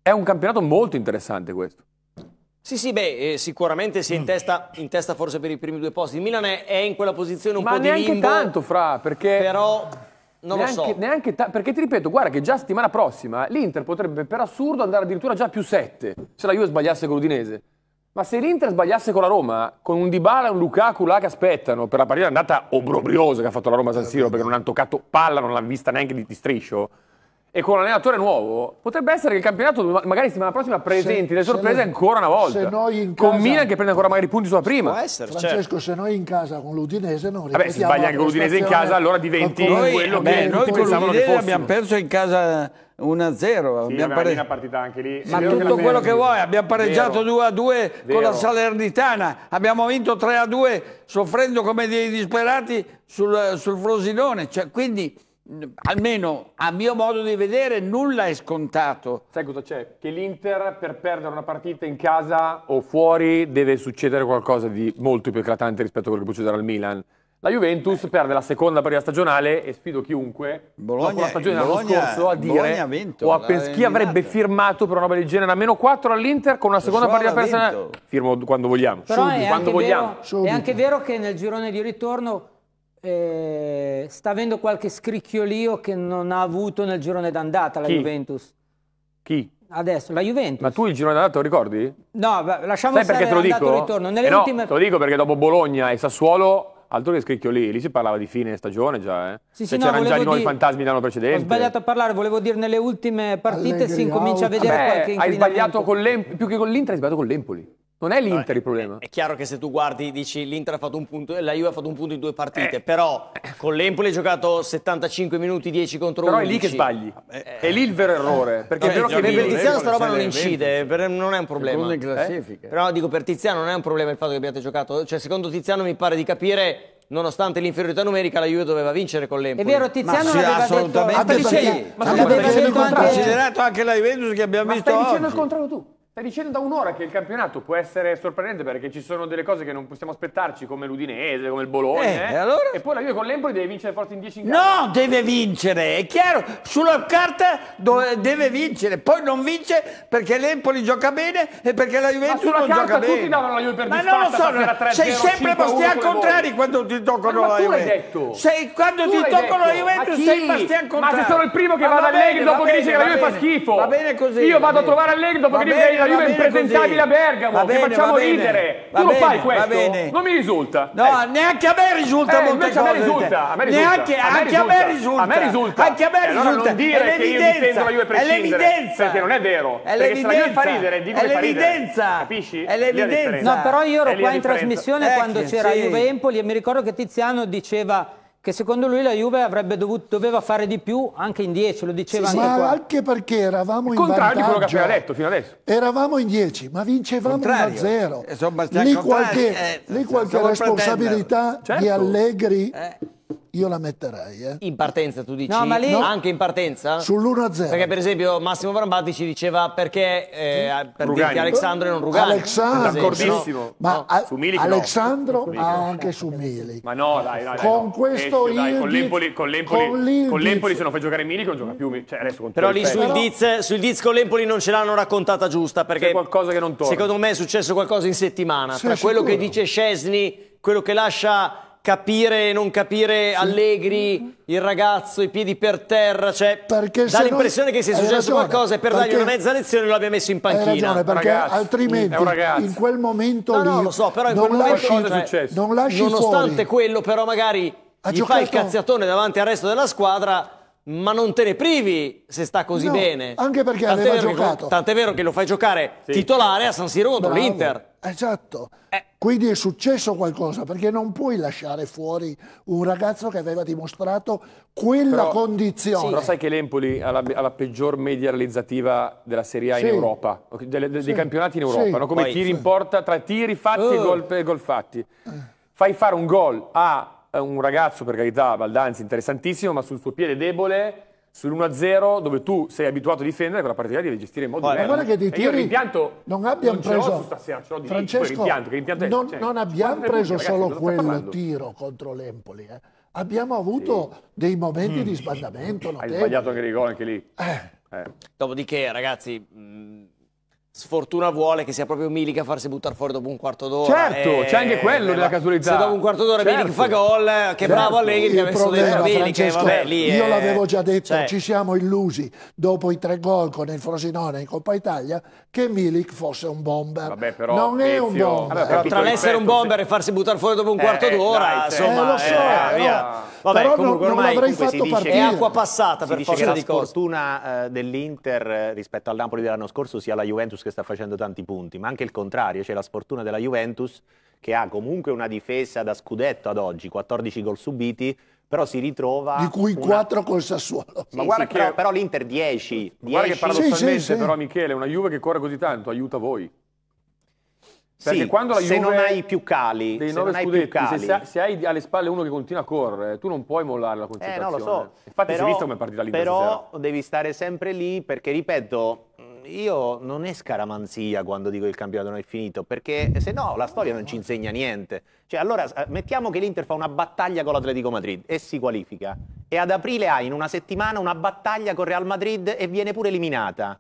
È un campionato molto interessante questo. Sì, sì, beh, eh, sicuramente si è in mm. testa, in testa, forse per i primi due posti. Il Milan è, è in quella posizione un Ma po' di limbo. Ma neanche tanto, Fra, perché... Però... Non neanche, lo so. Neanche perché ti ripeto, guarda che già settimana prossima l'Inter potrebbe per assurdo andare addirittura già più 7 se la Juve sbagliasse con l'Udinese. Ma se l'Inter sbagliasse con la Roma, con un Dybala e un Lukaku là che aspettano per la partita andata obrobriosa che ha fatto la Roma San Siro perché non hanno toccato palla, non l'hanno vista neanche di, di striscio e con l'allenatore nuovo, potrebbe essere che il campionato magari settimana prossima presenti se, le sorprese noi, ancora una volta. con casa, Milan che prende ancora magari punti sulla prima. Può essere, Francesco, certo. se noi in casa con l'Udinese non Vabbè, se sbagli anche l'Udinese in casa, allora diventi noi, quello eh, beh, che noi con l'Udinese abbiamo perso in casa 1-0. Sì, abbiamo pare... una partita anche lì. Ma tutto che quello che vuoi, abbiamo pareggiato 2-2 con la Salernitana, abbiamo vinto 3-2 soffrendo come dei disperati sul, sul Frosinone, cioè, quindi almeno a mio modo di vedere nulla è scontato. Sai cosa c'è? Che l'Inter per perdere una partita in casa o fuori deve succedere qualcosa di molto più eclatante rispetto a quello che può succedere al Milan. La Juventus Beh. perde la seconda partita stagionale e sfido chiunque Bologna, dopo la stagione dell'anno scorso a dire vinto, o a pens- chi avrebbe firmato per una roba del genere a meno 4 all'Inter con una seconda partita persa. Firmo quando vogliamo. Però è, quando vero, vogliamo. Subito. è anche vero che nel girone di ritorno eh, sta avendo qualche scricchiolio che non ha avuto nel girone d'andata la Chi? Juventus. Chi? Adesso, la Juventus. Ma tu il girone d'andata lo ricordi? No, lasciamo Sai perché te lo ritorno. eh no, Te lo dico perché dopo Bologna e Sassuolo, altro che scricchiolì, lì si parlava di fine stagione già, eh. Sì, sì, c'erano no, già i nuovi dire... fantasmi dell'anno precedente. Ho sbagliato a parlare, volevo dire nelle ultime partite Allegri si incomincia out. a vedere Beh, qualche Hai sbagliato con l'Empoli, più che con l'Inter hai sbagliato con l'Empoli. Non è l'Inter il problema. È, è chiaro che se tu guardi dici l'Inter ha fatto un punto, la Juve ha fatto un punto in due partite, eh. però con l'Empoli hai giocato 75 minuti 10 contro 1. Però è lì che sbagli. Eh. È lì il vero errore, eh. perché no, è vero che per Tiziano sta roba non incide, per, non è un problema. Eh? Però dico per Tiziano non è un problema il fatto che abbiate giocato, cioè secondo Tiziano mi pare di capire nonostante l'inferiorità numerica, la Juve doveva vincere con l'Empoli. È vero, Tiziano ma sì, l'aveva assolutamente detto... Ah, ma stai dicendo il contrario. considerato anche la Juventus che abbiamo ma visto stai dicendo il contrario tu. Stai dicendo da un'ora che il campionato può essere sorprendente perché ci sono delle cose che non possiamo aspettarci, come l'Udinese, come il Bologna. Eh, eh. Allora? E poi la Juve con l'Empoli deve vincere forte in 10 in casa. No, deve vincere, è chiaro. Sulla carta dove deve vincere, poi non vince perché l'Empoli gioca bene e perché la Juventus non gioca bene. Ma tutti davano la Juve per Ma non lo so, sei sempre Bastian Contrari quando ti toccano la Juventus. Ma tu l'hai detto. Sei, quando tu ti toccano la Juventus sei Bastian Contrari. Ma se sono il primo che va, va da Allegri dopo che dice che la Juve fa schifo. Va bene così. Io vado a trovare Allegri dopo che dice che la Juve Juve è impresentabile così. a Bergamo, bene, che facciamo ridere. Va tu bene, lo fai questo? Non mi risulta. No, eh. neanche a me risulta eh, molte cose. A me risulta, a me risulta. Neanche, a me anche risulta. a me risulta. A me risulta. Anche a me eh, risulta. Allora non dire che io difendo la Juve a prescindere. Perché non è vero. È l'evidenza. fa ridere, di Juve Capisci? È l'evidenza. No, però io ero qua in trasmissione eh, quando c'era Juve Empoli e mi ricordo che Tiziano diceva che secondo lui la Juve dovuto, doveva fare di più anche in 10, lo diceva sì, anche ma qua. anche perché eravamo in 10. vantaggio. contrario di quello che aveva detto fino adesso. Eravamo in 10, ma vincevamo 1-0. Eh, lì, qualche, eh, lì qualche responsabilità certo. di Allegri... Eh io la metterei. Eh. In partenza tu dici? No, ma lì... No. Anche in partenza? Sull'1-0. Perché per esempio Massimo Brambati ci diceva perché eh, per Rugani. dirti Alexandro e non Rugani. Alexandro, d'accordissimo. No. Ma a, su Milik Alexandro no. ha anche su Milik. Ma no, dai, dai. Con dai, questo Esce, dai, con l'Empoli, con l'Empoli, con l'Empoli se non fai giocare Milik non gioca più. Cioè, adesso con Però lì sul Però... Diz, sul Diz con l'Empoli non ce l'hanno raccontata giusta perché C'è qualcosa che non torna. Secondo me è successo qualcosa in settimana, sì, tra quello che dice Scesni, quello che lascia capire e non capire Allegri, il ragazzo, i piedi per terra, cioè perché dà l'impressione che sia successo ragione, qualcosa e per dargli una mezza lezione lo abbia messo in panchina. Ragione, perché ragazzi, altrimenti in quel momento no, lì no, lo so, però in quel momento cosa cioè, non lasci nonostante fuori. quello però magari ha gli giocato... fa il cazziatone davanti al resto della squadra ma non te ne privi se sta così no, bene. Anche perché tant'è aveva giocato. Che, tant'è vero che lo fai giocare sì. titolare a San Siro contro l'Inter. Esatto. Eh. Quindi è successo qualcosa, perché non puoi lasciare fuori un ragazzo che aveva dimostrato quella però, condizione. Sì. Però sai che l'Empoli ha la, ha la, peggior media realizzativa della Serie A sì. in Europa, delle, de, dei campionati in Europa, no? come Poi, tiri in porta, tra tiri fatti uh. e oh. gol, gol fatti. Fai fare un gol a un ragazzo, per carità, Valdanzi, interessantissimo, ma sul suo piede debole sull'1-0 dove tu sei abituato a difendere quella partita devi gestire in modo Poi, diverso. Guarda che dei tiri io rimpianto non abbiamo non preso stasera, di Francesco, rimpianto, che rimpianto è, non, cioè, non abbiamo preso punti, solo quello tiro contro l'Empoli, eh. Abbiamo avuto sì. dei momenti mm. di sbandamento. Hai sbagliato anche il anche lì. Eh. Eh. Dopodiché, ragazzi, mh, mm, sfortuna vuole che sia proprio Milik a farsi buttare fuori dopo un quarto d'ora. Certo, e... Eh, c'è anche quello della eh, casualità. Se dopo un quarto d'ora certo. Milik fa gol, eh, che certo. bravo Allegri che ha messo dentro Milik. vabbè, lì io è... l'avevo già detto, cioè... ci siamo illusi dopo i tre gol con il Frosinone in Coppa Italia che Milik fosse un bomber. Vabbè, però, non è un bomber. Vabbè, però, tra l'essere un bomber sì. e farsi buttare fuori dopo un quarto eh, d'ora, dai, insomma, eh, lo so, eh, via. Vabbè, però comunque, non, non l'avrei fatto partire. È acqua passata per forza di cose. La sfortuna dell'Inter rispetto al Napoli dell'anno scorso sia la Juventus Juventus che sta facendo tanti punti, ma anche il contrario, c'è la sfortuna della Juventus che ha comunque una difesa da scudetto ad oggi, 14 gol subiti, però si ritrova... Di cui una... 4 col Sassuolo. Sì, ma guarda sì, che... però, però l'Inter 10, 10. Guarda che paradossalmente sì, però Michele, una Juve che corre così tanto aiuta voi. Perché sì, quando la Juve se non hai più cali, dei se, scudetti, più cali. Se, se, hai alle spalle uno che continua a correre, tu non puoi mollare la concentrazione. Eh, no, lo so. Infatti però, si è visto come partita lì. Però stasera. devi stare sempre lì perché, ripeto, io non è scaramanzia quando dico che il campionato non è finito, perché se no la storia non ci insegna niente. Cioè, allora, mettiamo che l'Inter fa una battaglia con l'Atletico Madrid e si qualifica, e ad aprile ha in una settimana una battaglia con Real Madrid e viene pure eliminata.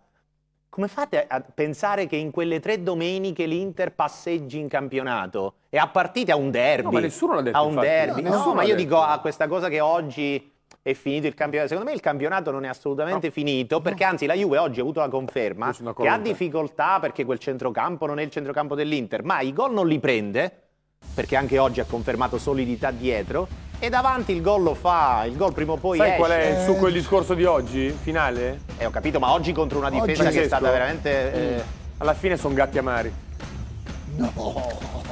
Come fate a pensare che in quelle tre domeniche l'Inter passeggi in campionato? E a partite a un derby? No, ma nessuno l'ha detto. A un infatti. derby. No, no ma io detto. dico a questa cosa che oggi è finito il campionato. Secondo me il campionato non è assolutamente no. finito, perché anzi la Juve oggi ha avuto la conferma che ha difficoltà perché quel centrocampo non è il centrocampo dell'Inter, ma i gol non li prende, perché anche oggi ha confermato solidità dietro, e davanti il gol lo fa, il gol prima o poi Sai esce. qual è il succo del discorso di oggi, finale? Eh, ho capito, ma oggi contro una difesa oggi, che è stata veramente... Eh... Mm. Alla fine sono gatti amari. No!